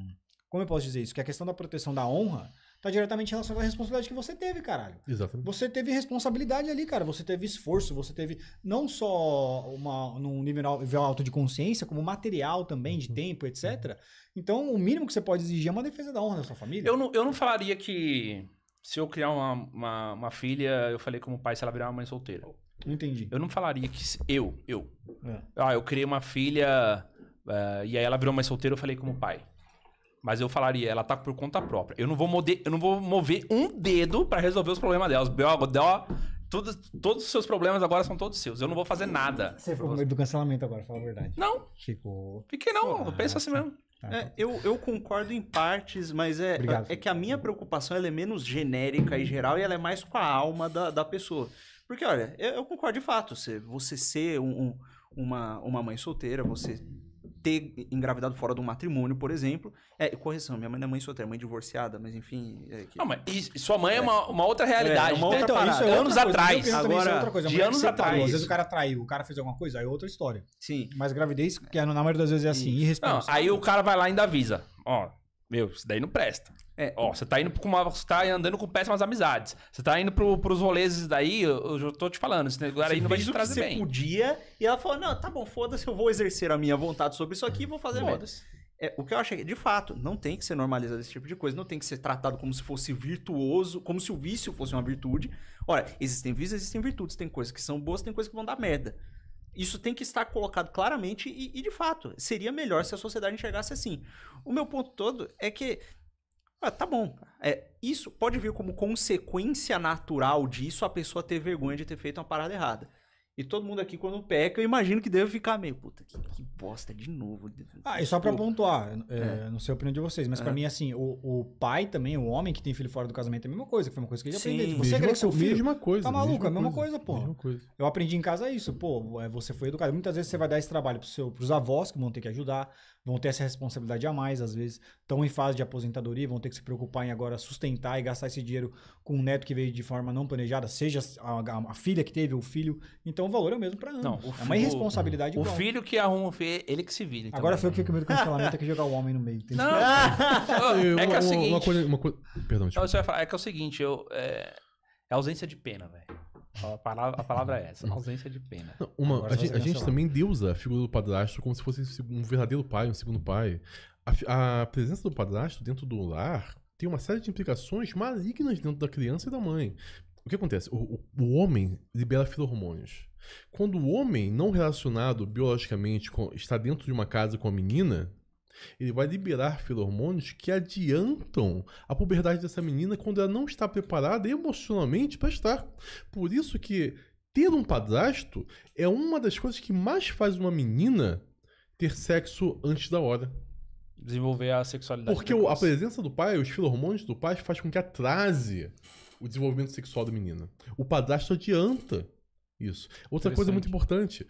Como eu posso dizer isso? Que a questão da proteção da honra tá diretamente relacionado à responsabilidade que você teve, caralho. Exatamente. Você teve responsabilidade ali, cara. Você teve esforço, você teve não só uma, num nível alto de consciência, como material também, de uhum. tempo, etc. Então, o mínimo que você pode exigir é uma defesa da honra da sua família. Eu não, eu não falaria que se eu criar uma, uma, uma filha, eu falei como pai se ela virar uma mãe solteira. Entendi. Eu não falaria que. eu, eu. É. Ah, eu criei uma filha uh, e aí ela virou mãe solteira, eu falei como pai. Mas eu falaria, ela tá por conta própria. Eu não vou, eu não vou mover um dedo para resolver os problemas dela. Os BO, DO, tudo, todos os seus problemas agora são todos seus. Eu não vou fazer nada. Você ficou com medo do cancelamento agora, fala a verdade. Não. Ficou. Fiquei não, ah, eu penso assim mesmo. Tá, é, tá. eu, eu, concordo em partes, mas é, é que a minha preocupação ela é menos genérica e geral e ela é mais com a alma da, da pessoa. Porque, olha, eu, eu concordo de fato. Você, você ser um, um, uma, uma mãe solteira, você ter engravidado fora do matrimônio, por exemplo. É, correção, minha mãe não é mãe solteira, é mãe divorciada, mas enfim. É que... Não, mas e sua mãe é, é uma, uma, outra realidade. É, uma outra então, Isso é anos atrás. Agora, outra coisa. de anos atrás. Às vezes o cara traiu, o cara fez alguma coisa, aí é outra história. Sim. Mas gravidez, que é, na maioria das vezes é assim, irresponsável. aí o cara vai lá e ainda avisa. Ó, meu, isso daí não presta. É, ó, você tá indo com uma. Você tá andando com péssimas amizades. Você tá indo pro, pros rolês daí, eu, estou tô te falando, esse lugar aí não vai te trazer bem. Você podia, e ela falou: não, tá bom, foda-se, eu vou exercer a minha vontade sobre isso aqui e vou fazer merda. É, o que eu acho é que, de fato, não tem que ser normalizado esse tipo de coisa, não tem que ser tratado como se fosse virtuoso, como se o vício fosse uma virtude. Ora, existem vícios, existem virtudes, tem coisas que são boas, tem coisas que vão dar merda. Isso tem que estar colocado claramente e, e, de fato, seria melhor se a sociedade enxergasse assim. O meu ponto todo é que ah, tá bom. É, isso pode vir como consequência natural disso a pessoa ter vergonha de ter feito uma parada errada. E todo mundo aqui, quando peca, eu imagino que deve ficar meio, puta, que, que bosta de novo. Ah, e só pra pontuar, é, é. não sei a opinião de vocês, mas é. pra mim, assim, o, o, pai também, o homem que tem filho fora do casamento é a mesma coisa, que foi uma coisa que ele aprendeu. Você quer que seu filho. Mesma coisa. Tá maluco, é a mesma coisa, pô. Mesma coisa. Eu aprendi em casa isso, pô. É, você foi educado. Muitas vezes você vai dar esse trabalho pro seu, pros avós, que vão ter que ajudar, vão ter essa responsabilidade a mais, às vezes estão em fase de aposentadoria, vão ter que se preocupar em agora sustentar e gastar esse dinheiro com um neto que veio de forma não planejada, seja a, a, a filha que teve, o filho. Então, então o valor é o mesmo para ambos. Não, é uma irresponsabilidade o, igual. O filho que arruma o filho, ele que se vira. Então, Agora foi o que com medo do cancelamento é que jogar o homem no meio. Não, <laughs> é que é o seguinte. Uma uma Perdão, tipo... você vai falar, é que é o seguinte, eu, é, é ausência de pena, velho. A palavra, a palavra é essa, ausência de pena. Não, uma, a gente, a gente também deusa a figura do padrasto como se fosse um verdadeiro pai, um segundo pai. A, a presença do padrasto dentro do lar tem uma série de implicações malignas dentro da criança e da mãe. O que acontece? O, o, o homem libera hormônios quando o homem não relacionado biologicamente com, está dentro de uma casa com a menina, ele vai liberar feromônios que adiantam a puberdade dessa menina quando ela não está preparada emocionalmente para estar. Por isso que ter um padrasto é uma das coisas que mais faz uma menina ter sexo antes da hora. Desenvolver a sexualidade. Porque a presença do pai, os feromônios do pai, faz com que atrase o desenvolvimento sexual da menina. O padrasto adianta. Isso. Outra coisa muito importante,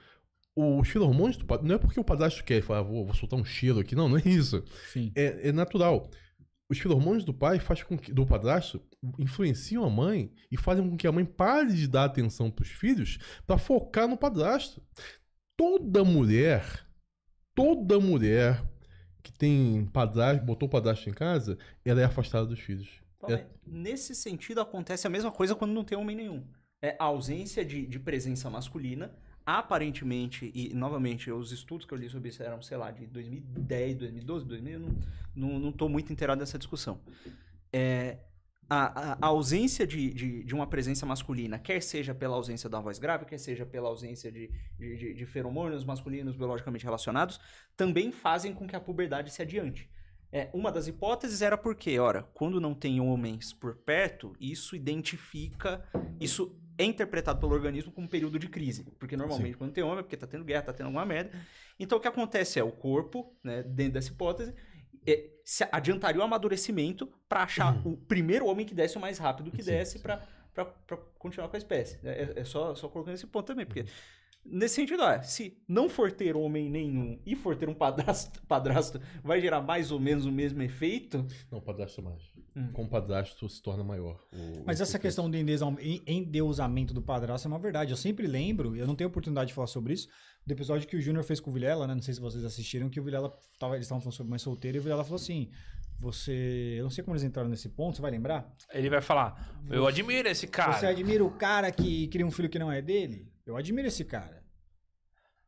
os feromônios do padrasto, não é porque o padrasto quer falar, fala ah, vou, vou, soltar um cheiro aqui, não, <laughs> não é isso. É, é, natural. Os feromônios do pai faz com que, do padrasto influenciam a mãe e fazem com que a mãe pare de dar atenção para os filhos para focar no padrasto. Toda mulher, toda mulher que tem padrasto, botou padrasto em casa, ela é afastada dos filhos. É... Nesse sentido acontece a mesma coisa quando não tem homem nenhum é, a ausência de, de presença masculina. Aparentemente, e novamente, os estudos que eu li sobre isso eram, sei lá, de 2010, 2012, 2000, não, não, não muito inteirado nessa discussão. É, a, a, ausência de, de, de, uma presença masculina, quer seja pela ausência da voz grave, quer seja pela ausência de, de, de feromônios masculinos biologicamente relacionados, também fazem com que a puberdade se adiante. É, uma das hipóteses era porque, ora, quando não tem homens por perto, isso identifica, isso é interpretado pelo organismo como um período de crise. Porque normalmente Sim. quando tem homem é porque tá tendo guerra, tá tendo alguma merda. Então o que acontece é o corpo, né, dentro dessa hipótese, é, se adiantaria o amadurecimento para achar uhum. o primeiro homem que desse o mais rápido que Sim. desse para continuar com a espécie. É, é, é, só, só colocando esse ponto também, porque uhum. Nesse sentido, olha, se não for ter homem nenhum e for ter um padrasto, <laughs> padrasto vai gerar mais ou menos o mesmo efeito? Não, padrasto mais. Hum. Com padrasto se torna maior. O, Mas o essa questão do endeusamento do padrasto é uma verdade. Eu sempre lembro, eu não tenho oportunidade de falar sobre isso, do episódio que o Júnior fez com o Vilela, né? Não sei se vocês assistiram, que o Vilela tava, eles estavam falando sobre mais solteiro e o Vilela falou assim: você. Eu não sei como eles entraram nesse ponto, você vai lembrar? Ele vai falar: Eu admiro esse cara. Você admira o cara que cria um filho que não é dele? Eu admiro esse cara.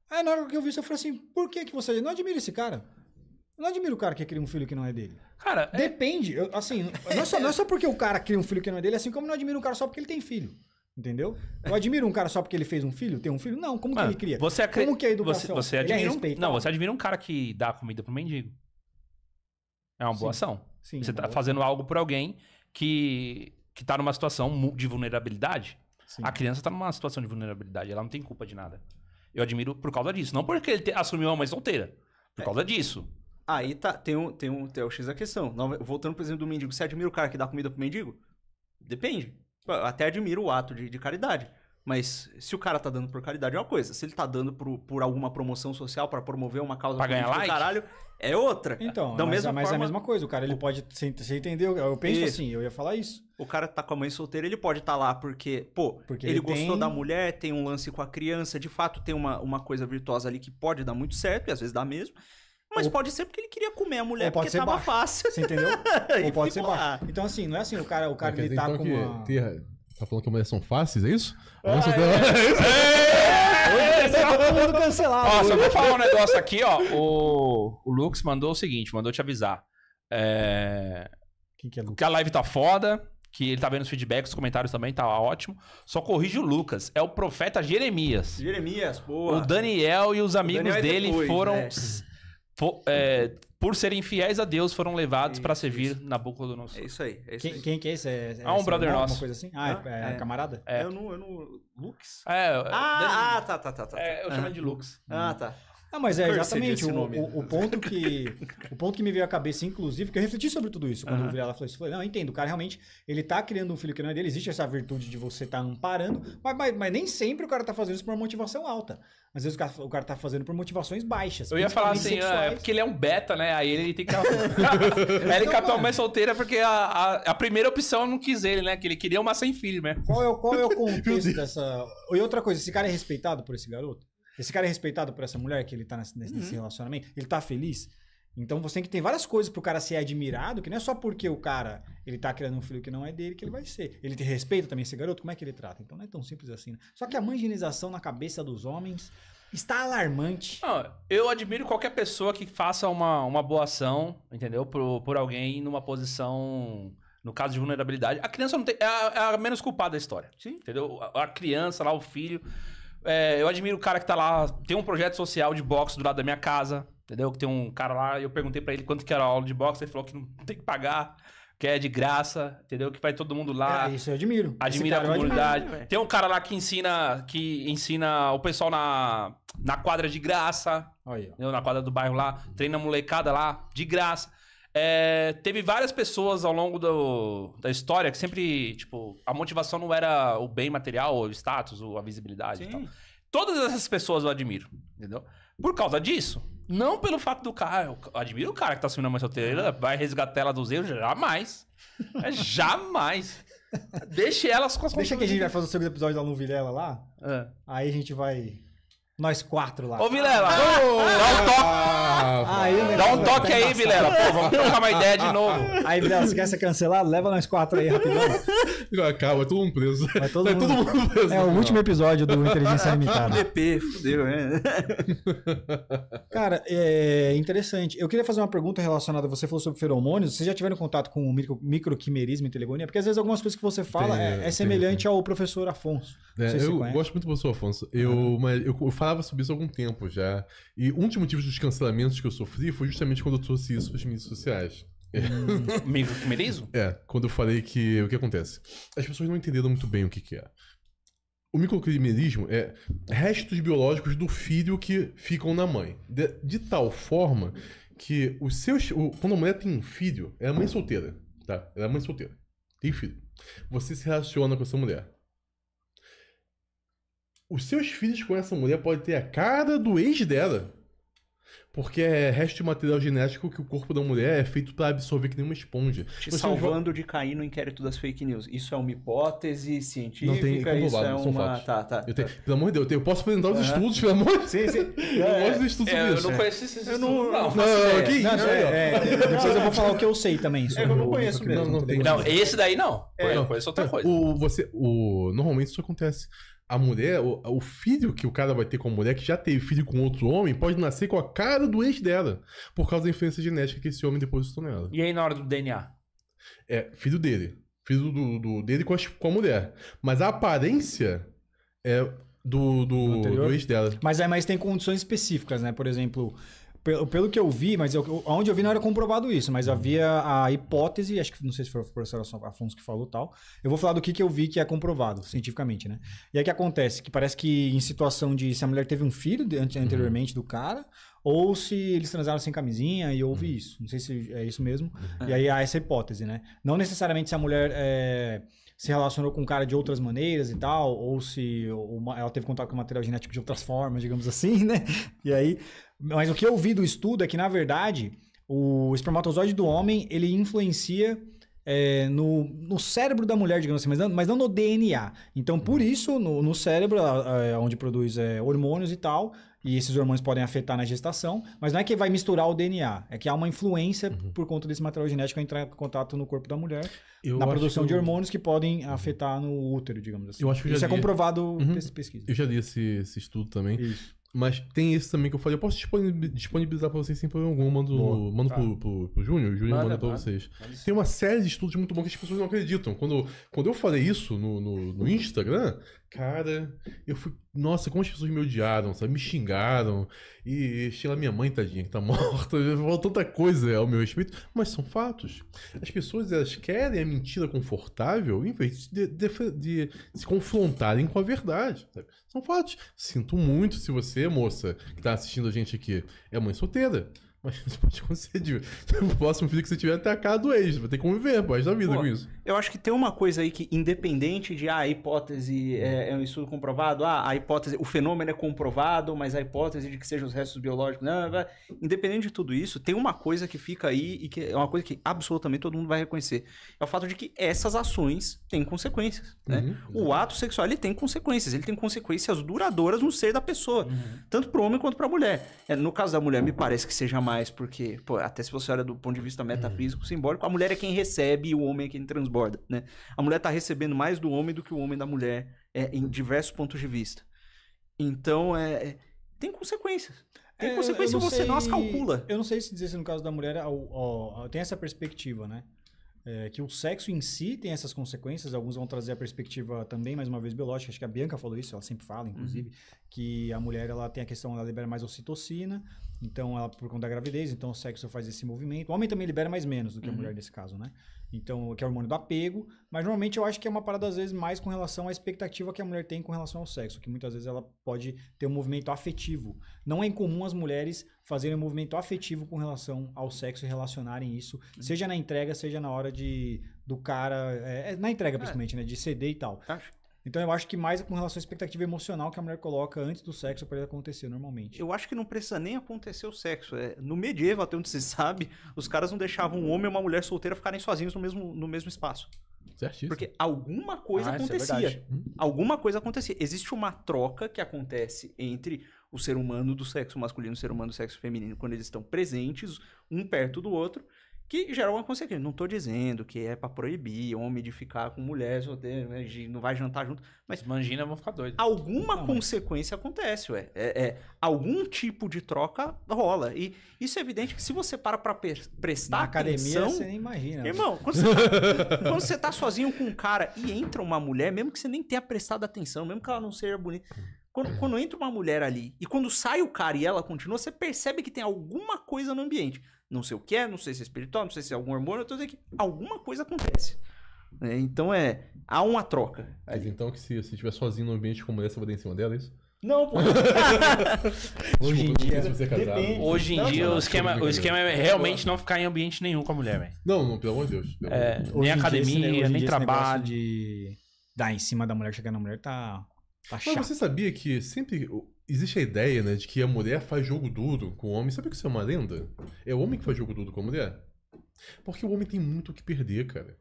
Aí na hora que eu vi isso, eu falei assim, por que, que você não admira esse cara? Eu não admiro o cara que cria um filho que não é dele. Cara, é depende. É... Eu, assim, não é, só, não é só porque o cara cria um filho que não é dele, assim como eu não admiro um cara só porque ele tem filho. Entendeu? Eu admiro um cara só porque ele fez um filho, tem um filho? Não, como Mano, que ele cria? Você Como que é a educação? Você, você é admira um... é Não, você admira um cara que dá comida pro mendigo. É uma Sim. boa ação. Sim, você é tá boa. fazendo algo por alguém que, que tá numa situação de vulnerabilidade. Sim. A criança está numa situação de vulnerabilidade, ela não tem culpa de nada. Eu admiro por causa disso. Não porque ele te, assumiu uma mãe solteira. Por é. causa disso. Aí tá, tem um, tem um, tem o um X da questão. Voltando pro exemplo do mendigo, você admira o cara que dá comida pro mendigo? Depende. Tipo, eu até admiro o ato de, de caridade. Mas se o cara tá dando por caridade é uma coisa. Se ele tá dando por, por alguma promoção social para promover uma causa pra ganhar like? caralho, é outra. Então, da mas, mesma é mas forma, é a mesma coisa. O cara ele pode. Você entendeu? Eu penso assim, eu ia falar isso. O cara que tá com a mãe solteira, ele pode estar tá lá porque, pô, porque ele, ele tem... gostou da mulher, tem um lance com a criança, de fato tem uma, uma coisa virtuosa ali que pode dar muito certo, e às vezes dá mesmo. Mas Ou... pode ser porque ele queria comer a mulher, pode porque ser tava baixo. fácil. Você entendeu? <laughs> Ou pode ser baixo. Então, assim, não é assim, o cara, o cara ele tá então com uma... É Tá falando que mulheres são fáceis, é isso? Ah, Nossa, é, <laughs> é, é, é, é, mundo cancelado. Ó, só vou falar um negócio aqui, ó. O, o Lux mandou o seguinte, mandou te avisar. É... Quem que é Lux? Que a live tá foda, que ele tá vendo os feedbacks, os comentários também, tá ótimo. Só corrige o Lucas, é o profeta Jeremias. Jeremias, boa. O Daniel e os amigos é dele depois, foram... Né? é, por serem fiéis a Deus, foram levados para servir na É isso aí. É isso quem, aí. quem que é esse? É, é ah, um brother nosso. Uma coisa assim? Ah, é, é, é, camarada? Eu não... Eu não... Lux? É, ah, ah, tá, tá, tá. tá, tá. eu chamo de Lux. Ah, tá. Ah, mas é exatamente o, o, o, ponto que o ponto que me veio à cabeça, inclusive, que eu refleti sobre tudo isso quando uhum. eu vi ela falou isso. Falei, não, entendo, o cara realmente ele tá criando um filho que não é dele, existe essa virtude de você estar tá amparando, mas, mas, mas, nem sempre o cara tá fazendo isso por uma motivação alta. Às vezes o cara, o cara tá fazendo por motivações baixas. Eu ia falar assim, ah, é, é porque ele é um beta, né? Aí ele tem que. <laughs> <laughs> ele então, catou uma solteira porque a, a, a, primeira opção não quis ele, né? Que ele queria uma sem filho, né? Qual é, qual é o <laughs> contexto dessa. E outra coisa, esse cara é respeitado por esse garoto? Esse cara é respeitado por essa mulher que ele tá nesse, nesse uhum. relacionamento? Ele tá feliz? Então você tem que ter várias coisas pro cara ser admirado, que não é só porque o cara ele tá criando um filho que não é dele que ele vai ser. Ele te respeita também esse garoto, como é que ele trata? Então não é tão simples assim. Né? Só que a manginização na cabeça dos homens está alarmante. Não, eu admiro qualquer pessoa que faça uma, uma boa ação, entendeu? Por, por alguém numa posição no caso de vulnerabilidade, a criança não tem, é, a, é a menos culpada da história. Sim. Entendeu? A, a, criança lá, o filho, é, eu admiro o cara que tá lá, tem um projeto social de boxe do lado da minha casa, entendeu? Que tem um cara lá, eu perguntei para ele quanto que era a aula de boxe, ele falou que não tem que pagar, que é de graça, entendeu? Que vai todo mundo lá. É, isso eu admiro. Admira a comunidade. Admiro, né, tem um cara lá que ensina, que ensina o pessoal na, na quadra de graça, Olha. na quadra do bairro lá, treina molecada lá de graça. É, teve várias pessoas ao longo do, da história que sempre, tipo, a motivação não era o bem material, o status, a visibilidade Sim. e tal. Todas essas pessoas eu admiro, entendeu? Por causa disso. Não pelo fato do cara. Eu admiro o cara que tá assumindo a mãe solteira, vai resgatar ela dos erros, jamais. É, jamais. <laughs> Deixe elas com as Deixa que a gente vai fazer o segundo episódio da Luvilela lá. É. Aí a gente vai nós quatro lá. Ô, Vilela, oh, dá um toque. Ah, dá um toque aí, Vilela. Pô, vamos trocar uma ideia de novo. <laughs> Aí, Vilela, você quer ser cancelado, leva nós quatro aí rapidão. Calma, é todo mundo preso. É todo, é mundo... todo mundo preso. É o último episódio do Inteligência <laughs> Limitada. DP, fudeu, né? <laughs> Cara, é interessante. Eu queria fazer uma pergunta relacionada. Você falou sobre feromônios. Vocês já tiveram contato com o micro, microquimerismo e telegonia? Porque às vezes algumas coisas que você fala tem, é, é, semelhante tem. ao professor Afonso. É, eu gosto muito do professor Afonso. Eu, mas eu, eu falava sobre isso há algum tempo já. E um dos motivos dos cancelamentos que eu sofri foi justamente quando eu trouxe isso às mídias sociais. É. Hum, meio que É, quando eu falei que. O que acontece? As pessoas não entenderam muito bem o que, que é. O microcrimerismo é restos biológicos do filho que ficam na mãe. De, de tal forma que os seus. O, quando a mulher tem um filho, ela é mãe solteira, tá? Ela é mãe solteira. Tem filho. Você se relaciona com essa mulher. Os seus filhos com essa mulher podem ter a cara do ex dela. Porque é resto de material genético que o corpo da mulher é feito para absorver que nem uma esponja. Te Você salvando de cair no inquérito das fake news. Isso é uma hipótese científica? Não tem comprovado, isso é uma... são fatos. Tá, tá. Eu tenho... Tá. Pelo amor de Deus, eu posso apresentar os estudos, pelo amor de Deus. Sim, sim. É, eu é, gosto estudos é, Eu não conheço esses estudos. Eu não, não, não, não que isso. Não, é, é. <laughs> depois eu vou falar o que eu sei também. Sobre é, eu não conheço mesmo. Não, não, esse daí não. É. é não. Eu conheço outra coisa. O, você, o, normalmente isso acontece a mulher, o, o, filho que o cara vai ter com a mulher, que já teve filho com outro homem, pode nascer com a cara do ex dela, por causa da influência genética que esse homem depositou nela. E aí na hora do DNA? É, filho dele. Filho do, do dele com a, com a, mulher. Mas a aparência é do, do, do ex dela. Mas, mas tem condições específicas, né? Por exemplo, pelo, pelo que eu vi, mas eu, onde eu vi não era comprovado isso, mas uhum. havia a hipótese, acho que não sei se foi o professor Afonso que falou tal. Eu vou falar do que, que eu vi que é comprovado, cientificamente, né? E aí que acontece? Que parece que em situação de se a mulher teve um filho uhum. anteriormente uhum. do cara, ou se eles transaram sem camisinha e houve uhum. isso. Não sei se é isso mesmo. Uhum. E aí há essa hipótese, né? Não necessariamente se a mulher é, se relacionou com o cara de outras maneiras e tal, ou se uma, ela teve contato com material genético de outras formas, digamos assim, <laughs> né? E aí, mas o que eu vi do estudo é que, na verdade, o espermatozoide do homem ele influencia é, no, no cérebro da mulher, digamos assim, mas não, mas não no DNA. Então, por uhum. isso, no, no cérebro, é, onde produz é, hormônios e tal, e esses hormônios podem afetar na gestação, mas não é que vai misturar o DNA, é que há uma influência uhum. por conta desse material genético entrar em contato no corpo da mulher, eu na produção eu... de hormônios que podem uhum. afetar no útero, digamos assim. Eu acho que Isso é li... comprovado uhum. pesquisa. Eu já li esse, esse estudo também. Isso. Mas tem esse também que eu falei. Eu posso disponibilizar pra vocês sem problema algum. Mando, mando tá. pro, pro, pro Júnior. O Júnior manda, para vocês. tem uma série de estudos muito bons que as pessoas não acreditam. Quando, quando eu falei isso no, no, no Instagram, Cara, eu fui. Nossa, como as pessoas me odiaram, sabe? Me xingaram. E Sheila, minha mãe, tadinha, que tá <laughs> morta. Falou tanta coisa ao meu respeito. Mas são fatos. As pessoas, elas querem a mentira confortável em vez de, de, de se confrontarem com a verdade. Sabe? São fatos. Sinto muito se você, moça, que tá assistindo a gente aqui, é mãe solteira. Mas você <laughs> pode conceder. <laughs> O próximo filho que você tiver é tá atacado o ex. Vai ter que conviver pô, da vida pô, com isso. Eu acho que tem uma coisa aí que, independente de ah, a hipótese é, é, um estudo comprovado, ah, a hipótese, o fenômeno é comprovado, mas a hipótese de que sejam os restos biológicos. Não, né, não, né, não, né, independente de tudo isso, tem uma coisa que fica aí e que é uma coisa que absolutamente todo mundo vai reconhecer. É o fato de que essas ações têm consequências. né? uhum. O ato sexual ele tem consequências, ele tem consequências duradouras no ser da pessoa. Uhum. Tanto para o homem quanto para a mulher. É, no caso da mulher, me parece que seja mais mais, porque, pô, até se você olha do ponto de vista uhum. metafísico, simbólico, a mulher é quem recebe e o homem é quem transborda, né? A mulher tá recebendo mais do homem do que o homem da mulher, é, em diversos pontos de vista. Então, é, é tem consequências. Tem é, se você sei, não as calcula. Eu não sei se dizer se no caso da mulher ó, ó, tem essa perspectiva, né? É, que o sexo em si tem essas consequências, alguns vão trazer a perspectiva também, mais uma vez, biológica, acho que a Bianca falou isso, ela sempre fala, uhum. inclusive, uhum. que a mulher ela tem a questão, ela libera mais ocitocina, então, ela, por conta da gravidez, então o sexo faz esse movimento. O homem também libera mais menos do que a uhum. mulher nesse caso, né? Então, que é o hormônio do apego. Mas normalmente eu acho que é uma parada, às vezes, mais com relação à expectativa que a mulher tem com relação ao sexo, que muitas vezes ela pode ter um movimento afetivo. Não é incomum as mulheres fazerem um movimento afetivo com relação ao sexo e relacionarem isso, uhum. seja na entrega, seja na hora de do cara. É, é na entrega, é. principalmente, é. né? De ceder e tal. Acho. Então eu acho que mais é com relação à expectativa emocional que a mulher coloca antes do sexo para ele acontecer normalmente. Eu acho que não precisa nem acontecer o sexo. É, no medieval, até onde se <laughs> sabe, os caras não deixavam um homem e uma mulher solteira ficarem sozinhos no mesmo, no mesmo espaço. Certíssimo. Porque alguma coisa ah, é acontecia. É alguma coisa acontecia. Existe uma troca que acontece entre o ser humano do sexo masculino e o ser humano do sexo feminino quando eles estão presentes, um perto do outro que gera uma consequência. Não estou dizendo que é para proibir homem de ficar com mulher solteira, né, não vai jantar junto, mas imagina, vão ficar doidos. Alguma não, consequência mas... acontece, ué. É, é, algum tipo de troca rola. E isso é evidente que se você para para prestar Na academia, atenção, você nem imagina. Né? Irmão, quando você, tá, <laughs> quando você tá sozinho com um cara e entra uma mulher, mesmo que você nem tenha prestado atenção, mesmo que ela não seja bonita, quando, quando, entra uma mulher ali e quando sai o cara e ela continua, você percebe que tem alguma coisa no ambiente não sei o que é, não sei se é espiritual, não sei se é algum hormônio, eu tô dizendo que alguma coisa acontece. É, então é, há uma troca. Mas então que se você estiver sozinho no ambiente como mulher, você vai dar em cima dela, é isso? Não, pô. <laughs> hoje em dia, é hoje em não, dia não, o, esquema, o esquema é realmente não ficar em ambiente nenhum com a mulher, velho. Não, não, pelo amor de Deus. É, nem academia, dia, nem trabalho. de dar em cima da mulher, chegar na mulher, tá, tá Mas você sabia que sempre existe a ideia, né, de que a mulher faz jogo duro com o homem. Sabe que isso é uma lenda? É o homem que faz jogo duro com a mulher. Porque o homem tem muito o que perder, cara.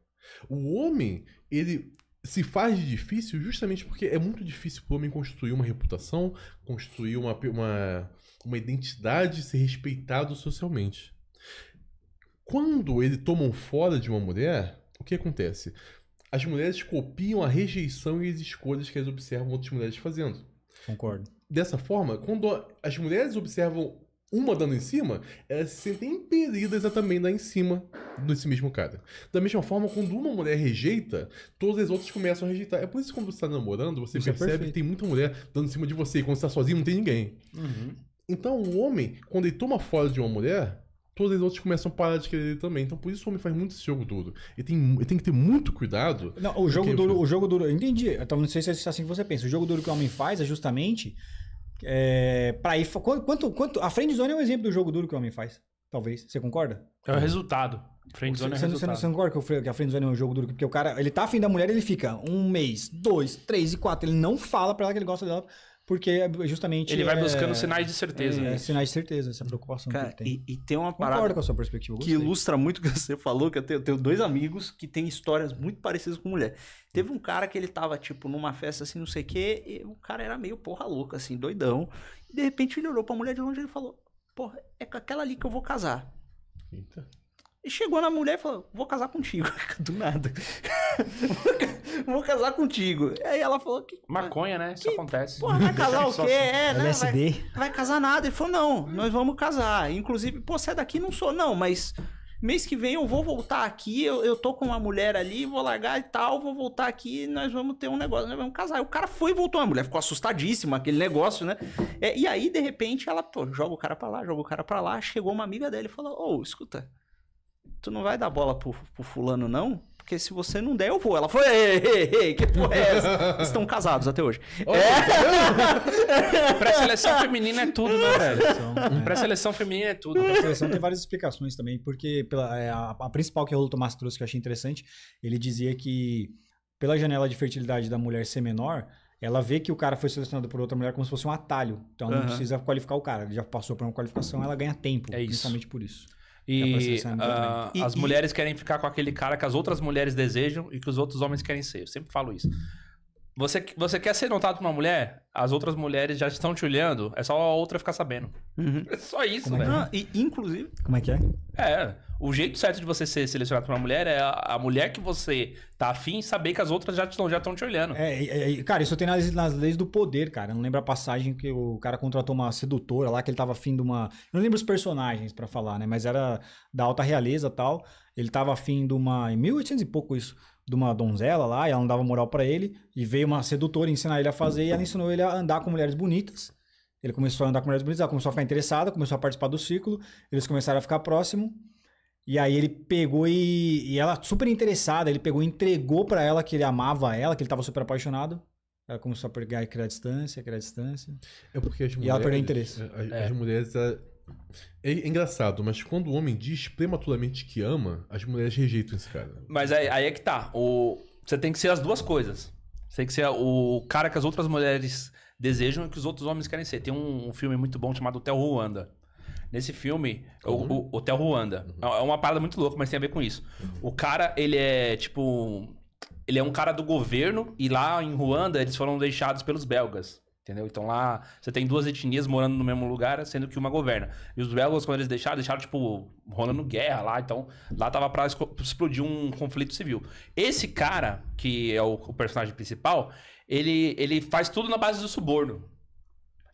O homem, ele se faz de difícil justamente porque é muito difícil para o homem construir uma reputação, construir uma, uma, uma identidade, ser respeitado socialmente. Quando ele toma um fora de uma mulher, o que acontece? As mulheres copiam a rejeição e as escolhas que elas observam outras mulheres fazendo. Concordo dessa forma, quando as mulheres observam uma dando em cima, elas se sentem impedidas a também dar em cima desse mesmo cara. Da mesma forma, quando uma mulher rejeita, todas as outras começam a rejeitar. É por isso que quando você está namorando, você isso é percebe é que tem muita mulher dando em cima de você. E quando você está sozinho, não tem ninguém. Uhum. Então, o homem, quando ele toma fora de uma mulher, todas as outras começam a parar de querer ele também. Então, por isso o homem faz muito esse jogo duro. Ele tem, ele tem que ter muito cuidado. Não, o jogo duro, eu... o jogo duro, eu entendi. Então, não sei se é assim que você pensa. O jogo duro que o homem faz é justamente é, para ir. Quanto, quanto, a friendzone é um exemplo do jogo duro que o homem faz. Talvez. Você concorda? É o resultado. Friendzone você, é o resultado. Você não concorda que, que a friendzone é um jogo duro? Porque o cara, ele tá afim da mulher, ele fica um mês, dois, três e quatro. Ele não fala pra ela que ele gosta dela. Porque é justamente. Ele vai buscando é, sinais de certeza. É, é, sinais de certeza, essa preocupação Cara, que ele tem. E, e tem uma parada. Concordo com a sua perspectiva. Que ilustra muito o que você falou, que eu tenho, eu tenho, dois amigos que têm histórias muito parecidas com mulher. Teve um cara que ele tava, tipo, numa festa assim, não sei o quê, e o cara era meio porra louca, assim, doidão. E de repente ele olhou pra mulher de longe e ele falou: Porra, é com aquela ali que eu vou casar. Eita. E chegou na mulher e falou: Vou casar contigo. <laughs> Do nada. <laughs> vou casar contigo. Aí ela falou: que, Maconha, né? Isso que, acontece. Porra, vai casar <laughs> o quê? Assim. É, né? Vai, vai, casar nada. Ele falou: Não, nós vamos casar. Inclusive, pô, você é daqui? Não sou, não, mas. Mês que vem eu vou voltar aqui, eu, eu tô com uma mulher ali, vou largar e tal, vou voltar aqui nós vamos ter um negócio, nós vamos casar. Aí o cara foi e voltou, a mulher ficou assustadíssima, aquele negócio, né? É, e aí, de repente, ela pô, joga o cara pra lá, joga o cara pra lá, chegou uma amiga dele e falou, ô, oh, escuta, tu não vai dar bola pro, pro fulano, não? Porque se você não der, eu vou. Ela foi, ei, ei, que porra é essa? Estão casados até hoje. é. <laughs> Pré-seleção feminina é tudo, né, velho? Pré-seleção feminina é tudo. A né? seleção tem várias explicações também, porque pela, é, a, a principal que o Tomás trouxe, que eu achei interessante, ele dizia que pela janela de fertilidade da mulher ser menor, ela vê que o cara foi selecionado por outra mulher como se fosse um atalho. Então ela não precisa qualificar o cara. Ele já passou por uma qualificação, ela ganha tempo. É isso. Principalmente por isso. E uh, e, as e... mulheres querem ficar com aquele cara que as outras mulheres desejam e que os outros homens querem ser. Eu sempre falo isso. Você, você quer ser notado por uma mulher? As outras mulheres já estão te olhando, é só a outra ficar sabendo. Uhum. <laughs> É só isso, né? velho. É? Ah, e, inclusive. Como é que é? É. O jeito certo de você ser selecionado por uma mulher é a, a mulher que você tá afim saber que as outras já estão já te olhando. É, é, cara, isso tem nas, nas leis do poder, cara. Eu não lembro a passagem que o cara contratou uma sedutora lá, que ele tava afim de uma. Eu não lembro os personagens para falar, né? Mas era da alta realeza tal. Ele tava afim de uma. Em 1800 e pouco isso de uma donzela lá, e ela não dava moral para ele, e veio uma sedutora ensinar ele a fazer, e ela ensinou ele a andar com mulheres bonitas. Ele começou a andar com mulheres bonitas, ela começou a ficar interessada, começou a participar do círculo, eles começaram a ficar próximo. E aí ele pegou e, e ela super interessada, ele pegou e entregou para ela que ele amava ela, que ele tava super apaixonado. Ela começou a pegar e criar distância, criar distância. É porque as mulheres. E ela perdeu interesse. As, as é. mulheres é engraçado, mas quando o homem diz prematuramente que ama, as mulheres rejeitam esse cara. Mas aí, aí é que tá. O, você tem que ser as duas coisas. Você tem que ser o cara que as outras mulheres desejam e que os outros homens querem ser. Tem um, um filme muito bom chamado Hotel Ruanda. Nesse filme, uhum. o, o Hotel Ruanda. Uhum. É uma parada muito louca, mas tem a ver com isso. Uhum. O cara, ele é tipo. Ele é um cara do governo e lá em Ruanda eles foram deixados pelos belgas. Entendeu? Então lá você tem duas etnias morando no mesmo lugar, sendo que uma governa. E os belgas, quando eles deixaram, deixaram, tipo, rolando guerra lá. Então lá tava pra explodir um conflito civil. Esse cara, que é o, o personagem principal, ele, ele faz tudo na base do suborno.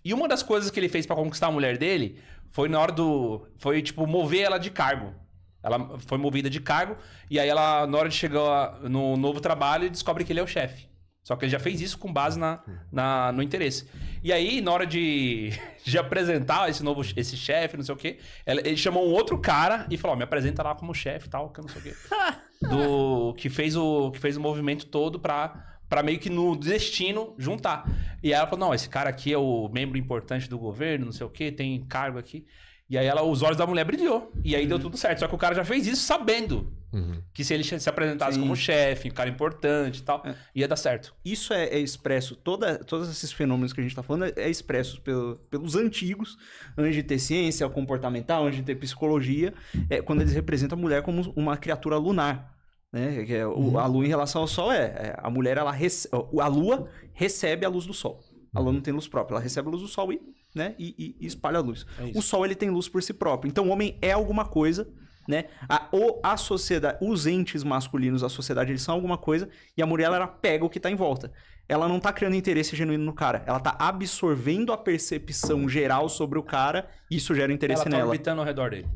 E uma das coisas que ele fez para conquistar a mulher dele foi na hora do. Foi, tipo, mover ela de cargo. Ela foi movida de cargo, e aí ela, na hora de chegar no novo trabalho, descobre que ele é o chefe. Só que ele já fez isso com base na, uhum. na, no interesse. E aí, na hora de, <laughs> de apresentar esse novo esse chefe, não sei o quê, ele chamou um outro cara e falou: oh, me apresenta lá como chefe e tal, que eu não sei o quê. <laughs> Do, que, fez o, que fez o movimento todo pra, pra meio que no destino juntar. E aí ela falou: não, esse cara aqui é o membro importante do governo, não sei o quê, tem cargo aqui. E aí ela, os olhos da mulher brilhou. E aí uhum. deu tudo certo. Só que o cara já fez isso sabendo uhum. que se ele se apresentasse Sim. como chefe, um cara importante e tal, é. ia dar certo. Isso é, é, expresso. Toda, todos esses fenômenos que a gente está falando é, é expresso pelo, pelos antigos, antes de ter ciência comportamental, antes de ter psicologia, é, quando eles representam a mulher como uma criatura lunar. Né? Que é, é uhum. A lua em relação ao sol é, é a mulher ela rece... a lua recebe a luz do sol. A lua uhum. não tem luz própria, ela recebe a luz do sol e né? E, e, e espalha luz. É o Sol ele tem luz por si próprio. Então o homem é alguma coisa, né? A, a sociedade, os entes masculinos, a sociedade, eles são alguma coisa. E a mulher ela pega o que está em volta. Ela não está criando interesse genuíno no cara. Ela está absorvendo a percepção geral sobre o cara. E isso gera interesse ela tá nela. Ela está orbitando ao redor dele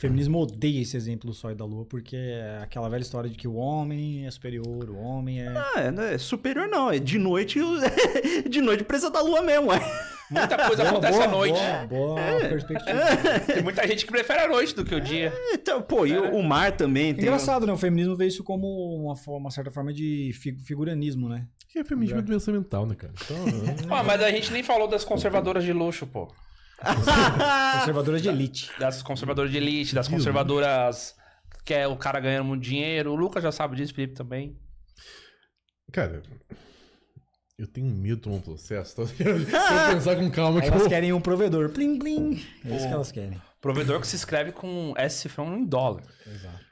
feminismo odeia esse exemplo do só da lua, porque é aquela velha história de que o homem é superior, o homem é. Ah, é não é superior não. É de noite. <laughs> de noite precisa da lua mesmo, Muita coisa boa, acontece boa, à noite. Boa, boa é. perspectiva. <laughs> Tem muita gente que prefere a noite do que o é, dia. É, então, pô, e é. o, mar também. Tem... Engraçado, né? O feminismo vê isso como uma, uma certa forma de figuranismo, né? Que é feminismo é doença mental, né, cara? Então, é... <laughs> ah, mas a gente nem falou das conservadoras de luxo, pô conservadoras de elite. Das conservadoras de elite, das conservadoras que é o cara ganhando muito dinheiro. O Lucas já sabe disso, o Felipe também. Cara, eu tenho medo de um processo. pensar com calma. que elas eu... querem um provedor. Plim, plim. É isso que elas querem. Provedor que se escreve com S cifrão em dólar. Exato.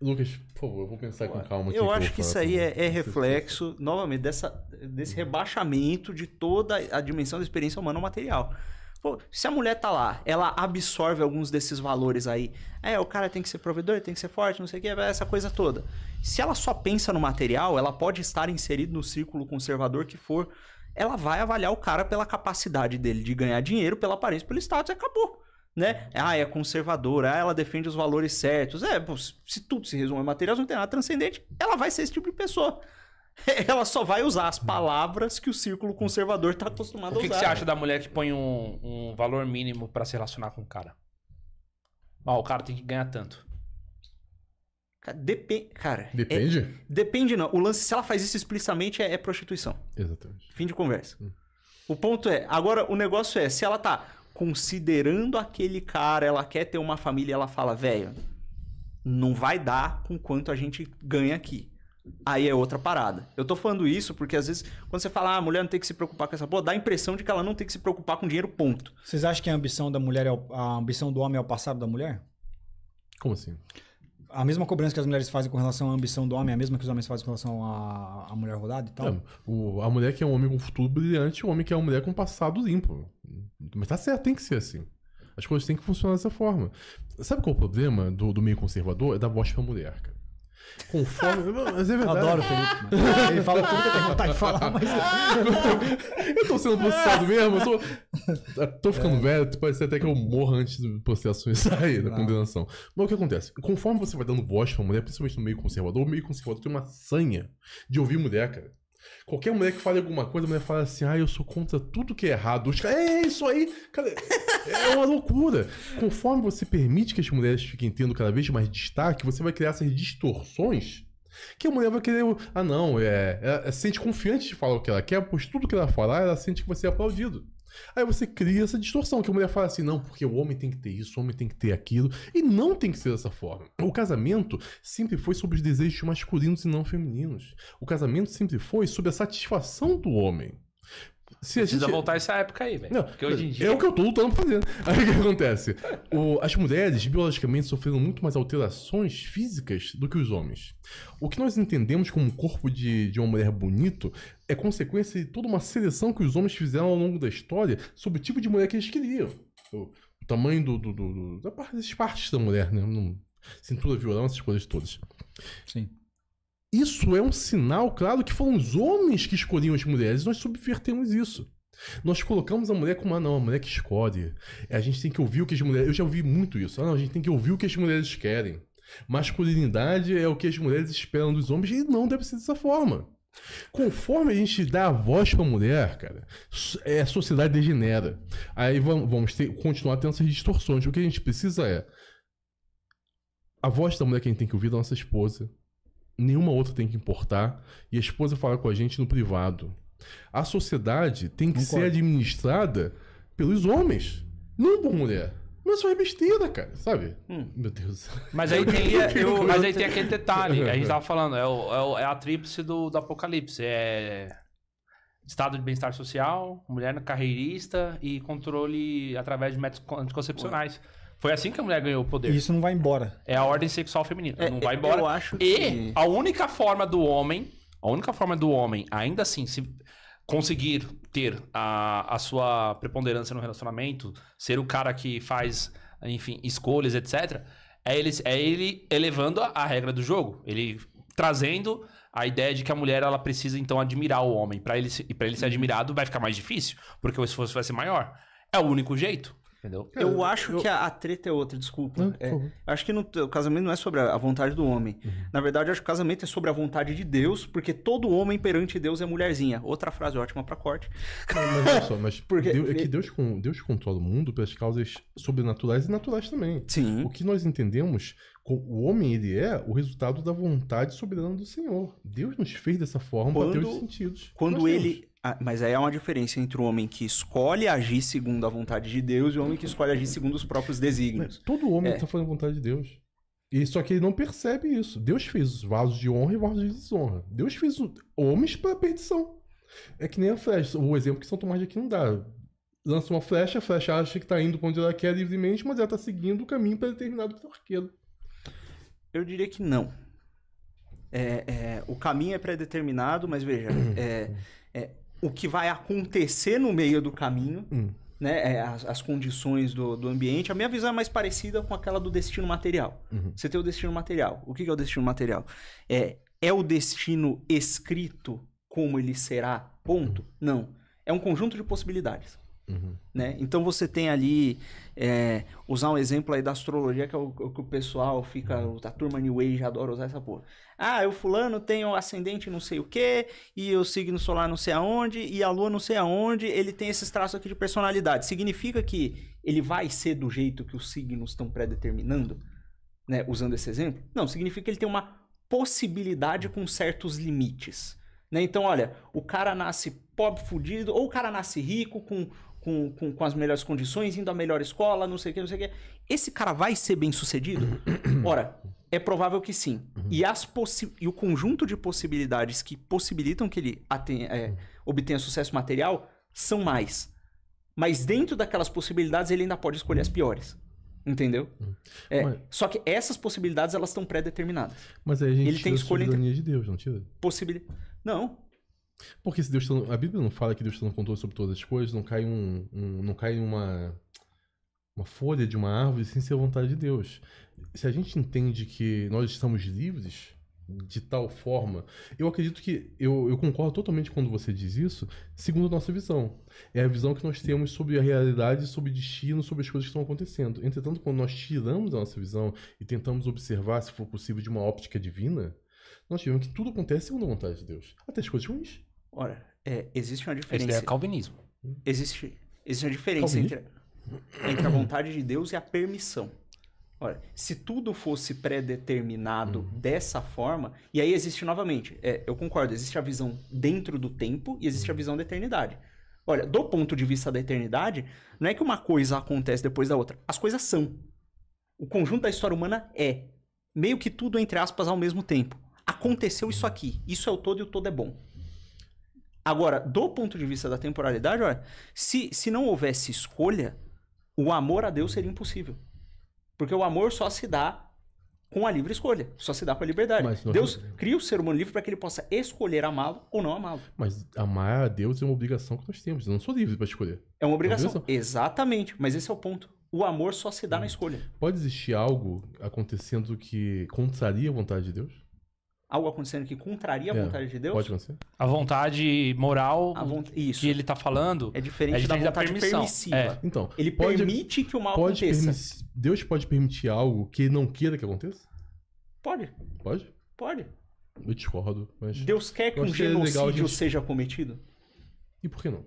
Lucas, por favor, eu vou pensar com calma. Eu acho que, eu isso aí é, é reflexo, novamente, dessa, desse rebaixamento de toda a dimensão da experiência humana material. Pô, se a mulher tá lá, ela absorve alguns desses valores aí. É, o cara tem que ser provedor, tem que ser forte, não sei o que, essa coisa toda. Se ela só pensa no material, ela pode estar inserida no círculo conservador que for. Ela vai avaliar o cara pela capacidade dele de ganhar dinheiro, pela aparência, pelo status e acabou né? Ah, é conservadora, ah, ela defende os valores certos. É, se tudo se resume a materiais, não tem nada transcendente, ela vai ser esse tipo de pessoa. <laughs> Ela só vai usar as palavras que o círculo conservador está acostumado a usar. O que, você acha da mulher que põe um, um valor mínimo para se relacionar com o cara? Ah, o cara tem que ganhar tanto. É, depende. Cara. Depende? É, depende, não. O lance, se ela faz isso explicitamente, é, é prostituição. Exatamente. Fim de conversa. Hum. O ponto é, agora o negócio é, se ela tá considerando aquele cara, ela quer ter uma família, ela fala, velho, não vai dar com quanto a gente ganha aqui. Aí é outra parada. Eu tô falando isso porque às vezes, quando você fala, ah, a mulher não tem que se preocupar com essa porra, dá a impressão de que ela não tem que se preocupar com dinheiro, ponto. Vocês acham que a ambição da mulher é o... a ambição do homem é o passado da mulher? Como assim? a mesma cobrança que as mulheres fazem com relação à ambição do homem é a mesma que os homens fazem com relação à, à mulher rodada e tal? É, o, a mulher que é um homem com um futuro brilhante, o homem que é uma mulher com um passado limpo. Mas tá certo, tem que ser assim. As coisas têm que funcionar dessa forma. Sabe qual é o problema do, do meio conservador? É da voz pra mulher, cara com fome. É, mas é verdade. Adoro o Felipe. <laughs> Ele fala tudo que eu tenho vontade de falar, mas. tô, eu tô sendo processado mesmo. Eu tô, eu tô ficando é. velho. Pode ser até que eu morra antes do processo <laughs> sair da condenação. Mas o que acontece? Conforme você vai dando voz pra mulher, principalmente no meio conservador, o meio conservador tem uma sanha de ouvir mulher, cara. Qualquer mulher que fale alguma coisa, a mulher fala assim, ah, eu sou contra tudo que é errado. Os caras, é isso aí, cara, <laughs> é uma loucura. Conforme você permite que as mulheres fiquem tendo cada vez mais destaque, você vai criar essas distorções que a mulher vai querer. Ah, não, é, ela, ela sente confiante de falar o que ela quer, pois tudo que ela falar, ela sente que vai ser aplaudido. Aí você cria essa distorção, que a mulher fala assim, não, porque o homem tem que ter isso, o homem tem que ter aquilo, e não tem que ser dessa forma. O casamento sempre foi sobre os desejos masculinos e não femininos. O casamento sempre foi sobre a satisfação do homem. Se a Precisa gente... voltar essa época aí, velho. Porque hoje em dia. É o que eu tô lutando pra fazer. <laughs> Aí o que acontece? O, as mulheres, biologicamente, sofreram muito mais alterações físicas do que os homens. O que nós entendemos como corpo de, de uma mulher bonito é consequência de toda uma seleção que os homens fizeram ao longo da história sobre o tipo de mulher que eles queriam. O, o tamanho do, do, do, da parte, das partes da mulher, né? Não, cintura, violão, essas coisas todas. Sim. Isso é um sinal, claro, que foram os homens que escolhiam as mulheres. Nós subvertemos isso. Nós colocamos a mulher como, ah, não, a mulher que escolhe. É, a gente tem que ouvir o que as mulheres. Eu já ouvi muito isso. Ah, não, a gente tem que ouvir o que as mulheres querem. Masculinidade é o que as mulheres esperam dos homens e não deve ser dessa forma. Conforme a gente dá a voz pra mulher, cara, é, a sociedade degenera. Aí vamos ter, continuar tendo essas distorções. O que a gente precisa é. A voz da mulher que a gente tem que ouvir é da nossa esposa. Nenhuma outra tem que importar. E a esposa fala com a gente no privado. A sociedade tem que Concordo. ser administrada pelos homens, não por mulher. Mas foi besteira, cara, sabe? Hum. Meu Deus. Mas aí tem, <laughs> eu, mas aí tem aquele detalhe que a gente tava <laughs> falando, é, o, é, o, é a tríplice do, do apocalipse. É estado de bem-estar social, mulher carreirista e controle através de métodos anticoncepcionais. Foi assim que a mulher ganhou o poder. E isso não vai embora. É a ordem sexual feminina. É, não vai embora. Eu acho que... E a única forma do homem. A única forma do homem, ainda assim, se, conseguir ter a, a sua preponderância no relacionamento, ser o cara que faz, enfim, escolhas, etc., é ele, é ele elevando a, a regra do jogo. Ele trazendo a ideia de que a mulher ela precisa então admirar o homem. Para ele, para ele ser uhum. admirado vai ficar mais difícil, porque o esforço vai ser maior. É o único jeito. Entendeu? É, eu, eu acho eu... que a, a, treta é outra, desculpa. Né? é, acho que no, o casamento não é sobre a, a vontade do homem. Uhum. Na verdade, acho que o casamento é sobre a vontade de Deus, porque todo homem perante Deus é mulherzinha. Outra frase ótima para corte. Não, mas olha só, mas <laughs> porque... Deus, é que Deus, Deus controla o mundo pelas causas sobrenaturais e naturais também. Sim. O que nós entendemos, o homem ele é o resultado da vontade soberana do Senhor. Deus nos fez dessa forma para ter os sentidos. Quando ele ah, mas aí há uma diferença entre o homem que escolhe agir segundo a vontade de Deus e o homem que escolhe agir segundo os próprios desígnios. Todo homem está é. Tá fazendo a vontade de Deus. E só que ele não percebe isso. Deus fez vasos de honra e vasos de desonra. Deus fez homens para perdição. É que nem a flecha. O exemplo que São Tomás de Aquino dá. Lança uma flecha, a flecha acha que está indo para onde ela quer livremente, mas ela está seguindo o caminho predeterminado pelo arqueiro. Eu diria que não. É, é, o caminho é predeterminado, mas veja, <clears throat> é, é o que vai acontecer no meio do caminho, hum. né? É, as, as condições do, do, ambiente. A minha visão é mais parecida com aquela do destino material. Uhum. Você tem o destino material. O que é o destino material? É, é o destino escrito como ele será, ponto? Uhum. Não. É um conjunto de possibilidades. Uhum. Né? Então você tem ali, é, usar um exemplo aí da astrologia, que é o que o pessoal fica, uhum. a turma New Age adora usar essa porra. Ah, eu fulano tenho o ascendente não sei o que, e o signo solar não sei aonde, e a lua não sei aonde, ele tem esses traços aqui de personalidade. Significa que ele vai ser do jeito que os signos estão predeterminando? Né? Usando esse exemplo? Não, significa que ele tem uma possibilidade uhum. com certos limites. Né? Então, olha, o cara nasce pobre, fudido, ou o cara nasce rico, com com, com, com, as melhores condições, indo à melhor escola, não sei o que, não sei o que. Esse cara vai ser bem sucedido? <clears throat> Ora, é provável que sim. Uhum. E, as e o conjunto de possibilidades que possibilitam que ele é, uhum. obtenha sucesso material são mais. Mas dentro daquelas possibilidades, ele ainda pode escolher as piores. Entendeu? Uhum. É, mas... Só que essas possibilidades elas estão pré-determinadas. Mas aí a gente ele tem escolha entre... de Deus, não tira? Possibilidade. Não. Porque se Deus está a Bíblia não fala que Deus está no controle sobre todas as coisas, não cai um, um não cai uma uma folha de uma árvore sem ser a vontade de Deus. Se a gente entende que nós estamos livres de tal forma, eu acredito que eu, eu concordo totalmente quando você diz isso, segundo a nossa visão. É a visão que nós temos sobre a realidade, sobre o destino, sobre as coisas que estão acontecendo. Entretanto, quando nós tiramos a nossa visão e tentamos observar, se for possível, de uma óptica divina, nós vemos que tudo acontece segundo a vontade de Deus. Até as coisas ruins. Ora, é, existe uma é diferença. Isso é calvinismo. Existe, existe uma diferença entre, entre a vontade de Deus e a permissão. Ora, se tudo fosse predeterminado uhum. dessa forma, e aí existe novamente, é, eu concordo, existe a visão dentro do tempo e existe a visão da eternidade. Olha, do ponto de vista da eternidade, não é que uma coisa acontece depois da outra. As coisas são. O conjunto da história humana é. Meio que tudo, entre aspas, ao mesmo tempo. Aconteceu isso uhum. aqui. Isso é o todo e o todo é bom. Agora, do ponto de vista da temporalidade, olha, se, se não houvesse escolha, o amor a Deus seria impossível. Porque o amor só se dá com a livre escolha, só se dá com a liberdade. Deus não... cria o ser humano livre para que ele possa escolher amá-lo ou não amá-lo. Mas amar a Deus é uma obrigação que nós temos, eu não sou livre para escolher. É uma obrigação. É uma obrigação. Exatamente, mas esse é o ponto. O amor só se dá hum. na escolha. Pode existir algo acontecendo que contraria a vontade de Deus? algo acontecendo que contraria a é, vontade de Deus? Pode acontecer. A vontade moral a que ele está falando é diferente, é diferente da vontade da permissão. permissiva. É. Então, ele pode, permite que o mal pode aconteça. Deus pode permitir algo que não queira que aconteça? Pode. Pode? Pode. Eu discordo, mas... Deus quer que um é genocídio gente... seja cometido? E por que não?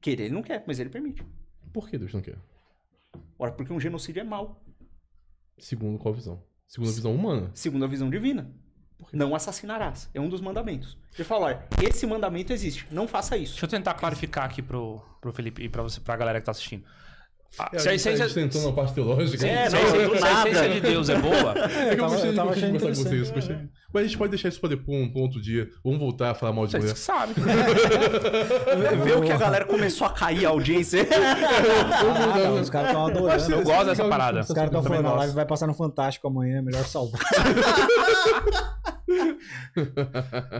Querer ele não quer, mas ele permite. Por que Deus não quer? Ora, porque um genocídio é mal. Segundo qual visão? Segundo a visão humana. Segundo a visão divina. Não assassinarás. É um dos mandamentos. De falar esse mandamento existe, não faça isso. Deixa eu tentar clarificar aqui pro, pro Felipe e pra, você, pra galera que tá assistindo. É, ah, é, se a essência... tentou na parte teológica. É, não, não, não, se a essência de Deus é boa. É <laughs> que eu, eu gostei, tava, eu gostei de conversar com vocês. É. Mas a gente pode deixar isso pra depois, um, ponto outro dia. Vamos voltar a falar mal de Vocês Você sabe. <laughs> Vê o que a galera começou a cair a audiência. <laughs> ah, os caras estão adorando. eu gosto dessa parada. Os caras estão falando, a live vai passar no Fantástico amanhã, é melhor salvar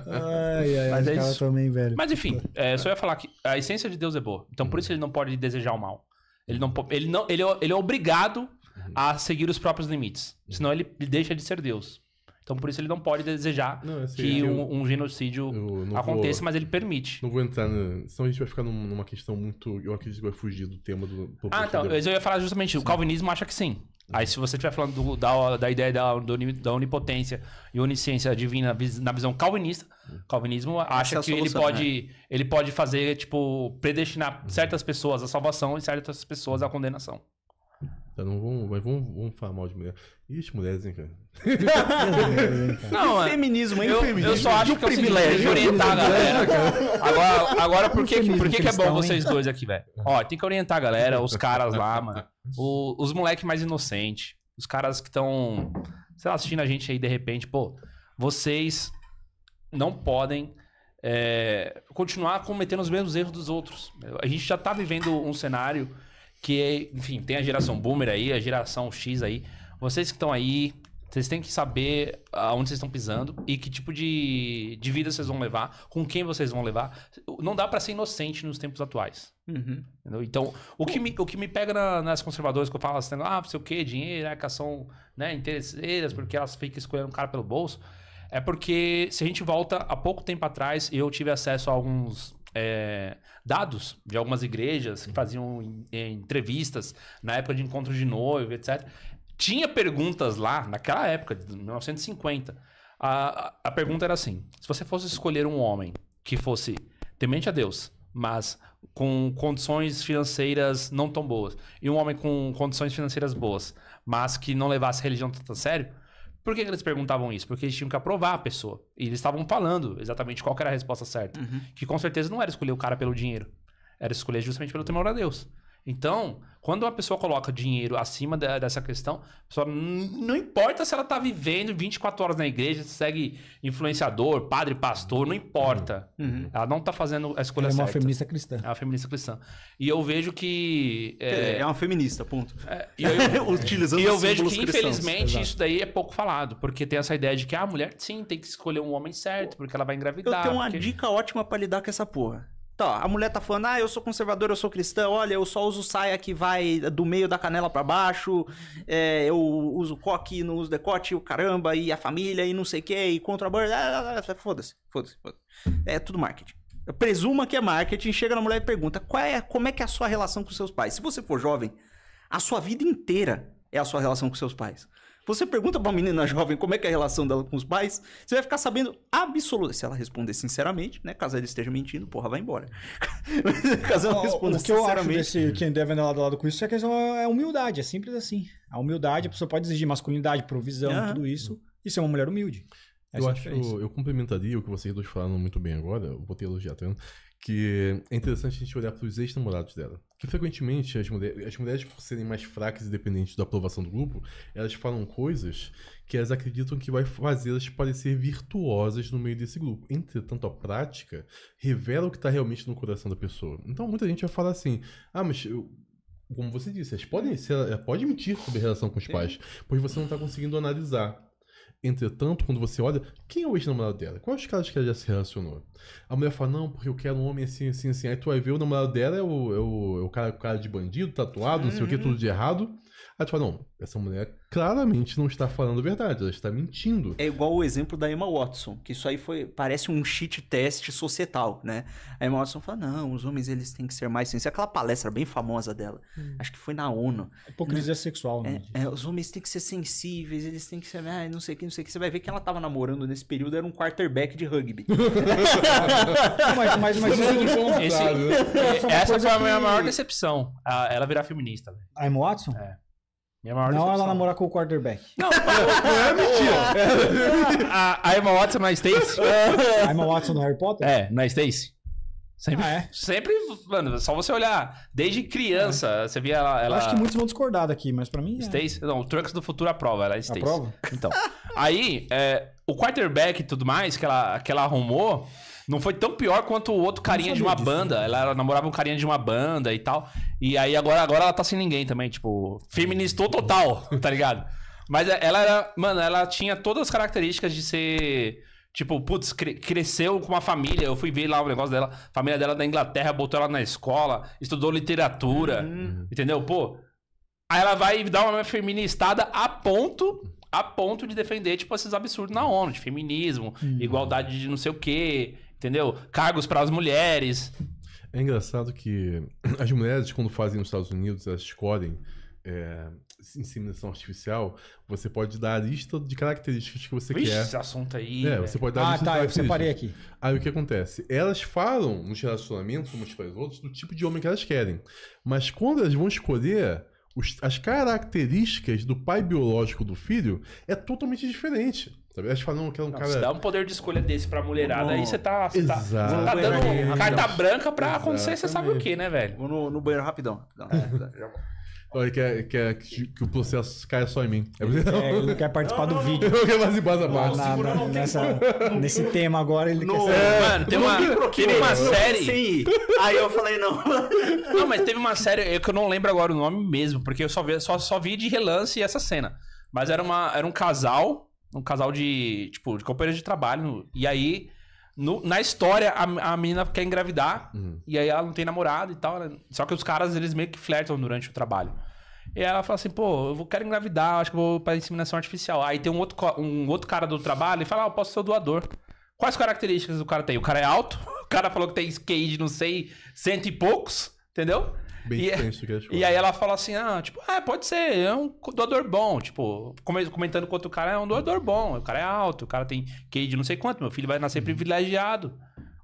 ai, ai, mas é isso. também, velho. Mas enfim, é, só ia falar que a essência de Deus é boa. Então por isso ele não pode desejar o mal. Ele não, ele não, ele é, ele é obrigado a uhum. seguir os próprios limites. Senão ele deixa de ser Deus. Então por isso ele não pode desejar não, é assim, que eu, um, um, genocídio aconteça, vou, mas ele permite. Não vou entrar, no, senão a gente vai ficar numa questão muito. Eu acredito que vai fugir do tema do. do ah, então, eu ia falar justamente, sim. o calvinismo acha que sim. Aí se você estiver falando do, da, da ideia da, do, da onipotência e onisciência divina na visão calvinista, calvinismo acha é que ele pode né? ele pode fazer tipo predestinar certas pessoas à salvação e certas pessoas à condenação. Então, não vamos, mas vamos, vamos falar mal de mulher. Ixi, mulheres, cara. <laughs> não, é, feminismo, hein? Eu, feminismo. eu só acho que, é o privilégio orientar a <laughs> é. galera. Agora, agora por que, por que, que é bom vocês dois aqui, velho? Ó, tem que orientar a galera, os caras lá, mano. <laughs> O, os moleques mais inocentes. Os caras que estão, sei lá, assistindo a gente aí de repente, pô, vocês não podem é, continuar cometendo os mesmos erros dos outros. A gente já tá vivendo um cenário que, enfim, tem a geração boomer aí, a geração X aí. Vocês que estão aí, vocês têm que saber aonde vocês estão pisando e que tipo de, de vida vocês vão levar, com quem vocês vão levar. Não dá para ser inocente nos tempos atuais. Uhum. Então, o que, me, o que me pega na, nas conservadoras que eu falo assim, ah, sei o né, que, dinheiro, é que são né, interesseiras, porque elas ficam escolhendo o cara pelo bolso. É porque se a gente volta há pouco tempo atrás, eu tive acesso a alguns é, dados de algumas igrejas que faziam em, em entrevistas na época de encontros de noivo, etc. Tinha perguntas lá, naquela época, de 1950. A, a pergunta era assim: se você fosse escolher um homem que fosse temente a Deus, mas com condições financeiras não tão boas, e um homem com condições financeiras boas, mas que não levasse religião tanto a sério, por que, eles perguntavam isso? Porque eles tinham que aprovar a pessoa. E eles estavam falando exatamente qual era a resposta certa. Uhum. Que com certeza não era escolher o cara pelo dinheiro. Era escolher justamente pelo temor a Deus. Então, quando uma pessoa coloca dinheiro acima dessa questão, pessoa, não importa se ela está vivendo 24 horas na igreja, segue influenciador, padre, pastor, não importa. Uhum. uhum. Ela não está fazendo a escolha ela certa. É uma feminista cristã. É uma feminista cristã. E eu vejo que. É, é, é uma feminista, ponto. É, e eu, <laughs> Utilizando E eu vejo que, cristãos. infelizmente, Exato. isso daí é pouco falado, porque tem essa ideia de que ah, a mulher, sim, tem que escolher um homem certo, porque ela vai engravidar. Eu tenho uma porque... dica ótima para lidar com essa porra. Tá, a mulher tá falando, ah, eu sou conservador, eu sou cristã, olha, eu só uso saia que vai do meio da canela para baixo, é, eu uso coque, não uso decote, o caramba, e a família, e não sei o que, e contra a borda, ah, ah, ah, foda-se, foda-se, foda-se. É tudo marketing. Eu presuma que é marketing, chega na mulher e pergunta, qual é, como é que é a sua relação com seus pais? Se você for jovem, a sua vida inteira é a sua relação com seus pais. Você pergunta pra uma menina jovem como é que é a relação dela com os pais, você vai ficar sabendo absolutamente. Se ela responder sinceramente, né? Caso ela esteja mentindo, porra, vai embora. <laughs> caso ela responda sinceramente. O que eu acho desse quem deve andar lado a lado com isso é que é, é humildade, é simples assim. A humildade, a pessoa pode exigir masculinidade, provisão, tudo isso, e ser é uma mulher humilde. Essa eu é acho, eu complementaria o que vocês dois falaram muito bem agora, eu vou te elogiar, tá vendo? que é interessante a gente olhar para os ex-namorados dela. Que frequentemente as, mulher, as mulheres, por serem mais fracas e dependentes da aprovação do grupo, elas falam coisas que elas acreditam que vai fazê-las parecer virtuosas no meio desse grupo. Entretanto, a prática revela o que está realmente no coração da pessoa. Então, muita gente vai falar assim: ah, mas eu, como você disse, elas podem, ela pode mentir sobre a relação com os Sim. pais, pois você não está conseguindo analisar. Entretanto, quando você olha, quem é o ex-namorado dela? Quais os caras que ela já se relacionou? A mulher fala, não, porque eu quero um homem assim, assim, assim. Aí tu vai ver o namorado dela é o, é o, é o cara, o cara de bandido, tatuado, não sei o que, tudo de errado. Aí tu fala, não, essa mulher claramente não está falando a verdade, ela está mentindo. É igual o exemplo da Emma Watson, que isso aí foi parece um cheat test societal, né? A Emma Watson fala: "Não, os homens eles têm que ser mais sensíveis. Aquela palestra bem famosa dela. Hum. Acho que foi na ONU. Hipocrisia né? sexual, né? É, é, os homens têm que ser sensíveis, eles têm que ser, ah, não sei o que, não sei o que. Você vai ver que ela estava namorando nesse período era um quarterback de rugby. <laughs> mas mas, mas isso é, é, é essa foi a minha maior decepção, ah, ela virar feminista. A Emma Watson? É. É não decepção. ela namorar com o quarterback. Não, <laughs> é mentira. a, a Emma Watson na Stacy? <laughs> a Emma Watson no Harry Potter? É, na Stacy. Sempre, ah, é? sempre, mano, só você olhar. Desde criança, é. você via ela, ela... acho que muitos vão discordar daqui, mas para mim. É. Stace, não, o Trunks do futuro aprova, ela é Stace. Aprova? Então. aí, é, o quarterback e tudo mais que ela, que ela arrumou não foi tão pior quanto o outro carinha de uma disso, banda. Né? Ela namorava um carinha de uma banda e tal. E aí agora, agora ela tá sem ninguém também, tipo, feministou total, <laughs> tá ligado? Mas é, ela era, mano, ela tinha todas as características de ser. Tipo, putz, cresceu com uma família. Eu fui ver lá o negócio dela. família dela é da Inglaterra botou ela na escola, estudou literatura. Uhum. Entendeu? Pô. Aí ela vai dar uma feministada a ponto a ponto de defender, tipo, esses absurdos na ONU, de feminismo, uhum. igualdade de não sei o quê, entendeu? Cargos para as mulheres. É engraçado que <clears throat> as mulheres, quando fazem nos Estados Unidos, elas escolhem é, inseminação artificial, você pode dar a lista de características que você quer. Esse assunto aí. É, você pode dar ah, a lista tá, de eu separei aqui. Aí o que acontece? Elas falam nos relacionamentos umas para as outras do tipo de homem que elas querem. Mas quando elas vão escolher, os, as características do pai biológico do filho é totalmente diferente. Sabe? Elas falam que é um não, cara. Se dá um poder de escolha desse pra mulherada, aí você tá, tá, tá dando carta branca pra acontecer, você sabe o que, né, velho? Vou no, no banheiro rapidão. rapidão, rapidão <laughs> já vou. Que, é, que, é que, que o processo caia só em mim. Ele, é, ele não quer participar não, não, do vídeo. Não, eu quero fazer dessa parte. não, nessa, nesse tema agora ele quer ser... Mano, teve uma, teve uma série... Aí eu falei, não. Não, mas teve uma série é que eu não lembro agora o nome mesmo, porque eu só vi, só, só vi de relance essa cena. Mas era, uma, era um casal, um casal de, tipo, de companheiros de trabalho. E aí... No, na história, a, a menina quer engravidar uhum. e aí ela não tem namorado e tal. Né? Só que os caras, eles meio que flertam durante o trabalho. E ela fala assim, pô, eu quero engravidar, acho que vou pra inseminação artificial. Aí tem um outro, um outro cara do trabalho e fala, ah, eu posso ser o doador. Quais características o cara tem? O cara é alto, <laughs> o cara falou que tem skate, não sei, cento e poucos, entendeu? Bem e, que acho <laughs> e aí ela fala assim, ah, tipo, é, pode ser, é um doador bom. Tipo, comentando com outro cara, é um doador bom, o cara é alto, o cara tem cade, não sei quanto, meu filho vai nascer uhum. privilegiado.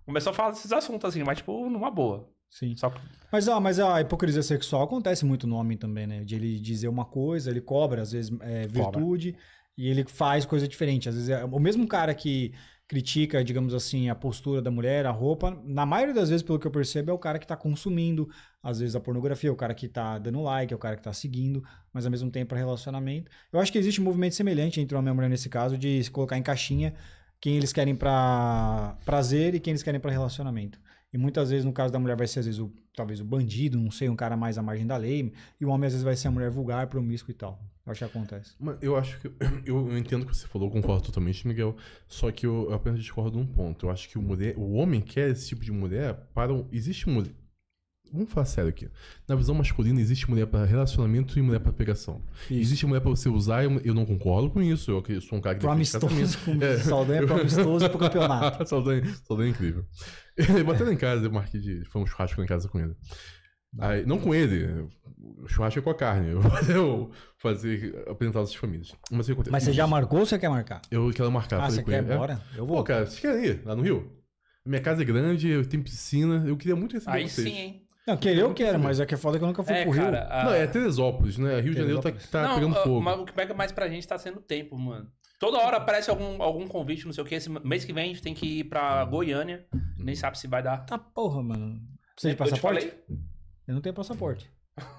Começou a falar desses assuntos assim, mas tipo, numa boa. Sim. Só... Mas, ah, mas a hipocrisia sexual acontece muito no homem também, né? De ele dizer uma coisa, ele cobra, às vezes, é, virtude, cobra. e ele faz coisa diferente. Às vezes, é, o mesmo cara que critica, digamos assim, a postura da mulher, a roupa, na maioria das vezes, pelo que eu percebo, é o cara que está consumindo, às vezes, a pornografia, é o cara que está dando like, é o cara que está seguindo, mas ao mesmo tempo é relacionamento. Eu acho que existe um movimento semelhante entre homem e mulher nesse caso, de se colocar em caixinha quem eles querem para prazer e quem eles querem para relacionamento. E muitas vezes, no caso da mulher, vai ser às vezes o, talvez o bandido, não sei, um cara mais à margem da lei. E o homem às vezes vai ser a mulher vulgar, promíscua e tal. Eu acho que acontece. Mas eu acho que. <coughs> Eu, eu entendo o que você falou, concordo totalmente, Miguel. Só que eu, eu apenas discordo de um ponto. Eu acho que o, mulher, o homem quer esse tipo de mulher para. existe mulher Vamos falar sério aqui. Na visão masculina, existe mulher para relacionamento e mulher para pegação. Isso. Existe mulher para você usar, eu não concordo com isso. Eu sou um cara que. Pro amistoso. É. <laughs> Saldanha é pro amistoso pro campeonato. <laughs> Saldanha, é incrível. <laughs> lá em casa, eu marquei de. Foi um churrasco lá em casa com ele. Aí, não com ele, o churrasco é com a carne. Eu, fazer apresentar as famílias. Mas, Mas você já marcou ou você quer marcar? Eu quero marcar. Ah, você quer ir é. embora? É. Eu vou. Pô, cara, você quer ir lá no Rio? Minha casa é grande, eu tenho piscina, eu queria muito receber Aí vocês. Aí sim, hein? Não, querer eu quero, mas é que é foda que eu nunca fui é, pro Rio. Cara, a... Não, é Teresópolis, né? Rio de Janeiro tá, tá não, pegando ah, fogo. Mas o que pega mais pra gente tá sendo tempo, mano. Toda hora aparece algum, algum convite, não sei o que. Esse mês que vem a gente tem que ir pra Goiânia. Nem sabe se vai dar. Tá porra, mano. Precisa de passaporte? Eu, eu não tenho passaporte. <laughs>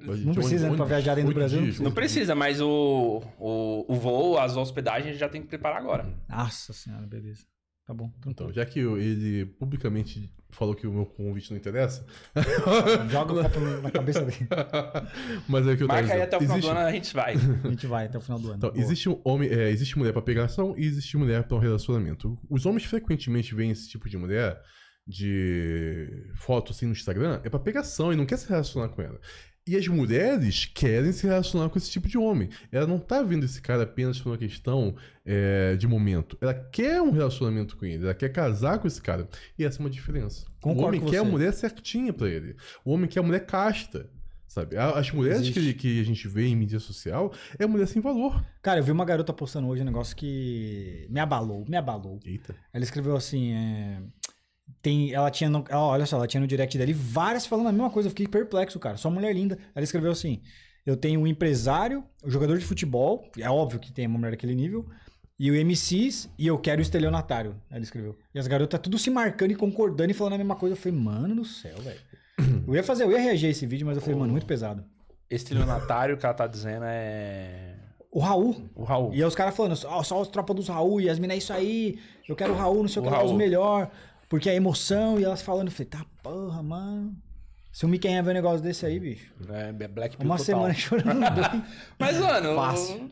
Não então, precisa né, pra viajar dentro do Brasil. Não precisa. não precisa, mas o, o, o voo, as hospedagens já tem que preparar agora. Nossa senhora, beleza. Tá bom. Tranquilo. Então, já que ele publicamente falou que o meu convite não interessa. <laughs> Joga o na cabeça dele. <laughs> Mas é que eu Marca aí até o final existe... do ano a gente vai. A gente vai até o final do ano. Então, existe, um homem, é, existe mulher pra pegação e existe mulher pra um relacionamento. Os homens frequentemente veem esse tipo de mulher de foto assim no Instagram é pra pegação e não quer se relacionar com ela. E as mulheres querem se relacionar com esse tipo de homem. Ela não tá vendo esse cara apenas por uma questão é, de momento. Ela quer um relacionamento com ele, ela quer casar com esse cara. E essa é uma diferença. Concordo o homem quer a mulher certinha para ele. O homem quer a mulher casta. Sabe? As mulheres que, que a gente vê em mídia social é mulher sem valor. Cara, eu vi uma garota postando hoje um negócio que me abalou, me abalou. Eita. Ela escreveu assim: é... Tem, ela tinha, no, ela, olha só, ela tinha no direct dele várias falando a mesma coisa. Eu fiquei perplexo, cara. Só mulher linda. Ela escreveu assim: Eu tenho um empresário, um jogador de futebol. É óbvio que tem uma mulher daquele nível. E o MCs, e eu quero o estelionatário. Ela escreveu. E as garotas tudo se marcando e concordando e falando a mesma coisa. Eu falei, mano do céu, velho. Eu ia fazer, eu ia reagir a esse vídeo, mas eu falei, oh. mano, muito pesado. Estelionatário, o cara tá dizendo é. O Raul. O Raul. E aí os caras falando, oh, só as tropas dos Raul e as minas é isso aí. Eu quero o Raul, não sei o, que, os melhor. Porque a emoção e elas falando, eu falei, tá porra, mano. Se o Mickey ia ver um negócio desse aí, bicho. É, é Black Uma total. semana <laughs> chorando. Mas, é mano. Fácil.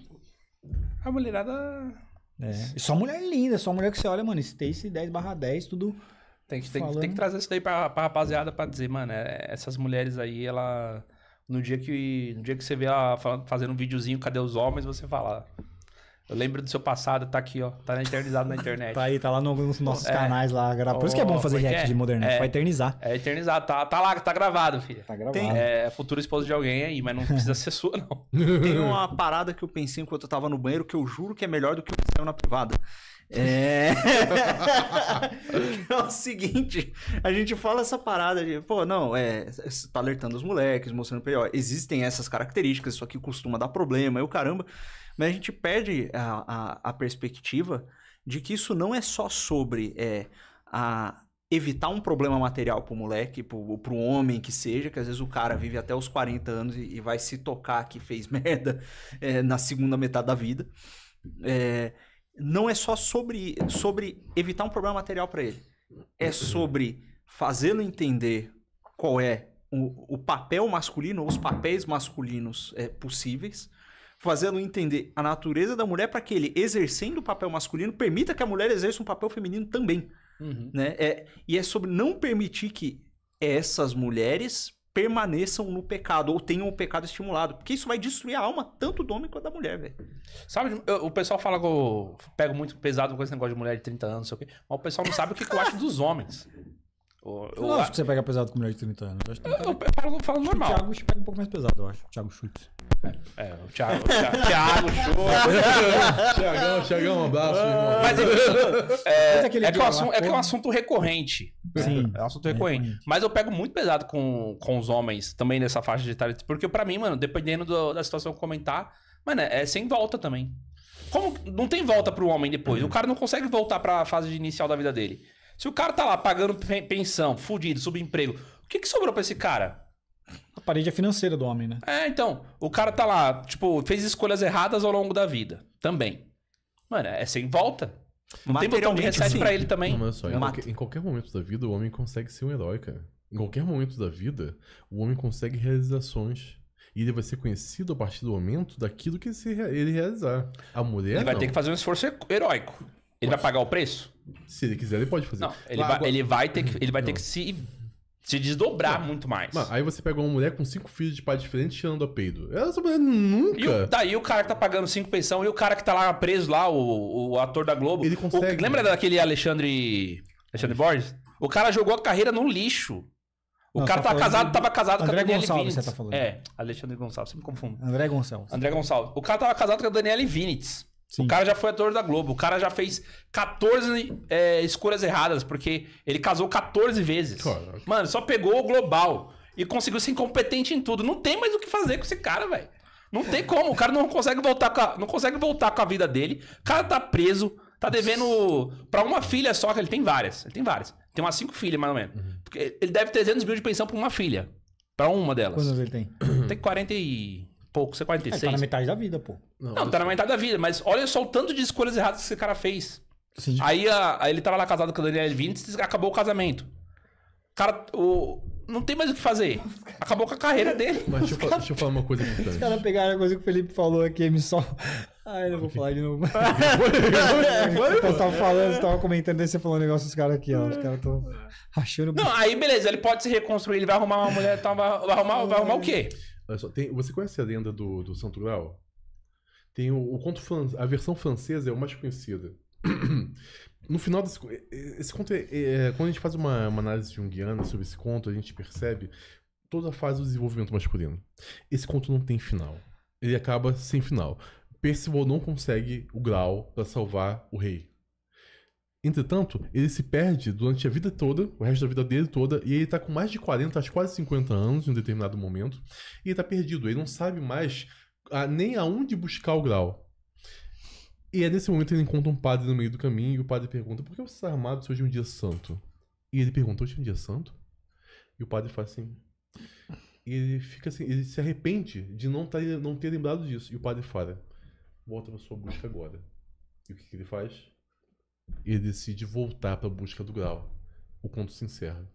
A mulherada. É. E só mulher linda, só mulher que você olha, mano. Stacy 10 barra 10, tudo. Tem que, tem, tem, que trazer isso daí pra, pra rapaziada pra dizer, mano, é, essas mulheres aí, ela. No dia que, no dia que você vê ela fazendo um videozinho, cadê os homens, você fala. Eu lembro do seu passado, tá aqui, ó. Tá eternizado na <laughs> internet. tá aí, tá lá nos nossos é, canais lá. Gra... Por isso que é bom fazer é react é, de Modernet, é, pra eternizar. É eternizar, tá, tá lá, tá gravado, filho. Tá gravado. Tem, é, é futura esposa de alguém aí, mas não precisa <laughs> ser sua, não. Tem uma parada que eu pensei enquanto eu tava no banheiro que eu juro que é melhor do que o que saiu na privada. É. <laughs> é o seguinte, a gente fala essa parada de, pô, não, é, tá alertando os moleques, mostrando pra ele, ó, existem essas características, isso aqui costuma dar problema, e o caramba. Mas a gente perde a, a, a perspectiva de que isso não é só sobre é, a evitar um problema material pro moleque, pro, pro homem que seja, que às vezes o cara vive até os 40 anos e, e vai se tocar que fez <laughs> merda é, na segunda metade da vida. É, não é só sobre, sobre evitar um problema material para ele. É sobre fazê-lo entender qual é o, o papel masculino, ou os papéis masculinos é, possíveis, fazendo entender a natureza da mulher para que ele, exercendo o papel masculino, permita que a mulher exerça um papel feminino também. Uhum. Né? É, e é sobre não permitir que essas mulheres permaneçam no pecado ou tenham o pecado estimulado, porque isso vai destruir a alma tanto do homem quanto da mulher, velho. Sabe, eu, o pessoal fala que eu pego muito pesado com esse negócio de mulher de 30 anos, sei o quê, mas o pessoal não sabe o que, que eu acho dos homens. Tipo, eu acho que você pega pesado com melhor de 30 anos. Eu, eu, eu falo, falo normal. O Thiago pega um pouco mais pesado, eu acho. O Thiago Chute. É, é, o Thiago, o Thiago, Thiago Schultz. <laughs> Thiagão, Thiagão, um abraço, irmão. Mas é, é, é, que é assunto, é que é um assunto recorrente. Sim. É um assunto é recorrente. recorrente. Mas eu pego muito pesado com, com os homens também nessa faixa de idade. Porque pra mim, mano, dependendo do, da situação que comentar, mano, é, é sem volta também. Como, não tem volta pro homem depois. Uhum. O cara não consegue voltar pra fase inicial da vida dele. Se o cara tá lá pagando pensão, fudido, subemprego, o que, que sobrou para esse cara? A parede é financeira do homem, né? É, então. O cara tá lá, tipo, fez escolhas erradas ao longo da vida. Também. Mano, é sem volta. Não tem botão de reset pra ele também. Não, é só, em, qualquer, em qualquer momento da vida, o homem consegue ser um herói, cara. Em qualquer momento da vida, o homem consegue realizações. E ele vai ser conhecido a partir do momento daquilo que ele realizar. A mulher. Ele vai não. ter que fazer um esforço heróico. Ele vai pagar o preço? Se ele quiser, ele pode fazer. Não, ele, Lá, vai, agora... ele vai ter que, ele vai ter que se, se desdobrar não. muito mais. Mano, aí você pega uma mulher com cinco filhos de pai diferente tirando a peido. Essa mulher nunca. E o, daí o cara que tá pagando cinco pensão e o cara que tá lá preso lá, o, o ator da Globo. Ele consegue. O, lembra daquele Alexandre. Alexandre Borges? O cara jogou a carreira no lixo. O não, cara tá, tá casado, de... tava casado André com a Daniela Gonçalves, você tá falando. É, Alexandre Gonçalves, você me confunde. André Gonçalves. André Gonçalves. O cara tava casado com a Daniela Vinitz. Sim. O cara já foi ator da Globo, o cara já fez 14 é, escolhas erradas, porque ele casou 14 vezes. Caraca. Mano, só pegou o global e conseguiu ser incompetente em tudo. Não tem mais o que fazer com esse cara, velho. Não tem como, o cara não consegue voltar com a, não consegue voltar com a vida dele. O cara tá preso, tá devendo para uma filha só, que ele tem várias, ele tem várias. Tem umas cinco filhas mais ou menos. Uhum. Porque ele deve 300 mil de pensão para uma filha, para uma delas. Quantas ele tem? Tem 40 e pouco, você é 46. É, tá na metade da vida, pô. Não, não tá na metade da vida, mas olha só o tanto de escolhas erradas que esse cara fez. Sim. Aí, a, ah, aí ele tava lá casado com a Daniela Vintes e acabou o casamento. Cara, o, não tem mais o que fazer. Acabou com a carreira dele. Mas deixa, eu, deixa eu falar uma coisa importante. Os caras pegaram a coisa que o Felipe falou aqui, me só. Ai, não vou falar de novo. <laughs> você tava falando, você tava comentando, aí você falou um negócio dos caras aqui, ó. Os caras tão achando. Não, aí beleza, ele pode se reconstruir, ele vai arrumar uma mulher, tá, vai, arrumar, vai arrumar o quê? Olha só, tem, você conhece a lenda do, do Santo Grau? Tem o, o conto fran, a versão francesa é o mais conhecida. <clears throat> No final desse esse conto é, é, é, quando a gente faz uma, uma análise junguiana sobre esse conto, a gente percebe toda a fase do desenvolvimento masculino. Esse conto não tem final. Ele acaba sem final. Percival não consegue o grau para salvar o rei. Entretanto, ele se perde durante a vida toda, o resto da vida dele toda, e ele tá com mais de 40, acho quase 50 anos em um determinado momento, e ele tá perdido, ele não sabe mais a, ah, nem aonde buscar o grau. E é nesse momento que ele encontra um padre no meio do caminho, e o padre pergunta: Por que você está armado se hoje é um dia santo? E ele pergunta: Hoje é um dia santo? E o padre fala assim. E ele fica assim, ele se arrepende de não, tá, não ter lembrado disso. E o padre fala: Volta para sua busca agora. E o que, que ele faz? Ele decide voltar para a busca do grau. O conto se encerra.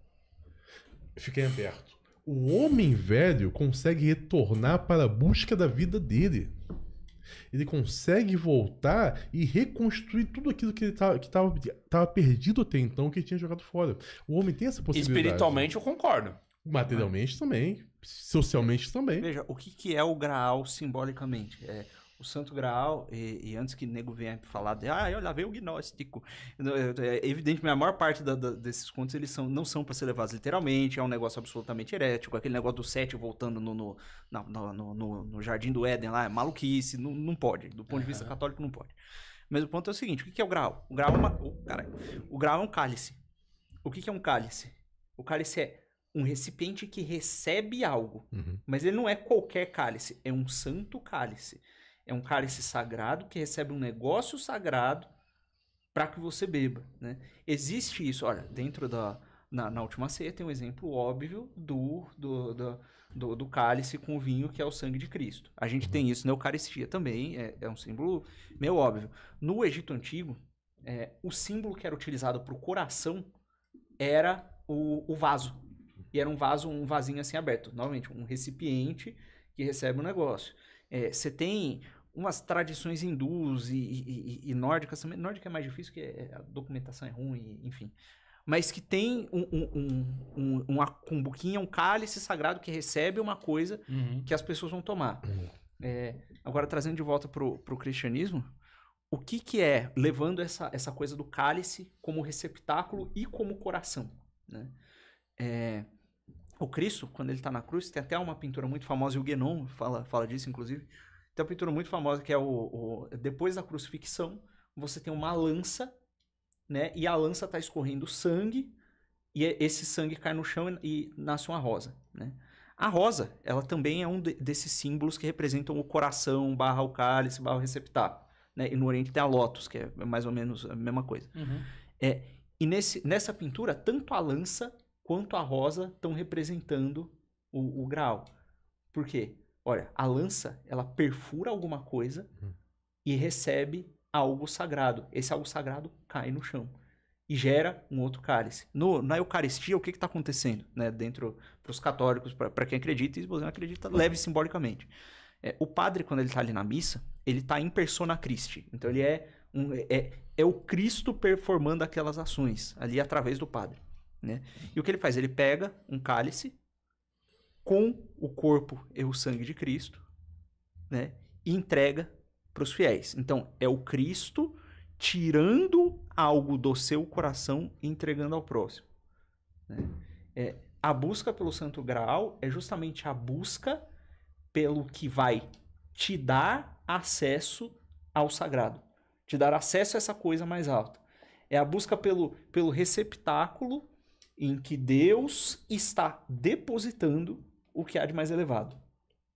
Fiquei aberto. O homem velho consegue retornar para a busca da vida dele. Ele consegue voltar e reconstruir tudo aquilo que estava perdido até então, que ele tinha jogado fora. O homem tem essa possibilidade. Espiritualmente, eu concordo. Materialmente também. Socialmente também. Veja, o que, que é o graal simbolicamente? É o Santo Graal, e, e, antes que nego venha falar de, ah, olha, veio o gnóstico. Então, é evidente que a maior parte da, da, desses contos eles são, não são para ser levados literalmente, é um negócio absolutamente herético. Aquele negócio do sete voltando no, no, na, no, no, no, Jardim do Éden lá, é maluquice, não, não pode. Do ponto uhum. de vista católico, não pode. Mas o ponto é o seguinte: o que é o Graal? O Graal é, uma, oh, o Graal é um cálice. O que é um cálice? O cálice é um recipiente que recebe algo, uhum. mas ele não é qualquer cálice, é um santo cálice. É um cálice sagrado que recebe um negócio sagrado para que você beba. Né? Existe isso, olha, dentro da. Na, na última ceia tem um exemplo óbvio do, do, do, do, do cálice com vinho, que é o sangue de Cristo. A gente tem isso na Eucaristia também, é, é um símbolo meio óbvio. No Egito Antigo, é, o símbolo que era utilizado para o coração era o, o vaso. E era um vaso, um vasinho assim aberto. Novamente, um recipiente que recebe o um negócio. É, você é, tem umas tradições hindus e, e, e, nórdicas também. Nórdica é mais difícil porque é, a documentação é ruim, enfim. Mas que tem um, um, um, um uma cumbuquinha, um cálice sagrado que recebe uma coisa uhum. que as pessoas vão tomar. Uhum. É, agora, trazendo de volta para o cristianismo, o que, que é levando essa, essa coisa do cálice como receptáculo e como coração? Né? É, o Cristo, quando ele está na cruz, tem até uma pintura muito famosa, e o Guénon fala, fala disso, inclusive. Tem uma pintura muito famosa que é o, o Depois da crucifixão, você tem uma lança, né? E a lança está escorrendo sangue, e é, esse sangue cai no chão e, e nasce uma rosa, né? A rosa, ela também é um desses símbolos que representam o coração, barra o cálice, barra o receptáculo. Né? E no Oriente tem a lótus, que é mais ou menos a mesma coisa. Uhum. É, e nesse, nessa pintura, tanto a lança quanto a rosa estão representando o, o grau. Por quê? Olha, a lança, ela perfura alguma coisa uhum. e recebe algo sagrado. Esse algo sagrado cai no chão e gera um outro cálice. No, na Eucaristia, o que está acontecendo? Né? Dentro, para os católicos, para quem acredita, e se você não acredita, leve simbolicamente. É, o padre, quando ele está ali na missa, ele está em persona Christi. Então, ele é, um, é, é o Cristo performando aquelas ações ali através do padre. Né? E o que ele faz? Ele pega um cálice com o corpo e o sangue de Cristo né? e entrega para os fiéis. Então, é o Cristo tirando algo do seu coração e entregando ao próximo. Né? É, a busca pelo Santo Graal é justamente a busca pelo que vai te dar acesso ao sagrado, te dar acesso a essa coisa mais alta. É a busca pelo, pelo receptáculo em que Deus está depositando o que há de mais elevado.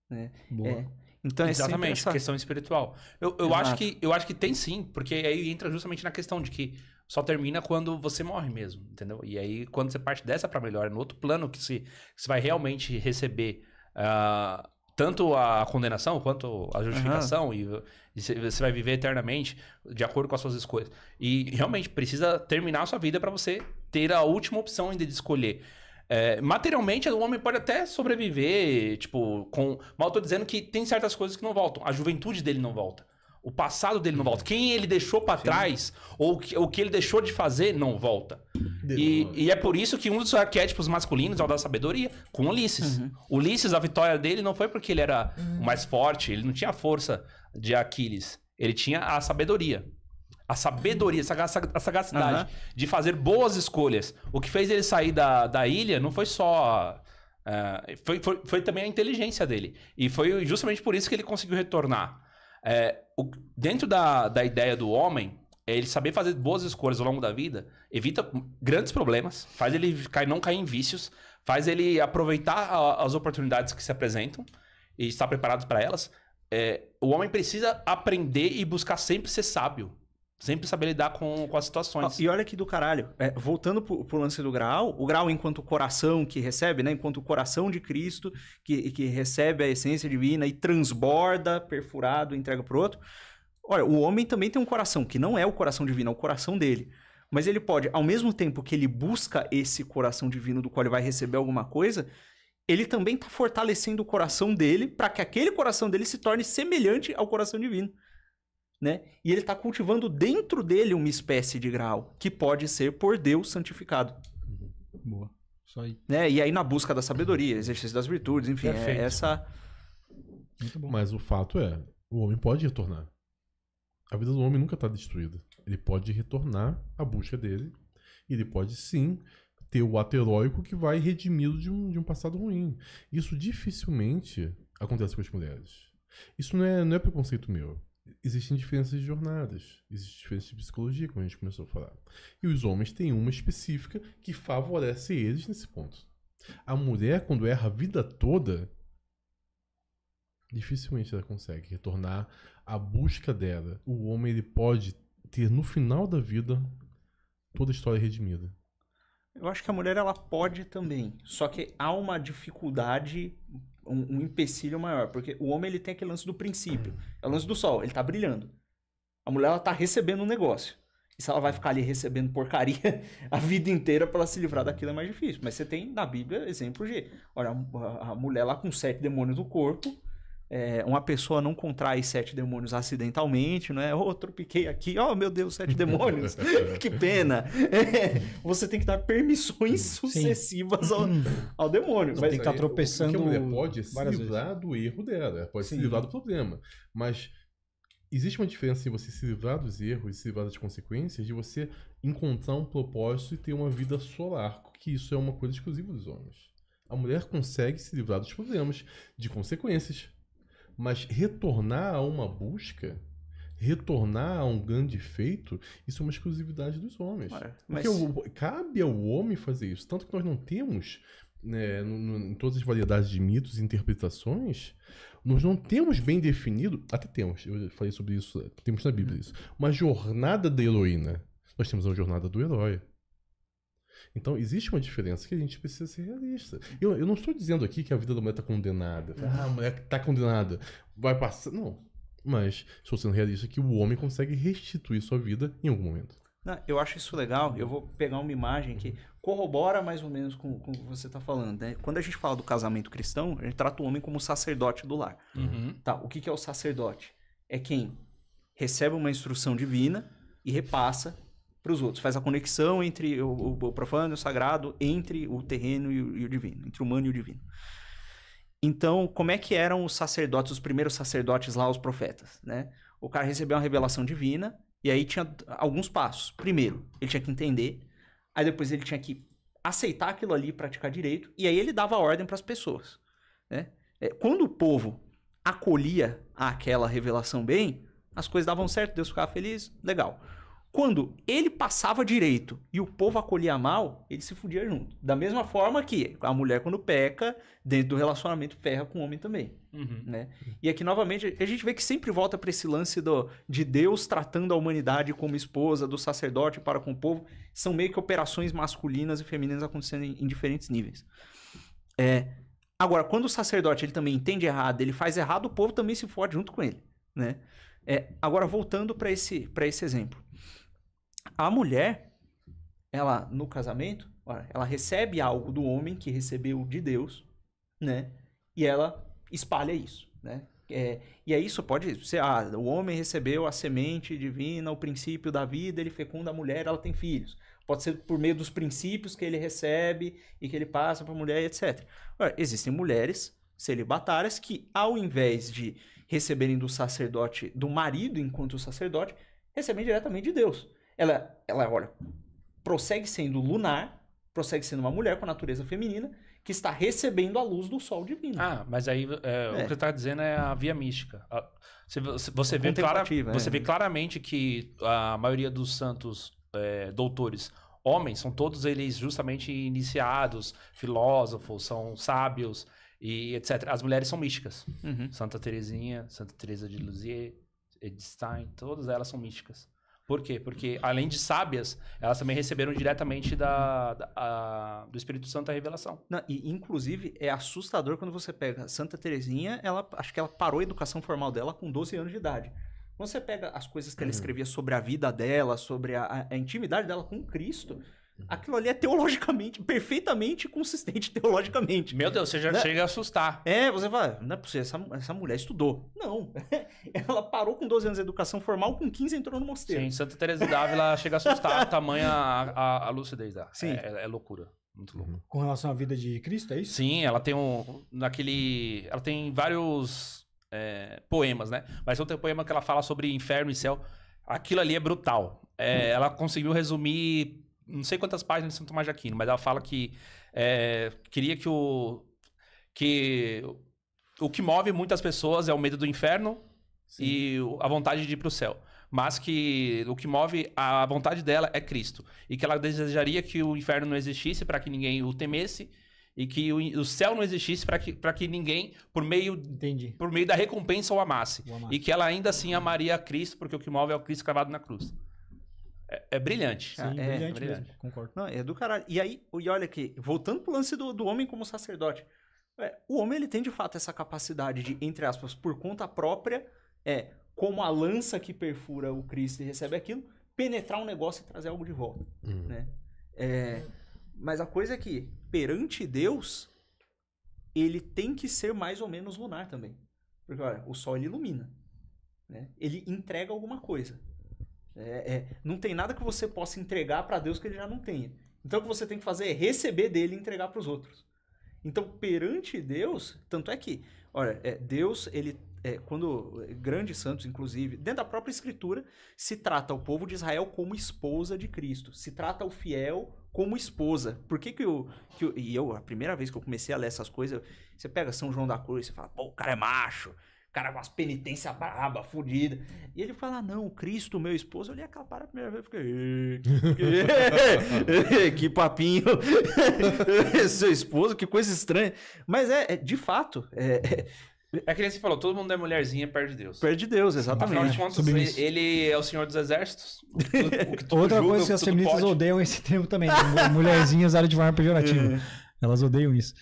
Né? Boa. É. Então, é Exatamente, é questão espiritual. Eu, eu, acho que, eu acho que tem sim, porque aí entra justamente na questão de que só termina quando você morre mesmo, entendeu? E aí, quando você parte dessa para melhor, no outro plano que se, você vai realmente receber uh, tanto a condenação quanto a justificação, uhum. e você vai viver eternamente de acordo com as suas escolhas. E realmente precisa terminar a sua vida para você ter a última opção ainda de escolher. É, materialmente, o homem pode até sobreviver, tipo, com. eu tô dizendo que tem certas coisas que não voltam. A juventude dele não volta. O passado dele não volta. Uhum. Quem ele deixou para trás, ou que, o que ele deixou de fazer, não volta. E, e, é por isso que um dos arquétipos masculinos é o da sabedoria, com Ulisses. Uhum. Ulisses, a vitória dele não foi porque ele era uhum. o mais forte, ele não tinha a força de Aquiles. Ele tinha a sabedoria. A sabedoria, a sagacidade uhum. de fazer boas escolhas. O que fez ele sair da, da ilha não foi só. Uh, foi, foi, foi também a inteligência dele. E foi justamente por isso que ele conseguiu retornar. É, o, dentro da, da ideia do homem, é ele saber fazer boas escolhas ao longo da vida evita grandes problemas, faz ele cair, não cair em vícios, faz ele aproveitar a, as oportunidades que se apresentam e estar preparado para elas. É, o homem precisa aprender e buscar sempre ser sábio. Sempre saber lidar com, com as situações. Ah, e olha aqui do caralho. É, voltando pro, pro lance do grau, o grau enquanto coração que recebe, né? Enquanto coração de Cristo, que, que recebe a essência divina e transborda, perfurado, entrega pro outro. Olha, o homem também tem um coração, que não é o coração divino, é o coração dele. Mas ele pode, ao mesmo tempo que ele busca esse coração divino do qual ele vai receber alguma coisa, ele também está fortalecendo o coração dele para que aquele coração dele se torne semelhante ao coração divino né? E ele está cultivando dentro dele uma espécie de grau que pode ser por Deus santificado. Boa. Só aí. Né? E aí na busca da sabedoria, exercício das virtudes, enfim, é essa. Muito bom. Mas o fato é, o homem pode retornar. A vida do homem nunca está destruída. Ele pode retornar à busca dele. E ele pode sim ter o ato heróico que vai redimi-lo de um, de um passado ruim. Isso dificilmente acontece com as mulheres. Isso não é, não é preconceito meu existem diferenças de jornadas, existem diferenças de psicologia, como a gente começou a falar. E os homens têm uma específica que favorece eles nesse ponto. A mulher, quando erra a vida toda, dificilmente ela consegue retornar à busca dela. O homem ele pode ter no final da vida toda a história redimida. Eu acho que a mulher ela pode também, só que há uma dificuldade um, um empecilho maior. Porque o homem ele tem aquele lance do princípio. É. é o lance do sol, ele tá brilhando. A mulher ela tá recebendo um negócio. E se ela vai ficar ali recebendo porcaria <laughs> a vida inteira para ela se livrar daquilo é mais difícil. Mas você tem na Bíblia exemplo de, olha, a mulher lá com sete demônios no corpo, é, uma pessoa não contrai sete demônios acidentalmente, não é? Oh, tropiquei aqui, oh meu Deus, sete <laughs> demônios, <laughs> que pena. É, você tem que dar permissões sucessivas ao, uhum. ao, demônio. Você mas tem que estar tá é, tropeçando. Porque a mulher pode se livrar vezes. do erro dela, é, pode Sim. se livrar do problema. Mas existe uma diferença em você se livrar dos erros e se livrar das consequências, de você encontrar um propósito e ter uma vida solar, que isso é uma coisa exclusiva dos homens. A mulher consegue se livrar dos problemas, de consequências mas retornar a uma busca, retornar a um grande feito, isso é uma exclusividade dos homens. Ué, mas... Porque cabe ao homem fazer isso. Tanto que nós não temos, né, no, no, em todas as variedades de mitos e interpretações, nós não temos bem definido, até temos, eu falei sobre isso, temos na Bíblia hum. isso, uma jornada da heroína. Nós temos a jornada do herói. Então, existe uma diferença que a gente precisa ser realista. Eu, eu não estou dizendo aqui que a vida da mulher está condenada. Uhum. Ah, a mulher está condenada. Vai passar. Não. Mas estou sendo realista que o homem consegue restituir sua vida em algum momento. Não, eu acho isso legal. Eu vou pegar uma imagem que corrobora mais ou menos com, com o que você está falando. Né? Quando a gente fala do casamento cristão, a gente trata o homem como sacerdote do lar. Uhum. Tá, o que, que é o sacerdote? É quem recebe uma instrução divina e repassa para os outros. Faz a conexão entre o, o, o, profano e o sagrado, entre o terreno e o, e o divino, entre o humano e o divino. Então, como é que eram os sacerdotes, os primeiros sacerdotes lá, os profetas, né? O cara recebeu uma revelação divina e aí tinha alguns passos. Primeiro, ele tinha que entender, aí depois ele tinha que aceitar aquilo ali, praticar direito, e aí ele dava ordem para as pessoas, né? É, quando o povo acolhia aquela revelação bem, as coisas davam certo, Deus ficava feliz, legal. Quando ele passava direito e o povo acolhia mal, ele se fudia junto. Da mesma forma que a mulher, quando peca, dentro do relacionamento, ferra com o homem também. Uhum. Né? E aqui, novamente, a gente vê que sempre volta para esse lance do, de Deus tratando a humanidade como esposa, do sacerdote para com o povo. São meio que operações masculinas e femininas acontecendo em, em diferentes níveis. É, agora, quando o sacerdote ele também entende errado, ele faz errado, o povo também se fode junto com ele. Né? É, agora, voltando para esse, esse exemplo. A mulher, ela no casamento, ela recebe algo do homem que recebeu de Deus, né? E ela espalha isso, né? É, e aí é isso pode ser, ah, o homem recebeu a semente divina, o princípio da vida, ele fecunda a mulher, ela tem filhos. Pode ser por meio dos princípios que ele recebe e que ele passa para a mulher, etc. Ora, existem mulheres celibatárias que, ao invés de receberem do sacerdote, do marido enquanto sacerdote, recebem diretamente de Deus. Ela, ela olha, prossegue sendo lunar, prossegue sendo uma mulher com a natureza feminina, que está recebendo a luz do sol divino. Ah, mas aí é, é. o que você está dizendo é a via mística. Você, você, é vê, clara, você é. vê claramente que a maioria dos santos é, doutores homens, são todos eles justamente iniciados, filósofos, são sábios e etc. As mulheres são místicas. Uhum. Santa Teresinha, Santa Teresa de Lisieux, Edstein, todas elas são místicas. Por quê? Porque, além de sábias, elas também receberam diretamente da, da a, do Espírito Santo a revelação. Não, e, inclusive, é assustador quando você pega Santa Teresinha, ela, acho que ela parou a educação formal dela com 12 anos de idade. Quando você pega as coisas que ela uhum. escrevia sobre a vida dela, sobre a, a intimidade dela com Cristo, Uhum. aquilo ali é teologicamente, perfeitamente consistente teologicamente. Meu Deus, você já né? chega a assustar. É, você fala, não é possível, essa, essa mulher estudou. Não, <laughs> ela parou com 12 anos de educação formal, com 15 entrou no mosteiro. Sim, Santa Teresa d'Ávila chega a assustar tamanha a, a, a lucidez da. Sim. É, é, é, loucura. Muito uhum. louco. Com relação à vida de Cristo, é isso? Sim, ela tem um. Naquele. Ela tem vários é, poemas, né? Mas tem um poema que ela fala sobre inferno e céu. Aquilo ali é brutal. É, hum. Ela conseguiu resumir não sei quantas páginas de São Tomás de Aquino, mas ela fala que é, queria que o que o que move muitas pessoas é o medo do inferno Sim. e a vontade de ir para o céu, mas que o que move a vontade dela é Cristo e que ela desejaria que o inferno não existisse para que ninguém o temesse e que o, o céu não existisse para que, que ninguém, por meio, Entendi. por meio da recompensa, o amasse. o amasse. E que ela ainda assim amaria a Cristo, porque o que move é o Cristo cravado na cruz. É, é brilhante. Sim, é, brilhante, é, brilhante mesmo, concordo. Não, é do caralho. E aí, e olha aqui, voltando pro lance do, do homem como sacerdote. É, o homem, ele tem de fato essa capacidade de, entre aspas, por conta própria, é, como a lança que perfura o Cristo e recebe aquilo, penetrar um negócio e trazer algo de volta. Hum. Né? É, mas a coisa é que, perante Deus, ele tem que ser mais ou menos lunar também. Porque, olha, o sol ele ilumina. Né? Ele entrega alguma coisa. É, é, não tem nada que você possa entregar para Deus que ele já não tenha. Então o que você tem que fazer é receber dele e entregar para os outros. Então perante Deus, tanto é que, olha, é, Deus ele é, quando é, grandes santos, inclusive, dentro da própria escritura, se trata o povo de Israel como esposa de Cristo, se trata o fiel como esposa. Por que que eu, que eu e eu a primeira vez que eu comecei a ler essas coisas, você pega São João da Cruz, e fala, pô, o cara é macho, cara com as penitências braba, fudida. E ele fala: ah, Não, Cristo, meu esposo. Eu olhei aquela para a primeira vez e fiquei. que papinho. <laughs> Seu esposo, que coisa estranha. Mas é, é de fato. É, é, é que nem você falou, todo mundo é mulherzinha, perde Deus. Perde Deus, exatamente. Afinal de contas, ele é o senhor dos exércitos. <laughs> Outra julga, coisa que as feministas odeiam esse termo também. Né? mulherzinha área de forma pejorativa. <laughs> Elas odeiam isso.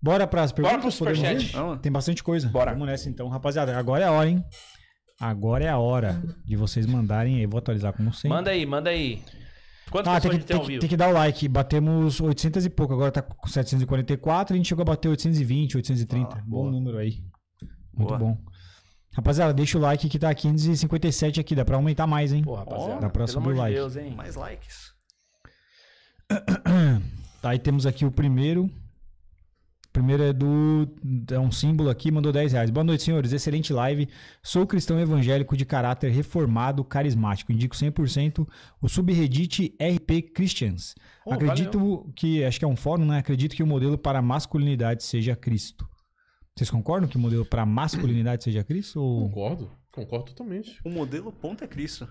Bora para as perguntas. Bora pro superchat. Tem bastante coisa. Bora. Vamos nessa então, rapaziada. Agora é a hora, hein? Agora é a hora de vocês mandarem. Eu vou atualizar como sempre. Manda aí, manda aí. Quanto ah, tem que, tem, que, tem que dar o like. Batemos 800 e pouco. Agora tá com 744. A gente chegou a bater 820, 830. Ah, bom número aí. Muito boa. bom. Rapaziada, deixa o like que tá 557 aqui. Dá pra aumentar mais, hein? Pô, rapaziada. Dá pra subir o like. Deus, mais likes. <clears throat> aí temos aqui o primeiro. O primeiro é do. É um símbolo aqui, mandou 10 reais. Boa noite, senhores. Excelente live. Sou cristão evangélico de caráter reformado, carismático. Indico 100% o subreddit RP Christians. Oh, Acredito valeu. que. Acho que é um fórum, né? Acredito que o modelo para masculinidade seja Cristo. Vocês concordam que o modelo para masculinidade seja Cristo? Ou... Concordo. Concordo totalmente. O modelo ponto é Cristo.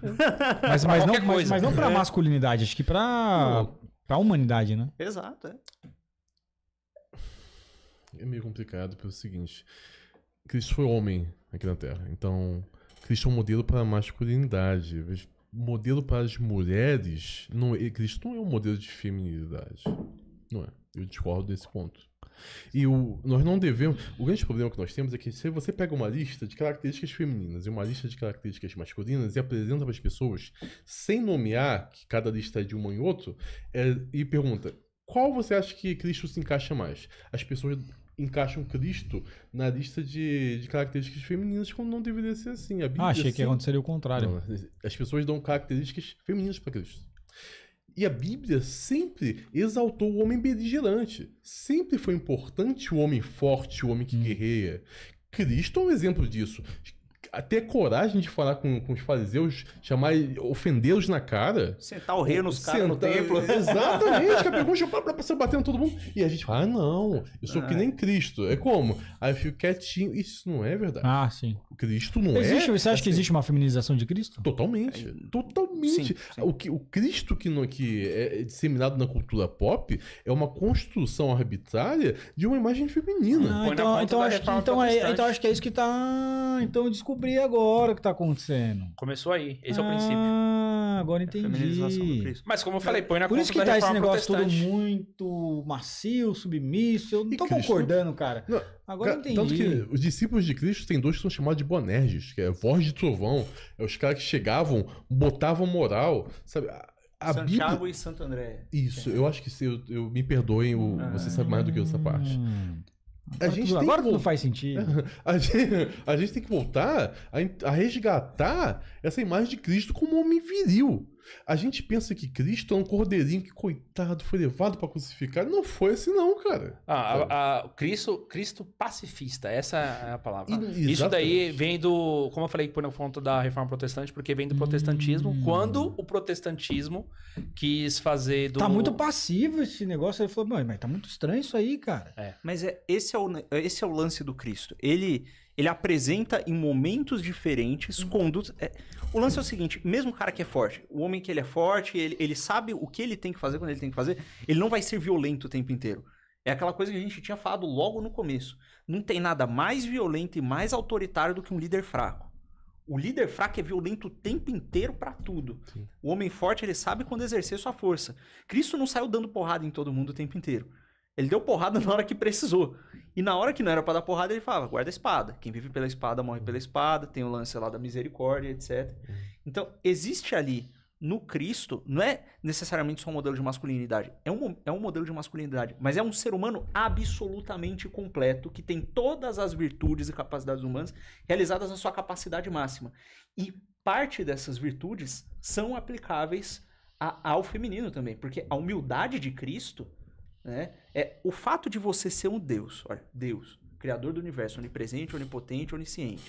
Mas, mas, não, mas, mas, não, mas, não para é. masculinidade, acho que para Pra humanidade, né? Exato, é. É meio complicado pelo seguinte: Cristo foi homem aqui na Terra. Então, Cristo é um modelo para a masculinidade. Modelo para as mulheres. Não, é, Cristo não é um modelo de feminilidade. Não é. Eu discordo desse ponto. E o, nós não devemos. O grande problema que nós temos é que se você pega uma lista de características femininas e uma lista de características masculinas e apresenta para as pessoas, sem nomear que cada lista é de uma em outra, é, e pergunta: qual você acha que Cristo se encaixa mais? As pessoas encaixam Cristo na lista de, de características femininas quando não deveria ser assim. A Bíblia, ah, achei assim, que aconteceria o contrário. Não, as pessoas dão características femininas para Cristo. E a Bíblia sempre exaltou o homem beligerante. Sempre foi importante o homem forte, o homem que hum. guerreia. Cristo é um exemplo disso ter coragem de falar com, com os fariseus, chamar, ofendê-los na cara. Sentar o rei nos caras no templo. <laughs> Exatamente, pergunta pegou um batendo todo mundo. E a gente fala, ah, não, eu sou ah. que é. nem Cristo. É como? Aí eu fico quietinho. Isso não é verdade. Ah, sim. Cristo não existe, é. Você acha assim, que existe uma feminização de Cristo? Totalmente. É, totalmente. Sim, sim. O, que, o Cristo que, no, que é disseminado na cultura pop é uma construção arbitrária de uma imagem feminina. Ah, então, então, acho, então, é, então acho que é isso que tá. Então, desculpa descobrir agora o que tá acontecendo. Começou aí. Esse ah, é o ah, princípio. Ah, agora é entendi. Mas como eu falei, põe na Por isso que tá esse negócio todo muito macio, submisso. Eu não tô Cristo? concordando, cara. Não, agora cara, entendi. Tanto que os discípulos de Cristo tem dois que são chamados de bonerges, que é voz de trovão. É os caras que chegavam, botavam moral, sabe? A Santiago Bíblia... e Santo André. Isso, eu acho que se eu, eu me perdoem, ah. você sabe mais do que essa parte. Hum. Agora, a gente tudo, agora que... tudo faz sentido. <laughs> a, gente, a gente tem que voltar a, a resgatar essa imagem de Cristo como homem viril. A gente pensa que Cristo é um cordeirinho que, coitado, foi levado para crucificar. Não foi assim, não, cara. Ah, a, a, Cristo, Cristo pacifista, essa é a palavra. Isso daí vem do. Como eu falei por ponto da reforma protestante, porque vem do hum. protestantismo, hum. quando o protestantismo quis fazer do. Tá muito passivo esse negócio. Ele falou, mas tá muito estranho isso aí, cara. É. Mas é, esse, é o, é, esse é o lance do Cristo. Ele ele apresenta em momentos diferentes uhum. condutas. É, o lance é o seguinte: mesmo o cara que é forte, o homem que ele é forte, ele, ele sabe o que ele tem que fazer quando ele tem que fazer, ele não vai ser violento o tempo inteiro. É aquela coisa que a gente tinha falado logo no começo. Não tem nada mais violento e mais autoritário do que um líder fraco. O líder fraco é violento o tempo inteiro para tudo. Sim. O homem forte, ele sabe quando exercer sua força. Cristo não saiu dando porrada em todo mundo o tempo inteiro. Ele deu porrada <laughs> na hora que precisou. E na hora que não era para dar porrada, ele falava: guarda a espada. Quem vive pela espada morre pela espada. Tem o lance lá da misericórdia, etc. Uhum. Então, existe ali no Cristo, não é necessariamente só um modelo de masculinidade. É um, é um modelo de masculinidade. Mas é um ser humano absolutamente completo, que tem todas as virtudes e capacidades humanas realizadas na sua capacidade máxima. E parte dessas virtudes são aplicáveis a, ao feminino também. Porque a humildade de Cristo né? É o fato de você ser um Deus, olha, Deus, criador do universo, onipresente, onipotente, onisciente,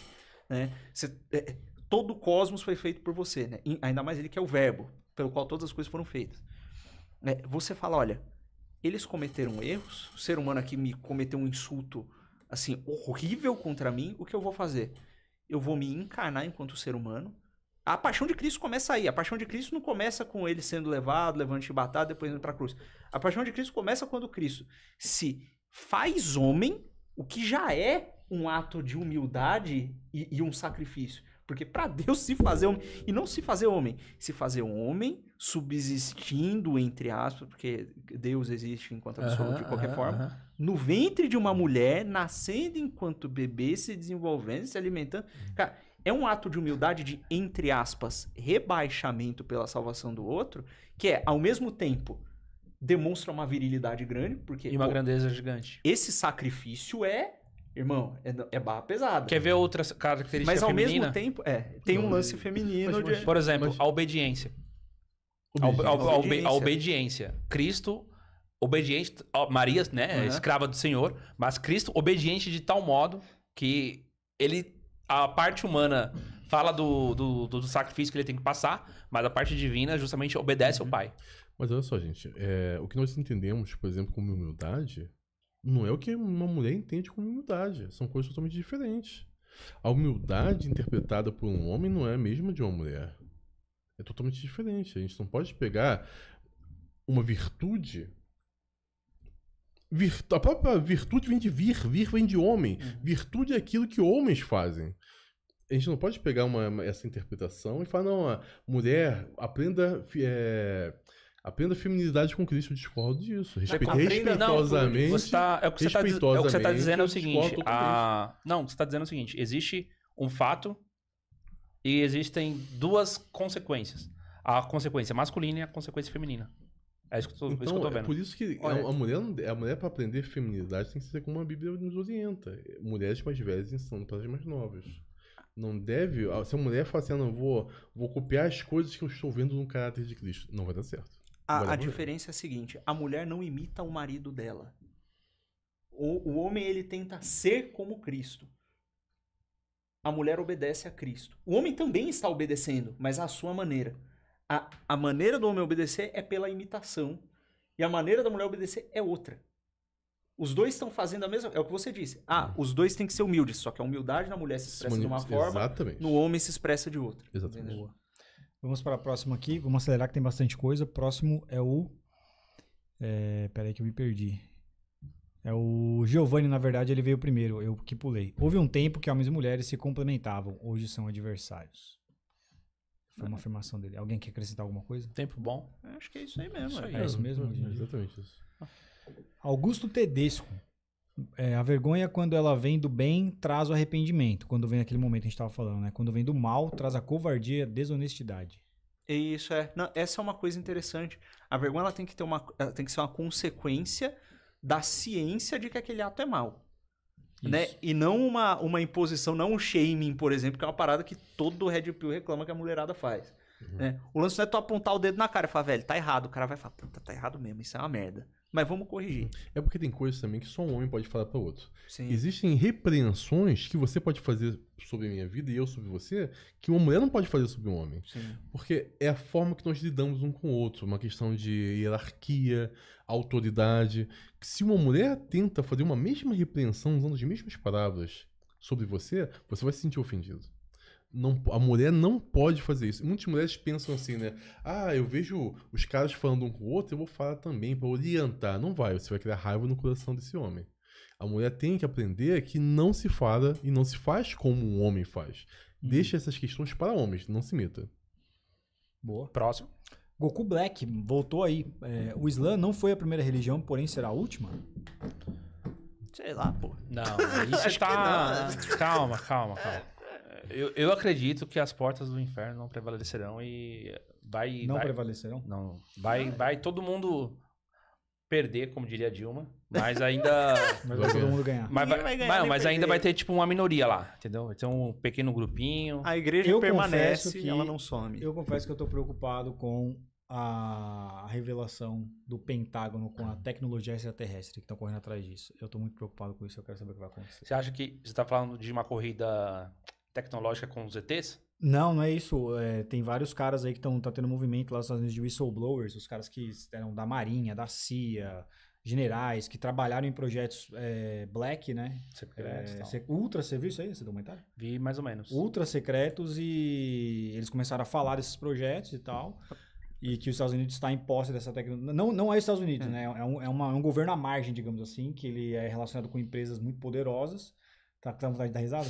né? Você, é, é todo o cosmos foi feito por você, né? Ainda mais ele que é o verbo, pelo qual todas as coisas foram feitas. É, você fala, olha, eles cometeram erros, o ser humano aqui me cometeu um insulto, assim, horrível contra mim, o que eu vou fazer? Eu vou me encarnar enquanto ser humano, a paixão de Cristo começa aí. A paixão de Cristo não começa com ele sendo levado, levando chibatado, depois indo para a cruz. A paixão de Cristo começa quando Cristo se faz homem, o que já é um ato de humildade e, e um sacrifício. Porque para Deus se fazer homem, e não se fazer homem, se fazer homem subsistindo, entre aspas, porque Deus existe enquanto absoluto de qualquer forma, no ventre de uma mulher, nascendo enquanto bebê, se desenvolvendo, se alimentando. Uhum. Cara, é um ato de humildade de, entre aspas, rebaixamento pela salvação do outro, que é, ao mesmo tempo, demonstra uma virilidade grande, porque. E uma pô, grandeza gigante. Esse sacrifício é. Irmão, é, é barra pesada. Quer ver características femininas? Mas ao feminina? mesmo tempo, é, tem um lance feminino. Mas, mas, de... Por exemplo, mas... a obediência. Obediência. A, a, a, obediência. Cristo, obediente, Maria, né, uhum. escrava do Senhor, mas Cristo obediente de tal modo que ele a parte humana fala do, do, do, sacrifício que ele tem que passar, mas a parte divina justamente obedece uhum. ao Pai. Mas olha só, gente, é, o que nós entendemos, por exemplo, como humildade, não é o que uma mulher entende como humildade. São coisas totalmente diferentes. A humildade interpretada por um homem não é a mesma de uma mulher. É totalmente diferente. A gente não pode pegar uma virtude Virtu, a própria virtude vem de vir, vir vem de homem. Uhum. Virtude é aquilo que homens fazem. A gente não pode pegar uma, essa interpretação e falar, não, a mulher, aprenda. É, aprenda a feminilidade com Cristo, eu discordo disso. Respeite, respeitosamente. Não, tá, é, o que você está tá, é tá dizendo é o seguinte. A... Ah, não, o que você está dizendo é o seguinte: existe um fato e existem duas consequências. A consequência masculina e a consequência feminina. É isso que eu tô, é então, eu tô é vendo. por isso que é Olha, a, mulher, a mulher para aprender feminilidade tem que ser como a Bíblia nos orienta. Mulheres mais velhas ensinando para as mais novas. Não deve. Se a mulher fala assim, ah, não, vou, vou copiar as coisas que eu estou vendo no caráter de Cristo. Não vai dar certo. A, a diferença é a seguinte: a mulher não imita o marido dela. O, o homem ele tenta ser como Cristo. A mulher obedece a Cristo. O homem também está obedecendo, mas à sua maneira. A, a maneira do homem obedecer é pela imitação. E a maneira da mulher obedecer é outra. Os dois estão fazendo a mesma. É o que você disse. Ah, uhum. os dois têm que ser humildes. Só que a humildade na mulher se expressa Sim, de uma forma, exatamente. no homem se expressa de outra. Exatamente. Vamos para a próxima aqui. Vamos acelerar que tem bastante coisa. O próximo é o. É, peraí que eu me perdi. É o Giovanni, na verdade, ele veio primeiro, eu que pulei. Houve um tempo que homens e mulheres se complementavam, hoje são adversários. Foi uma é. afirmação dele. Alguém quer acrescentar alguma coisa? Tempo bom. É, acho que é isso aí mesmo. Isso aí. É. é isso mesmo. É exatamente isso. Augusto Tedesco. É, a vergonha, quando ela vem do bem, traz o arrependimento. Quando vem naquele momento que a gente estava falando, né? Quando vem do mal, traz a covardia, a desonestidade. Isso é. Não, essa é uma coisa interessante. A vergonha ela tem que ter uma, tem que ser uma consequência da ciência de que aquele ato é mal. Né? Isso. Né? E não uma, uma imposição, não um shaming, por exemplo, que é uma parada que todo Red Pill reclama que a mulherada faz. Uhum. Né? O lance não é tu apontar o dedo na cara e falar, velho, tá errado. O cara vai falar, puta, tá errado mesmo, isso é uma merda. Mas vamos corrigir. É porque tem coisas também que só um homem pode falar para outro. Sim. Existem repreensões que você pode fazer sobre a minha vida e eu sobre você, que uma mulher não pode fazer sobre um homem. Sim. Porque é a forma que nós lidamos um com o outro, uma questão de hierarquia, autoridade. Se uma mulher tenta fazer uma mesma repreensão usando as mesmas palavras sobre você, você vai se sentir ofendido. Não, a mulher não pode fazer isso. Muitas mulheres pensam assim, né? Ah, eu vejo os caras falando um com o outro, eu vou falar também para orientar. Não vai, você vai criar raiva no coração desse homem. A mulher tem que aprender que não se fala e não se faz como um homem faz. Hum. Deixa essas questões para homens, não se meta. Boa. Próximo. Goku Black voltou aí. É, o Islã não foi a primeira religião, porém será a última? Sei lá, pô. Não, isso <laughs> tá. Não, né? Calma, calma, calma eu, eu acredito que as portas do inferno não prevalecerão e vai. Não vai, prevalecerão? Não. Vai, ah, é. vai todo mundo perder, como diria Dilma, mas ainda. <laughs> mas vai todo mundo ganhar. Mas, vai, vai ganhar, mas, mas ainda vai ter, tipo, uma minoria lá, entendeu? Então, um pequeno grupinho. A igreja eu permanece que ela não some. Eu confesso que eu tô preocupado com a revelação do Pentágono com a ah. tecnologia extraterrestre que estão tá correndo atrás disso. Eu estou muito preocupado com isso, eu quero saber o que vai acontecer. Você acha que você está falando de uma corrida tecnológica com os ETs? Não, não é isso. É, tem vários caras aí que estão tá tendo movimento lá nos Estados Unidos de whistleblowers, os caras que eram da Marinha, da CIA, generais, que trabalharam em projetos é, black, né? Secretos. É, ultra, você viu é isso aí, esse documentário? Vi mais ou menos. Ultra secretos e eles começaram a falar desses projetos e tal. e que os Estados Unidos está em posse dessa tecnologia. Não, não é os Estados Unidos, é. né? É um, é, uma, é um governo à margem, digamos assim, que ele é relacionado com empresas muito poderosas. Tá, tá com vontade de dar risada?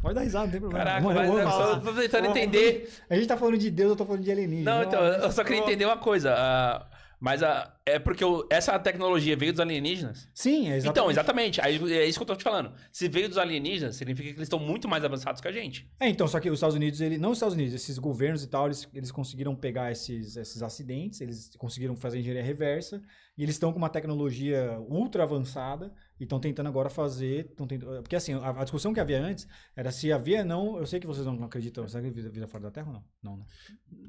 Pode dar risada, não tem problema. Caraca, mas eu tô tentando entender. A gente tá falando de Deus, eu tô falando de alienígena. Não, então, eu só queria entender uma coisa. Uh, mas a, é porque essa tecnologia veio dos alienígenas? Sim, é exatamente. Então, exatamente. é isso que eu tô te falando. Se veio dos alienígenas, significa que eles estão muito mais avançados que a gente. É, então, só que os Estados Unidos, ele, não os Estados Unidos, esses governos e tal, eles, eles conseguiram pegar esses, esses acidentes, eles conseguiram fazer engenharia reversa, e eles estão com uma tecnologia ultra avançada e estão tentando agora fazer. Tentando, porque assim, a, a, discussão que havia antes era se havia não. Eu sei que vocês não acreditam. Será que é vida, vida fora da Terra ou não? Não, né?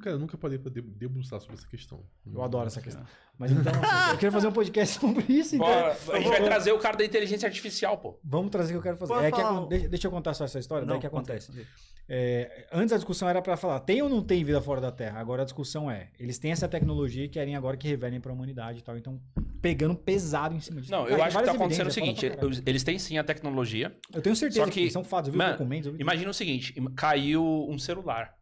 Cara, eu nunca parei pra debruçar sobre essa questão. Eu adoro essa questão. É. Mas então, <laughs> assim, eu quero fazer um podcast sobre isso. Então, Bora, a gente vai trazer o cara da inteligência artificial, pô. Vamos trazer o que eu quero fazer. É que, é deixa, deixa, eu contar só essa história, não, daí que acontece. É, antes a discussão era para falar, tem ou não tem vida fora da Terra? Agora a discussão é, eles têm essa tecnologia e querem agora que revelem para a humanidade e tal. Então, pegando pesado em cima disso. Não, eu ah, acho que tá acontecendo o seguinte, eles têm sim a tecnologia. Eu tenho certeza só que, que são fatos, eu vi man, documentos. Eu vi imagina o seguinte, caiu um celular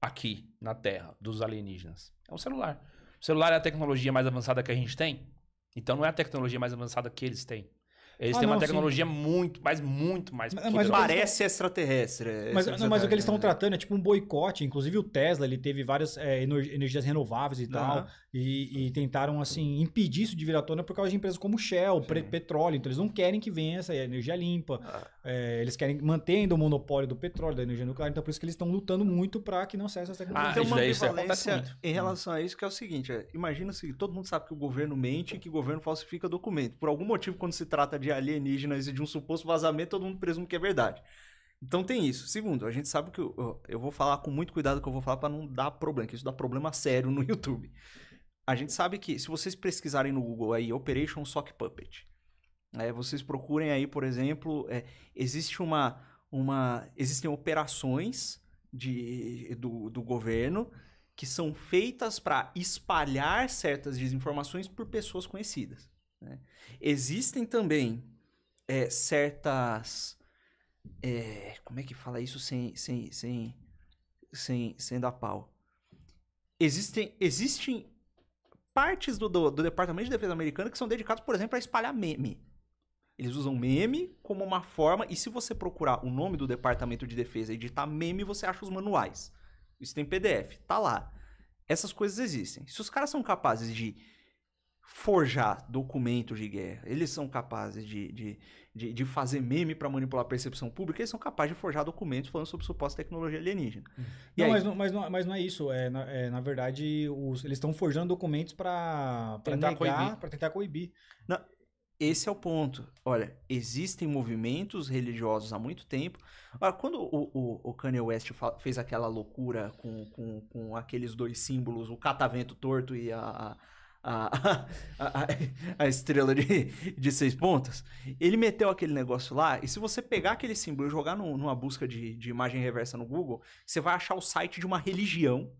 aqui na Terra dos alienígenas. É um celular. O celular é a tecnologia mais avançada que a gente tem. Então não é a tecnologia mais avançada que eles têm. Eles ah, têm não, uma tecnologia sim. muito, mas muito mais. Mas, mas parece extraterrestre. É mas, não, mas o que eles estão né? tratando é tipo um boicote. Inclusive o Tesla, ele teve várias é, energias renováveis e tal. E, e, tentaram, assim, impedir isso de vir à tona por causa de empresas como Shell, pre, petróleo. Então, eles não querem que vença a energia limpa. Ah. É, eles querem manter o monopólio do petróleo, da energia nuclear. Então, por isso que eles estão lutando muito para que não cesse essa tecnologia. Ah, tem então, uma isso ambivalência em relação a isso, que é o seguinte. É, imagina o seguinte, todo mundo sabe que o governo mente e que o governo falsifica documento. Por algum motivo, quando se trata de alienígenas e de um suposto vazamento, todo mundo presume que é verdade. Então tem isso. Segundo, a gente sabe que eu, eu vou falar com muito cuidado que eu vou falar para não dar problema, que isso dá problema sério no <laughs> YouTube a gente sabe que se vocês pesquisarem no Google aí Operation Sock Puppet, né, vocês procurem aí, por exemplo, é, existe uma, uma, existem operações de, do, do governo que são feitas para espalhar certas desinformações por pessoas conhecidas. Né? Existem também é, certas. É, como é que fala isso sem, sem, sem, sem, sem dar pau? Existem, existem partes do, do, do Departamento de Defesa americano que são dedicados, por exemplo, a espalhar meme. Eles usam meme como uma forma, e se você procurar o nome do Departamento de Defesa e editar meme, você acha os manuais. Isso tem PDF, tá lá. Essas coisas existem. Se os caras são capazes de forjar documentos de guerra, eles são capazes de, de, de, de fazer meme para manipular a percepção pública, eles são capazes de forjar documentos falando sobre suposta tecnologia alienígena. Hum. Não, mas, não, mas, não, mas não é isso. É, na, é, na verdade, os, eles estão forjando documentos para tentar, negar, tentar coibir. Não, esse é o ponto. Olha, existem movimentos religiosos há muito tempo. Olha, ah, quando o, o, o, Kanye West fez aquela loucura com, com, com aqueles dois símbolos, o catavento torto e a, a a, a, a, estrela de, de seis pontas. Ele meteu aquele negócio lá, e se você pegar aquele símbolo e jogar no, numa busca de, de imagem reversa no Google, você vai achar o site de uma religião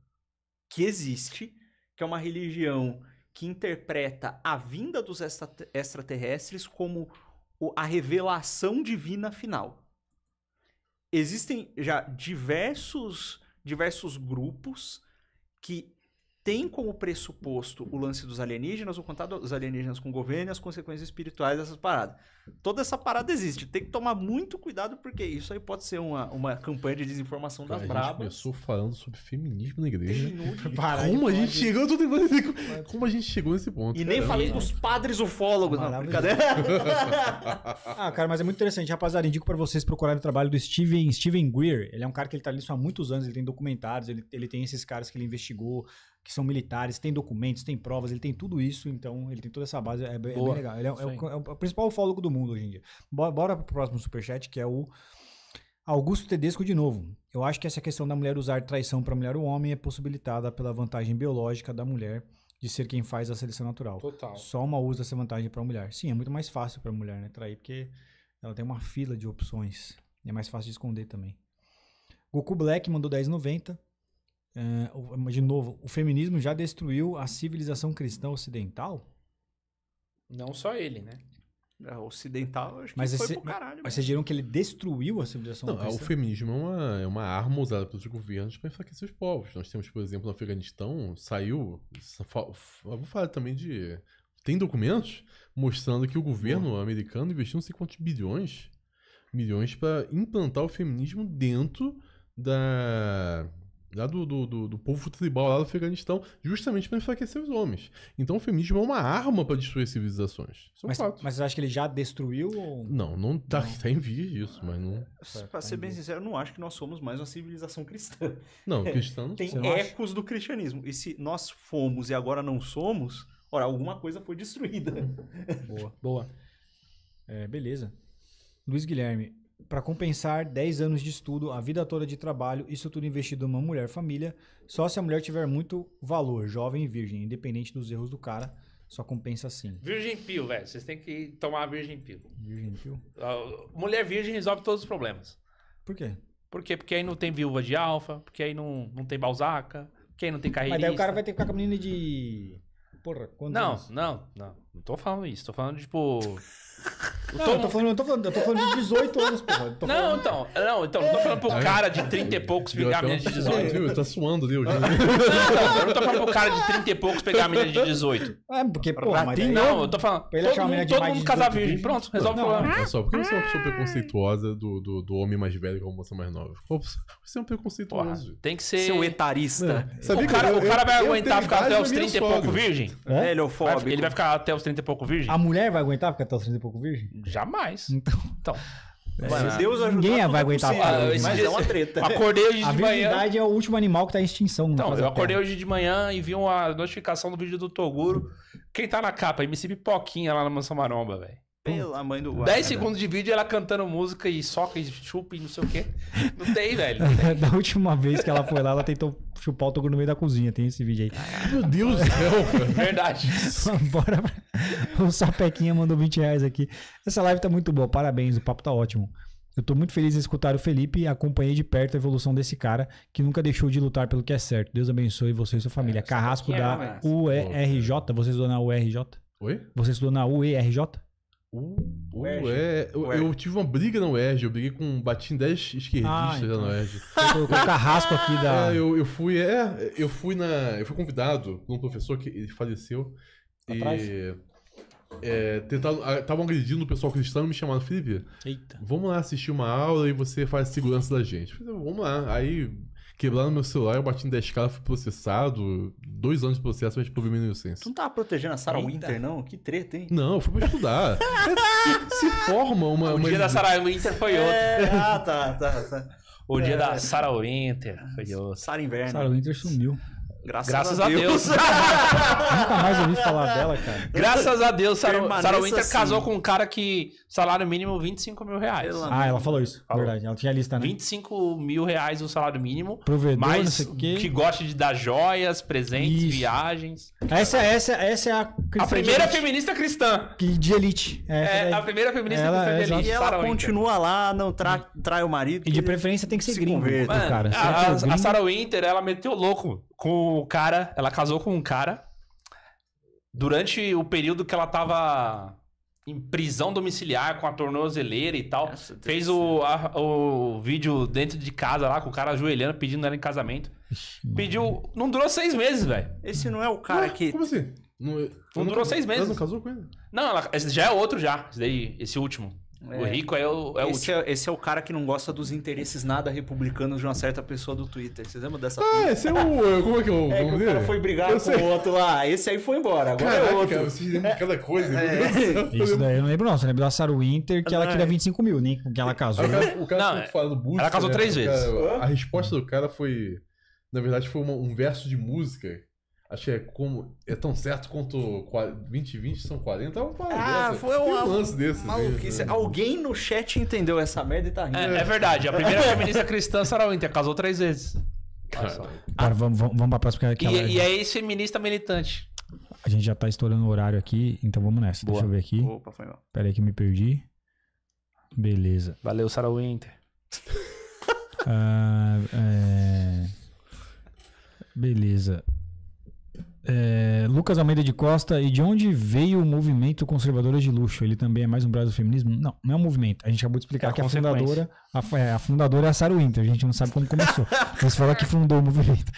que existe, que é uma religião que interpreta a vinda dos extraterrestres como a revelação divina final. Existem já diversos, diversos grupos que tem como pressuposto o lance dos alienígenas, o contato dos alienígenas com o governo e as consequências espirituais dessas paradas. Toda essa parada existe. Tem que tomar muito cuidado, porque isso aí pode ser uma, uma campanha de desinformação das a brabas. começou falando sobre feminismo na igreja. Parar, <laughs> como a gente pode... chegou. Eu tentando dizer como a gente chegou nesse ponto. E Caramba. nem falei dos padres ufólogos, não. Brincadeira. <laughs> ah, cara, mas é muito interessante. Rapaziada, indico para vocês procurarem o trabalho do Steven, Steven Greer. Ele é um cara que ele tá nisso há muitos anos, ele tem documentários, ele, ele tem esses caras que ele investigou que são militares, tem documentos, tem provas, ele tem tudo isso, então ele tem toda essa base, é, bem, é bem legal. Ele é, é, é, o, é, o, principal ufólogo do mundo hoje em dia. Bora, bora pro próximo superchat, que é o Augusto Tedesco de novo. Eu acho que essa questão da mulher usar traição para mulher ou homem é possibilitada pela vantagem biológica da mulher de ser quem faz a seleção natural. Total. Só uma usa essa vantagem para a mulher. Sim, é muito mais fácil para a mulher né, trair, porque ela tem uma fila de opções. É mais fácil de esconder também. Goku Black mandou 10,90. Ah, de novo, o feminismo já destruiu a civilização cristã ocidental? Não só ele, né? A é, ocidental, acho mas que foi pro caralho. Mas vocês viram que ele destruiu a civilização Não, é, cristã? O feminismo é uma, é uma arma usada pelos governos para enfraquecer os povos. Nós temos, por exemplo, no Afeganistão, saiu. Vou falar também de. Tem documentos mostrando que o governo americano investiu não sei quantos bilhões milhões para implantar o feminismo dentro da lá né, do, do, do, do, povo tribal lá do Afeganistão, justamente para enfraquecer os homens. Então o feminismo é uma arma para destruir civilizações. Isso mas, é um mas você acha que ele já destruiu? Ou... Não, não tá, não. tá em vias disso, mas não. É, para tá ser bem sincero, eu não acho que nós somos mais uma civilização cristã. Não, <laughs> cristã não Tem ecos acha? do cristianismo. E se nós fomos e agora não somos, ora, alguma coisa foi destruída. Boa, boa. É, beleza. Luiz Guilherme, para compensar 10 anos de estudo, a vida toda de trabalho, isso tudo investido numa mulher família, só se a mulher tiver muito valor, jovem e virgem, independente dos erros do cara, só compensa assim. Virgem Pio, velho, vocês têm que tomar a Virgem Pio. Virgem Pio? Ah, mulher virgem resolve todos os problemas. Por quê? Por quê? Porque aí não tem viúva de alfa, porque aí não, não tem balzaca, porque aí não tem carreirista. Mas daí o cara vai ter que ficar com a menina de... Porra, quantos Não, anos? não, não. Não tô falando isso, tô falando, tipo... Não, Tom... eu, tô falando, eu, tô falando, eu tô falando de 18 anos, porra. Não, falando... então, não, então, não tô falando pro é. cara de 30 e poucos pegar a menina de 18. Assim, viu? Tá suando, viu? <laughs> Não, não, eu não tô falando pro cara de 30 e poucos pegar a menina de 18. É, porque, porra, mas tem. Não, é eu tô falando. Pra ele todo achar mundo, todo mundo casar virgem. Pronto, resolve o problema. Olha é só, por que você é uma pessoa ah. preconceituosa do, do, do homem mais velho com a moça mais nova? Você é um preconceituoso. Porra, tem que ser. Seu etarista. É. O, cara, eu, o cara vai eu, aguentar eu ficar até os 30 e pouco virgem? Velho, Ele vai ficar até os 30 e pouco virgem? A mulher vai aguentar ficar até os 30 e pouco pouco virgem? Jamais. Então. então. Mano, é, se Deus ajudar, ninguém é vai tá aguentar falar, ah, mas é uma treta. Acordei hoje a de manhã. A virgindade é o último animal que está em extinção. Então, eu acordei hoje de manhã e vi uma notificação do vídeo do Toguro. Quem tá na capa? MC Pipoquinha lá na Mansão Maromba, velho. Pela mãe do guarda. 10 né, segundos de vídeo ela cantando música e soca e chupa e não sei o quê. Não tem, <laughs> velho. Não tem. da última vez que ela foi lá, ela tentou chupar o togo no meio da cozinha. Tem esse vídeo aí. Meu Deus do céu. <laughs> Verdade. Bora pra... O Sapequinha mandou 20 reais aqui. Essa live tá muito boa. Parabéns. O papo tá ótimo. Eu tô muito feliz em escutar o Felipe e acompanhei de perto a evolução desse cara que nunca deixou de lutar pelo que é certo. Deus abençoe você e sua família. É, Carrasco da né, UERJ. Você estudou na UERJ? Oi? Você estudou na UERJ? O, o É, eu, eu tive uma briga na UERJ, eu briguei com. Bati em 10 esquerdistas ah, então. na UERJ. Você colocou o carrasco aqui da. É, eu, eu fui, é, eu fui na. Eu fui convidado por um professor que ele faleceu. Atrás? E. É, Estavam agredindo o pessoal cristão e me chamaram, Felipe, Eita. vamos lá assistir uma aula e você faz segurança da gente. Falei, vamos lá. Aí quebraram meu celular, eu bati em 10 k fui processado. Dois anos de processo, mas problema tipo, minha inocência. Tu não tava protegendo a Sarah Eita. Winter, não? Que treta, hein? Não, eu fui pra estudar. <laughs> se, se, forma uma. O uma... dia da Sarah Winter foi é, outro. É, ah, tá, tá, tá. O dia da é. Sarah Winter foi outro. Sarah Inverno. Sarah Winter sumiu. Graças, Graças, a, a Deus. <laughs> Nunca mais ouvi <laughs> falar dela, cara. Graças a Deus, Sarah, Winter assim. casou com um cara que salário mínimo 25 mil reais. ah, mesmo. ela falou isso. Falou. Verdade, ela tinha lista, né? 25 mil reais o salário mínimo. Provedor, mas que gosta de dar joias, presentes, isso. viagens. Essa, essa, essa é a... A primeira feminista cristã. Que de elite. É, é a primeira feminista ela, cristã é, de elite. E ela continua lá, não tra, hum. trai o marido. E de preferência tem que ser se gringo, né, cara. A, a, a Sarah Winter, ela meteu louco com o cara. Ela casou com um cara. Durante o período que ela tava em prisão domiciliar com a tornozeleira e tal. Nossa, fez o, a, o vídeo dentro de casa lá com o cara ajoelhando, pedindo ela em casamento. Ixi, Pediu. Não durou seis meses, velho. Esse não é o cara ah, que. Como assim? Não, não durou seis meses. Ela não casou com ele? Não, ela, esse já é outro já. Esse, daí, esse último. É. O rico é o, é o esse, é, esse, é, o cara que não gosta dos interesses nada republicanos de uma certa pessoa do Twitter. Vocês lembram dessa? Ah, esse é o. Como é que é o. É que o cara foi brigar com o outro lá. Esse aí foi embora. Agora é Caraca, é outro. Cara, vocês lembram de cada coisa. É. Isso daí eu não lembro, não. Você lembra da Sarah Winter que ah, ela queria 25 mil, nem né, que ela casou. o cara não, fala do Bush, Ela casou né? três vezes. a resposta do cara foi. Na verdade, foi uma, um verso de música Acho que é como. É tão certo quanto 20 20 são 40. É um ah, dessa. foi um, um lance desse. Maluquice. Mesmo, né? Alguém no chat entendeu essa merda e tá rindo. É, é verdade. A primeira feminista cristã, Sarah Winter, casou três vezes. Cara, vamos, vamos, vamos pra próxima. Que é e, e é esse feminista militante. A gente já tá estourando o horário aqui, então vamos nessa. Boa. Deixa eu ver aqui. Opa, foi mal. Pera aí que me perdi. Beleza. Valeu, Sarah Winter. ah, é... Beleza. É, Lucas Almeida de Costa, e de onde veio o movimento Conservadoras de Luxo? Ele também é mais um braço do feminismo? Não, não é um movimento. A gente acabou de explicar é que a fundadora, a, é, a, fundadora é a Sarah Winter, a gente não sabe como começou. Você falou que fundou o movimento.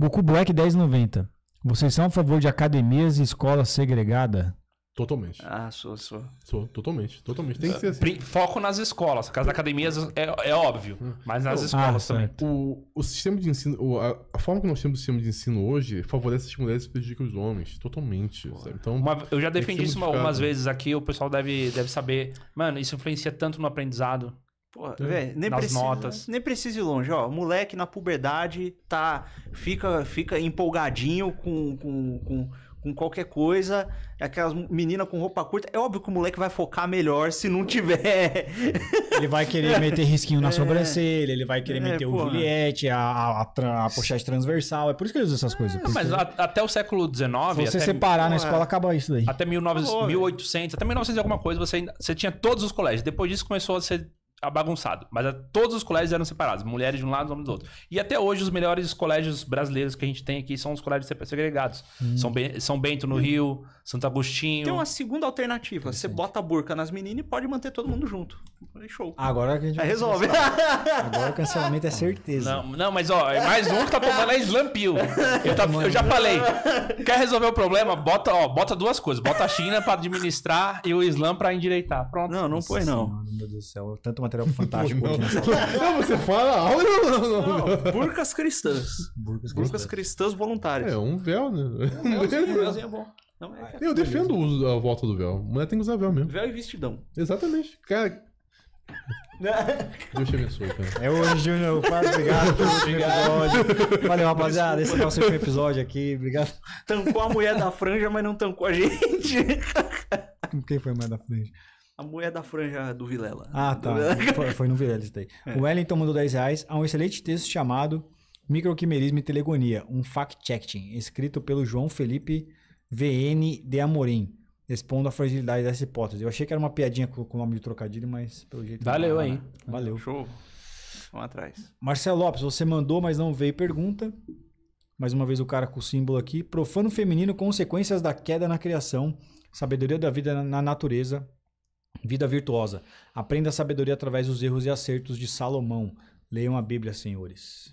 Goku Black 1090. Vocês são a favor de academias e escola segregada? Totalmente. Ah, sou, sou. Sou, totalmente, totalmente. Tem que ser assim. Foco nas escolas. Caso da academia é, é óbvio, ah. mas nas ah, escolas ah, também. O, o sistema de ensino, a, a, forma que nós temos o sistema de ensino hoje favorece as mulheres e prejudica os homens, totalmente. Então, uma, eu já defendi isso algumas vezes aqui, o pessoal deve, deve saber. Mano, isso influencia tanto no aprendizado. Pô, é. véio, nem Nas precisa, notas. Nem precisa ir longe, ó. Moleque na puberdade tá, fica, fica empolgadinho com, com, com com qualquer coisa, é aquelas meninas com roupa curta. É óbvio que o moleque vai focar melhor se não tiver. <laughs> Ele vai querer meter risquinho na é, sobrancelha, ele vai querer é, meter o Juliette, a, a, a, a, pochete transversal. É por isso que ele usa essas coisas. É, mas a, até o século XIX. Se você até, separar na é. escola, acaba isso daí. Até 19, 1800, até 1900 alguma coisa, você, ainda, você tinha todos os colégios. Depois disso começou a ser Tá bagunçado. Mas é, todos os colégios eram separados, mulheres de um lado, homens do outro. E até hoje, os melhores colégios brasileiros que a gente tem aqui são os colégios segregados. Hum. São, Be são Bento no hum. Rio, Santo Agostinho. Tem uma segunda alternativa: você bota a burca nas meninas e pode manter todo mundo junto. Show. Ah, agora que a gente. Aí resolve. Agora o cancelamento é <laughs> certeza. Não, não mas ó, é mais um que tá tomando é Slampio. Eu, tá, eu já falei. Quer resolver o problema? Bota, ó, bota duas coisas. Bota a China pra administrar e o Islã pra endireitar. Pronto. Não, não foi não. Meu Deus do céu. Tanto uma material fantástico não. Né? <laughs> Não, você fala aula não, não, não. Burcas cristãs. Burcas, Burcas cristãs. voluntárias. É, um véu, né? É, um véu, <laughs> é é eu defendo a volta do véu. Mulher tem que usar véu mesmo. Véu e vestidão. Exatamente. Cara. <laughs> Deus te abençoe, cara. É hoje, Júnior. Obrigado pelo episódio. Valeu, rapaziada. Esse é o último episódio aqui. Obrigado. Tancou a mulher da franja, mas não tancou a gente. Quem foi a mulher da franja? A mulher da franja do Vilela. Ah, tá. Vilela. Foi, no Vilela isso daí. <laughs> É. O Wellington mandou 10 reais a um excelente texto chamado Microquimerismo e Telegonia, um fact-checking, escrito pelo João Felipe VN de Amorim, expondo a fragilidade dessa hipótese. Eu achei que era uma piadinha com, o nome de trocadilho, mas pelo jeito... Valeu é hein Né? Valeu. Show. Vamos atrás. Marcelo Lopes, você mandou, mas não veio pergunta. Mais uma vez o cara com o símbolo aqui. Profano feminino, consequências da queda na criação, sabedoria da vida na natureza, Vida virtuosa. Aprenda a sabedoria através dos erros e acertos de Salomão. Leiam a Bíblia, senhores.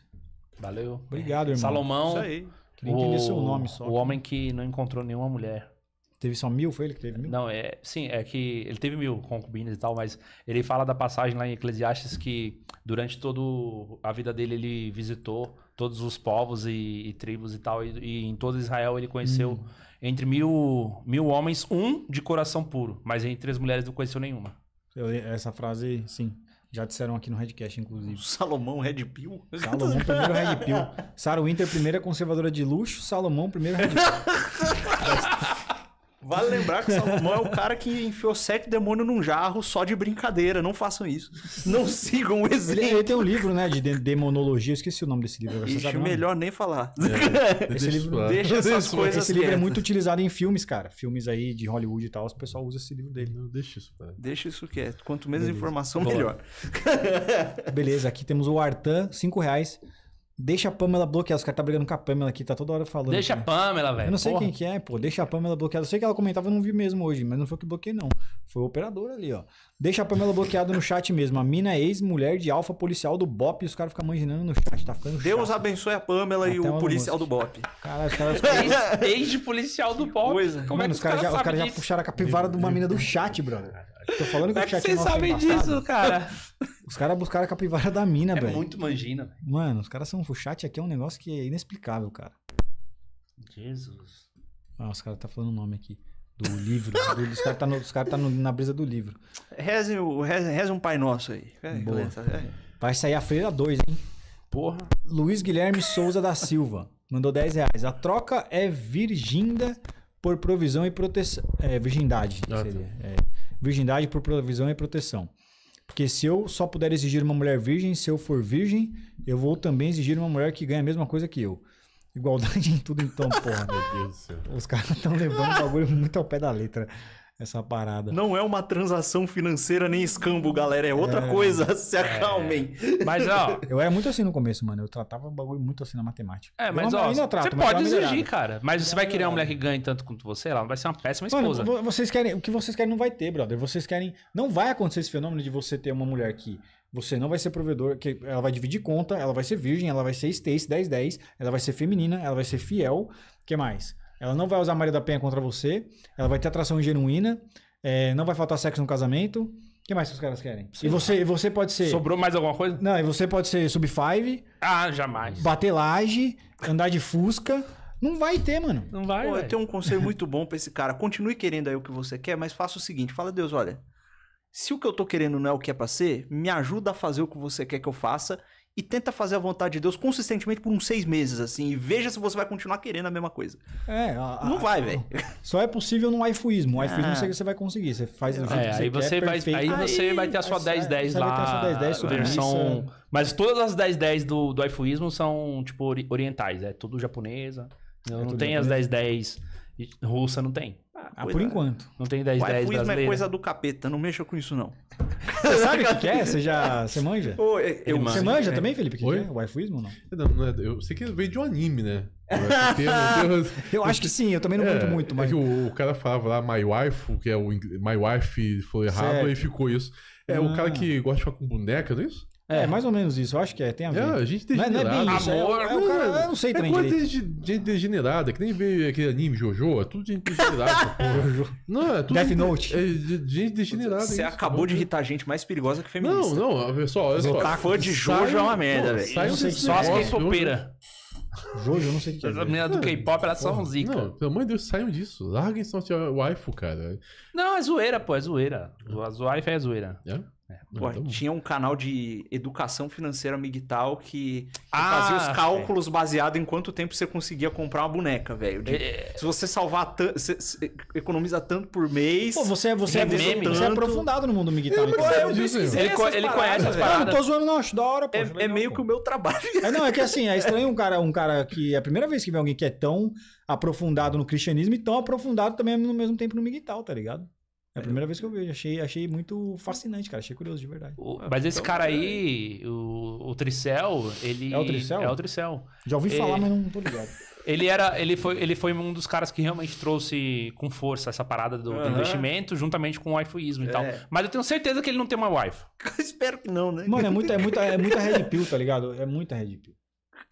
Valeu. Obrigado, irmão. Salomão. Isso aí. o, seu nome só. O homem que não encontrou nenhuma mulher. Teve só mil, foi ele que teve mil? Não, é, sim, é que ele teve mil concubinas e tal, mas ele fala da passagem lá em Eclesiastes que durante toda a vida dele ele visitou todos os povos e, e tribos e tal, e, e, em todo Israel ele conheceu hum. Entre mil, mil homens, um de coração puro. Mas entre as mulheres não conheceu nenhuma. Eu, essa frase, sim. Já disseram aqui no Redcast, inclusive. Salomão Red Pill? Salomão, primeiro Red Pill. Sarah Winter, primeira conservadora de luxo. Salomão, primeiro Red Pill. <laughs> Vale lembrar que Salomão é o cara que enfiou sete demônios num jarro só de brincadeira. Não façam isso. Não <laughs> sigam o exemplo. Ele, ele tem um livro, né, de demonologia. Eu esqueci o nome desse livro. Você melhor nem falar. É, <laughs> esse livro, deixa essas coisas Esse livro é muito utilizado em filmes, cara. Filmes aí de Hollywood e tal. O pessoal usa esse livro dele. Não, deixa isso, cara. Deixa isso quieto. Quanto menos Beleza. informação, melhor. Beleza, aqui temos o Artan, cinco reais. Deixa a Pamela bloqueada. Os caras tá brigando com a Pamela aqui, tá toda hora falando. Deixa cara. a né? Pamela, velho. Eu não sei porra. quem que é, pô. Deixa a Pamela bloqueada. Eu sei que ela comentava, eu não vi mesmo hoje, mas não foi o que bloqueei, não. Foi o operador ali, ó. Deixa a Pamela bloqueada no chat mesmo. A mina é ex-mulher de alfa policial do BOP e os caras ficam imaginando no chat. Tá ficando Deus chato. abençoe a Pamela Até e o <laughs> policial do BOP. Cara, os caras... Ex-policial do BOP. Coisa. Como é Mano, é que os caras cara já, cara já, puxaram a capivara de uma mina do chat, brother. Tô falando que, é que o chat vocês é sabem disso, cara. Os caras buscaram a capivara da mina, é velho. É véio. muito mangina, velho. Mano, os caras são. O chat aqui é um negócio que é inexplicável, cara. Jesus. Ah, os caras tá falando o nome aqui. Do livro. <laughs> do, os caras tá, no, os cara tá no, na brisa do livro. Reze, reze, reze um Pai Nosso aí. É, Boa. Vai sair a Freira 2, hein? Porra. Luiz Guilherme Souza da Silva mandou 10 reais. A troca é virginda por provisão e proteção. É, virgindade. Ah, seria. Tá. É virgindade por provisão e proteção. Porque se eu só puder exigir uma mulher virgem, se eu for virgem, eu vou também exigir uma mulher que ganha a mesma coisa que eu. Igualdade em tudo, então, porra. Meu Deus do céu. Os caras estão levando o bagulho muito ao pé da letra essa parada. Não é uma transação financeira nem escambo, galera. É outra é, coisa. É. Se acalmem. É. <laughs> Mas, ó. Eu era muito assim no começo, mano. Eu tratava o bagulho muito assim na matemática. É, mas, eu, ó. Ainda trato, você pode exigir, cara. Mas você vai querer uma mulher que ganhe tanto quanto você, ela vai ser uma péssima esposa. Mano, vocês querem. O que vocês querem não vai ter, brother. Vocês querem. Não vai acontecer esse fenômeno de você ter uma mulher que. Você não vai ser provedor, que ela vai dividir conta, ela vai ser virgem, ela vai ser Stace 1010, ela vai ser feminina, ela vai ser fiel. que mais? Ela não vai usar Maria da Penha contra você. Ela vai ter atração genuína. É, não vai faltar sexo no casamento. O que mais que os caras querem? Sim. E você, você pode ser. Sobrou mais alguma coisa? Não, e você pode ser sub 5. Ah, jamais. Bater laje, andar de fusca. Não vai ter, mano. Não vai. Pô, eu tenho um conselho muito bom para esse cara. Continue querendo aí o que você quer, mas faça o seguinte: fala, Deus, olha. Se o que eu tô querendo não é o que é pra ser, me ajuda a fazer o que você quer que eu faça e tenta fazer a vontade de Deus consistentemente por uns seis meses, assim, e veja se você vai continuar querendo a mesma coisa. É, a, não vai, velho. Só é possível no iFuismo. O iFuismo ah. você, vai conseguir, você faz o é, jeito é, que você aí quer, você perfeito. vai, Aí é- você vai ter a sua 1010 lá. Vai ter a sua 10-10 Mas todas as 1010 do, do iFuismo são, tipo, orientais, é tudo japonesa. É não tudo tem japonesa. as 1010 10 russa, não tem. Ah, por é. enquanto. Não tem 1010 10 brasileira. O iFuismo é coisa do capeta, não mexa com isso não. Você sabe o que, é? Você já. Você manja? Ô, é, eu, você manja é. também, Felipe? O que, que é? Waifuismo ou não? É, não, não é, eu sei que veio de um anime, né? Eu, acho que sim, eu também não conto é, muito, mas. É o, o, cara falava lá My Wife, que é o My Wife falou errado, e aí ficou isso. É ah. o cara ah. que gosta de ficar com boneca, não é isso? É, é, mais ou menos isso. Eu acho que é, tem a ver. É, a gente degenerada. Não é, não é isso, Amor, é, é, o cara, é. eu não sei é também. É coisa de gente degenerada, que nem veio aquele anime Jojo, é tudo de gente degenerada. <laughs> não, é tudo. Death Note. É de gente degenerada. Você isso, acabou de irritar gente mais perigosa que feminista. Não, não, pessoal, olha só. Tá fã de Jojo é uma merda, velho. Só as quem sopeira. Jojo, eu não sei o que As meninas do K-pop, elas são zica. Não, pelo amor de Deus, saiam disso. Larguem só o waifu, cara. Não, é zoeira, pô, é zoeira. O waifu é zoeira. É? É, Pô, tinha um canal de educação financeira amigital que ah, fazia os é. cálculos é. baseado em quanto tempo você conseguia comprar uma boneca, velho. É. Se você salvar tanto. Economiza tanto por mês. Pô, você, é, você, é, meme, é tanto... você é aprofundado no mundo Migtal. Ele, ele, co ele conhece as paradas. Eu ah, não tô zoando, não, acho da hora, pô. É, meio que o meu trabalho. É, não, é que assim, é <laughs> estranho um cara, um cara que. É a primeira vez que vê alguém que é tão aprofundado no cristianismo e tão aprofundado também no mesmo tempo no Migtal, tá ligado? É a primeira vez que eu vejo. Achei, achei muito fascinante, cara. Achei curioso, de verdade. O, ah, mas esse então, cara é. aí, o, o Tricel, ele. É o Tricel? É o Tricel. Já ouvi falar, mas não tô ligado. Ele, era, ele, foi, ele foi um dos caras que realmente trouxe com força essa parada do, uhum. do investimento, juntamente com o waifuísmo é. e tal. Mas eu tenho certeza que ele não tem uma wife. <laughs> Eu espero que não, né? Mano, é muita, é muita, é muita red pill, tá ligado? É muita red pill.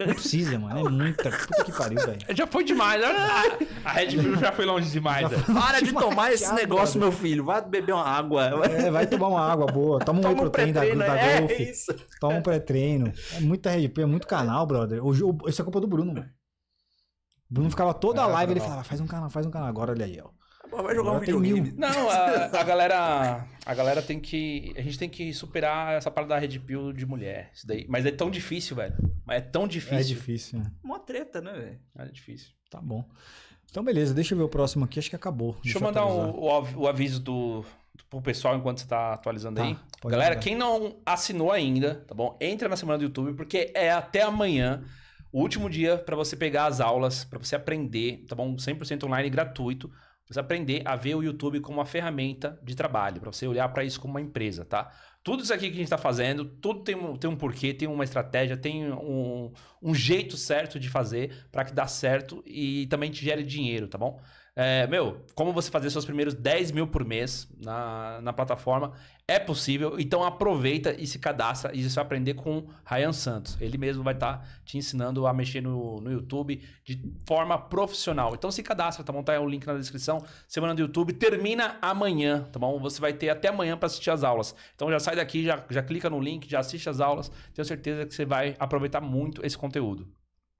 Não precisa, mano. É muita. Puta que pariu, velho. Já foi demais. Né? <laughs> A Red Bull já foi longe demais. velho. Para de tomar esse negócio, meu filho. Vai beber uma água. É, vai tomar uma água boa. Toma um Toma whey protein da, da é, Golf. É isso. Toma um pré-treino. É muita Red Bull, é muito canal, brother. O, o, isso é culpa do Bruno, mano. Bruno ficava toda é, a live, ele falava, faz um canal, faz um canal. Agora olha aí, ó. Vai jogar um videogame. Não, a, a, galera. A galera tem que. A gente tem que superar essa parada da Red Pill de mulher. Isso daí. Mas é tão difícil, velho. Mas é tão difícil. É difícil. Uma né? treta, né, velho? É difícil. Tá bom. Então, beleza, deixa eu ver o próximo aqui, acho que acabou. Deixa, deixa eu mandar o, o, aviso do, do, pro pessoal enquanto você tá atualizando tá, aí. Galera, mandar. quem não assinou ainda, tá bom? Entra na semana do YouTube, porque é até amanhã. O último dia para você pegar as aulas, para você aprender, tá bom? 100% online gratuito. Você aprender a ver o YouTube como uma ferramenta de trabalho, para você olhar para isso como uma empresa, tá? Tudo isso aqui que a gente está fazendo, tudo tem um, tem um porquê, tem uma estratégia, tem um, um jeito certo de fazer para que dá certo e também te gere dinheiro, tá bom? É, meu, como você fazer seus primeiros 10 mil por mês na, na plataforma é possível. Então aproveita e se cadastra e você vai aprender com Ryan Santos. Ele mesmo vai estar tá te ensinando a mexer no, no YouTube de forma profissional. Então se cadastra, tá bom? Tá aí o link na descrição. Semana do YouTube termina amanhã, tá bom? Você vai ter até amanhã para assistir as aulas. Então já sai daqui, já, já clica no link, já assiste as aulas. Tenho certeza que você vai aproveitar muito esse conteúdo.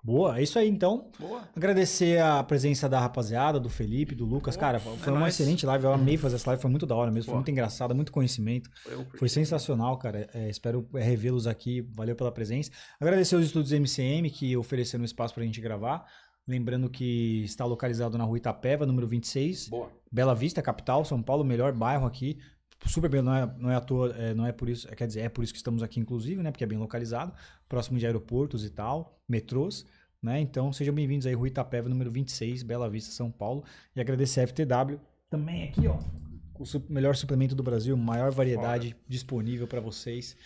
Boa, é isso aí então. Boa. Agradecer a presença da rapaziada, do Felipe, do Lucas. Boa, Cara, é foi é uma excelente live. Eu amei fazer essa live, foi muito da hora mesmo. Boa. Foi muito engraçada, muito conhecimento. foi sensacional, cara. É, espero é, revê-los aqui. Valeu pela presença. Agradecer os estúdios MCM que ofereceram espaço pra gente gravar. Lembrando que está localizado na rua Itapeva, número 26. Boa. Bela Vista, capital, São Paulo, melhor bairro aqui super bem, não é, não é à toa, é, não é por isso, quer dizer, é por isso que estamos aqui, inclusive, né? Porque é bem localizado, próximo de aeroportos e tal, metrôs, né? Então sejam bem-vindos aí, Rui Itapeva, número 26, Bela Vista, São Paulo. E agradecer a FTW também aqui, ó. O melhor suplemento do Brasil, maior variedade Fora. disponível para vocês.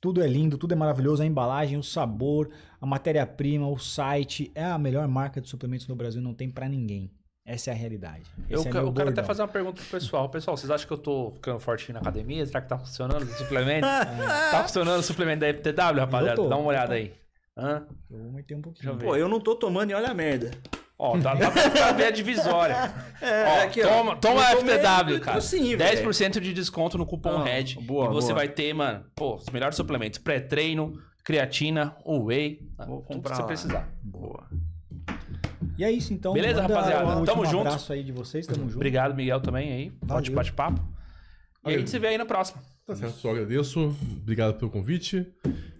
Tudo é lindo, tudo é maravilhoso, a embalagem, o sabor, a matéria-prima, o site, é a melhor marca de suplementos no Brasil, não tem para ninguém. Essa é a realidade. Eu, é eu quero até fazer uma pergunta pro pessoal. Pessoal, vocês acham que eu tô ficando forte na academia? Será que tá funcionando o suplemento? é. <laughs> Tá funcionando o suplemento da FTW, rapaziada? Dá uma olhada aí. Hã? Eu vou meter um pouquinho. Pô, eu não tô tomando e olha a merda. Ó, dá, dá pra ver a divisória. <laughs> É, ó, aqui, toma, ó, toma a FTW, cara. Sim, 10% véio. de desconto no cupom ah, RED. Boa, e você boa. vai ter, mano, pô, os melhores suplementos. Pré-treino, creatina, whey. Vou tudo que você lá. precisar. Boa. E é isso, então. Beleza, rapaziada. Um tamo junto. Um abraço aí de vocês, tamo junto. Obrigado, Miguel, também aí. Valeu. Bate-papo. E a gente se vê aí na próxima. Tá certo, só agradeço. Obrigado pelo convite.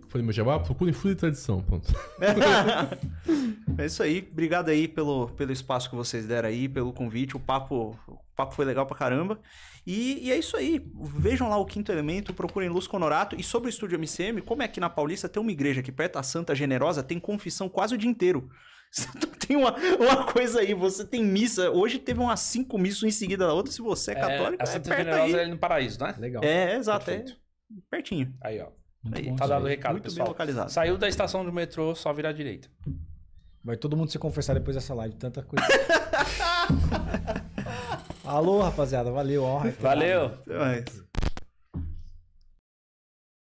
Falei meu jabá, procurem Fúria e Tradição, Ponto. <laughs> é isso aí. Obrigado aí pelo, pelo espaço que vocês deram aí, pelo convite. O papo, o papo foi legal pra caramba. E, e é isso aí. Vejam lá o Quinto Elemento, procurem Luz Conorato. E sobre o Estúdio MCM, como é que na Paulista, tem uma igreja aqui perto, a Santa Generosa, tem confissão quase o dia inteiro. <laughs> tem uma, uma coisa aí, você tem missa. Hoje teve umas cinco missas em seguida da outra. Se você é, é católico, é, perto aperta aí. É no paraíso, né? Legal. É, exato. É pertinho. Aí, ó. Aí, tá dado o recado, Muito pessoal. Bem localizado. Saiu da estação do metrô, só virar direita. Vai todo mundo se confessar depois dessa live, tanta coisa. <laughs> Alô, rapaziada. Valeu, ó. Valeu. Até mais.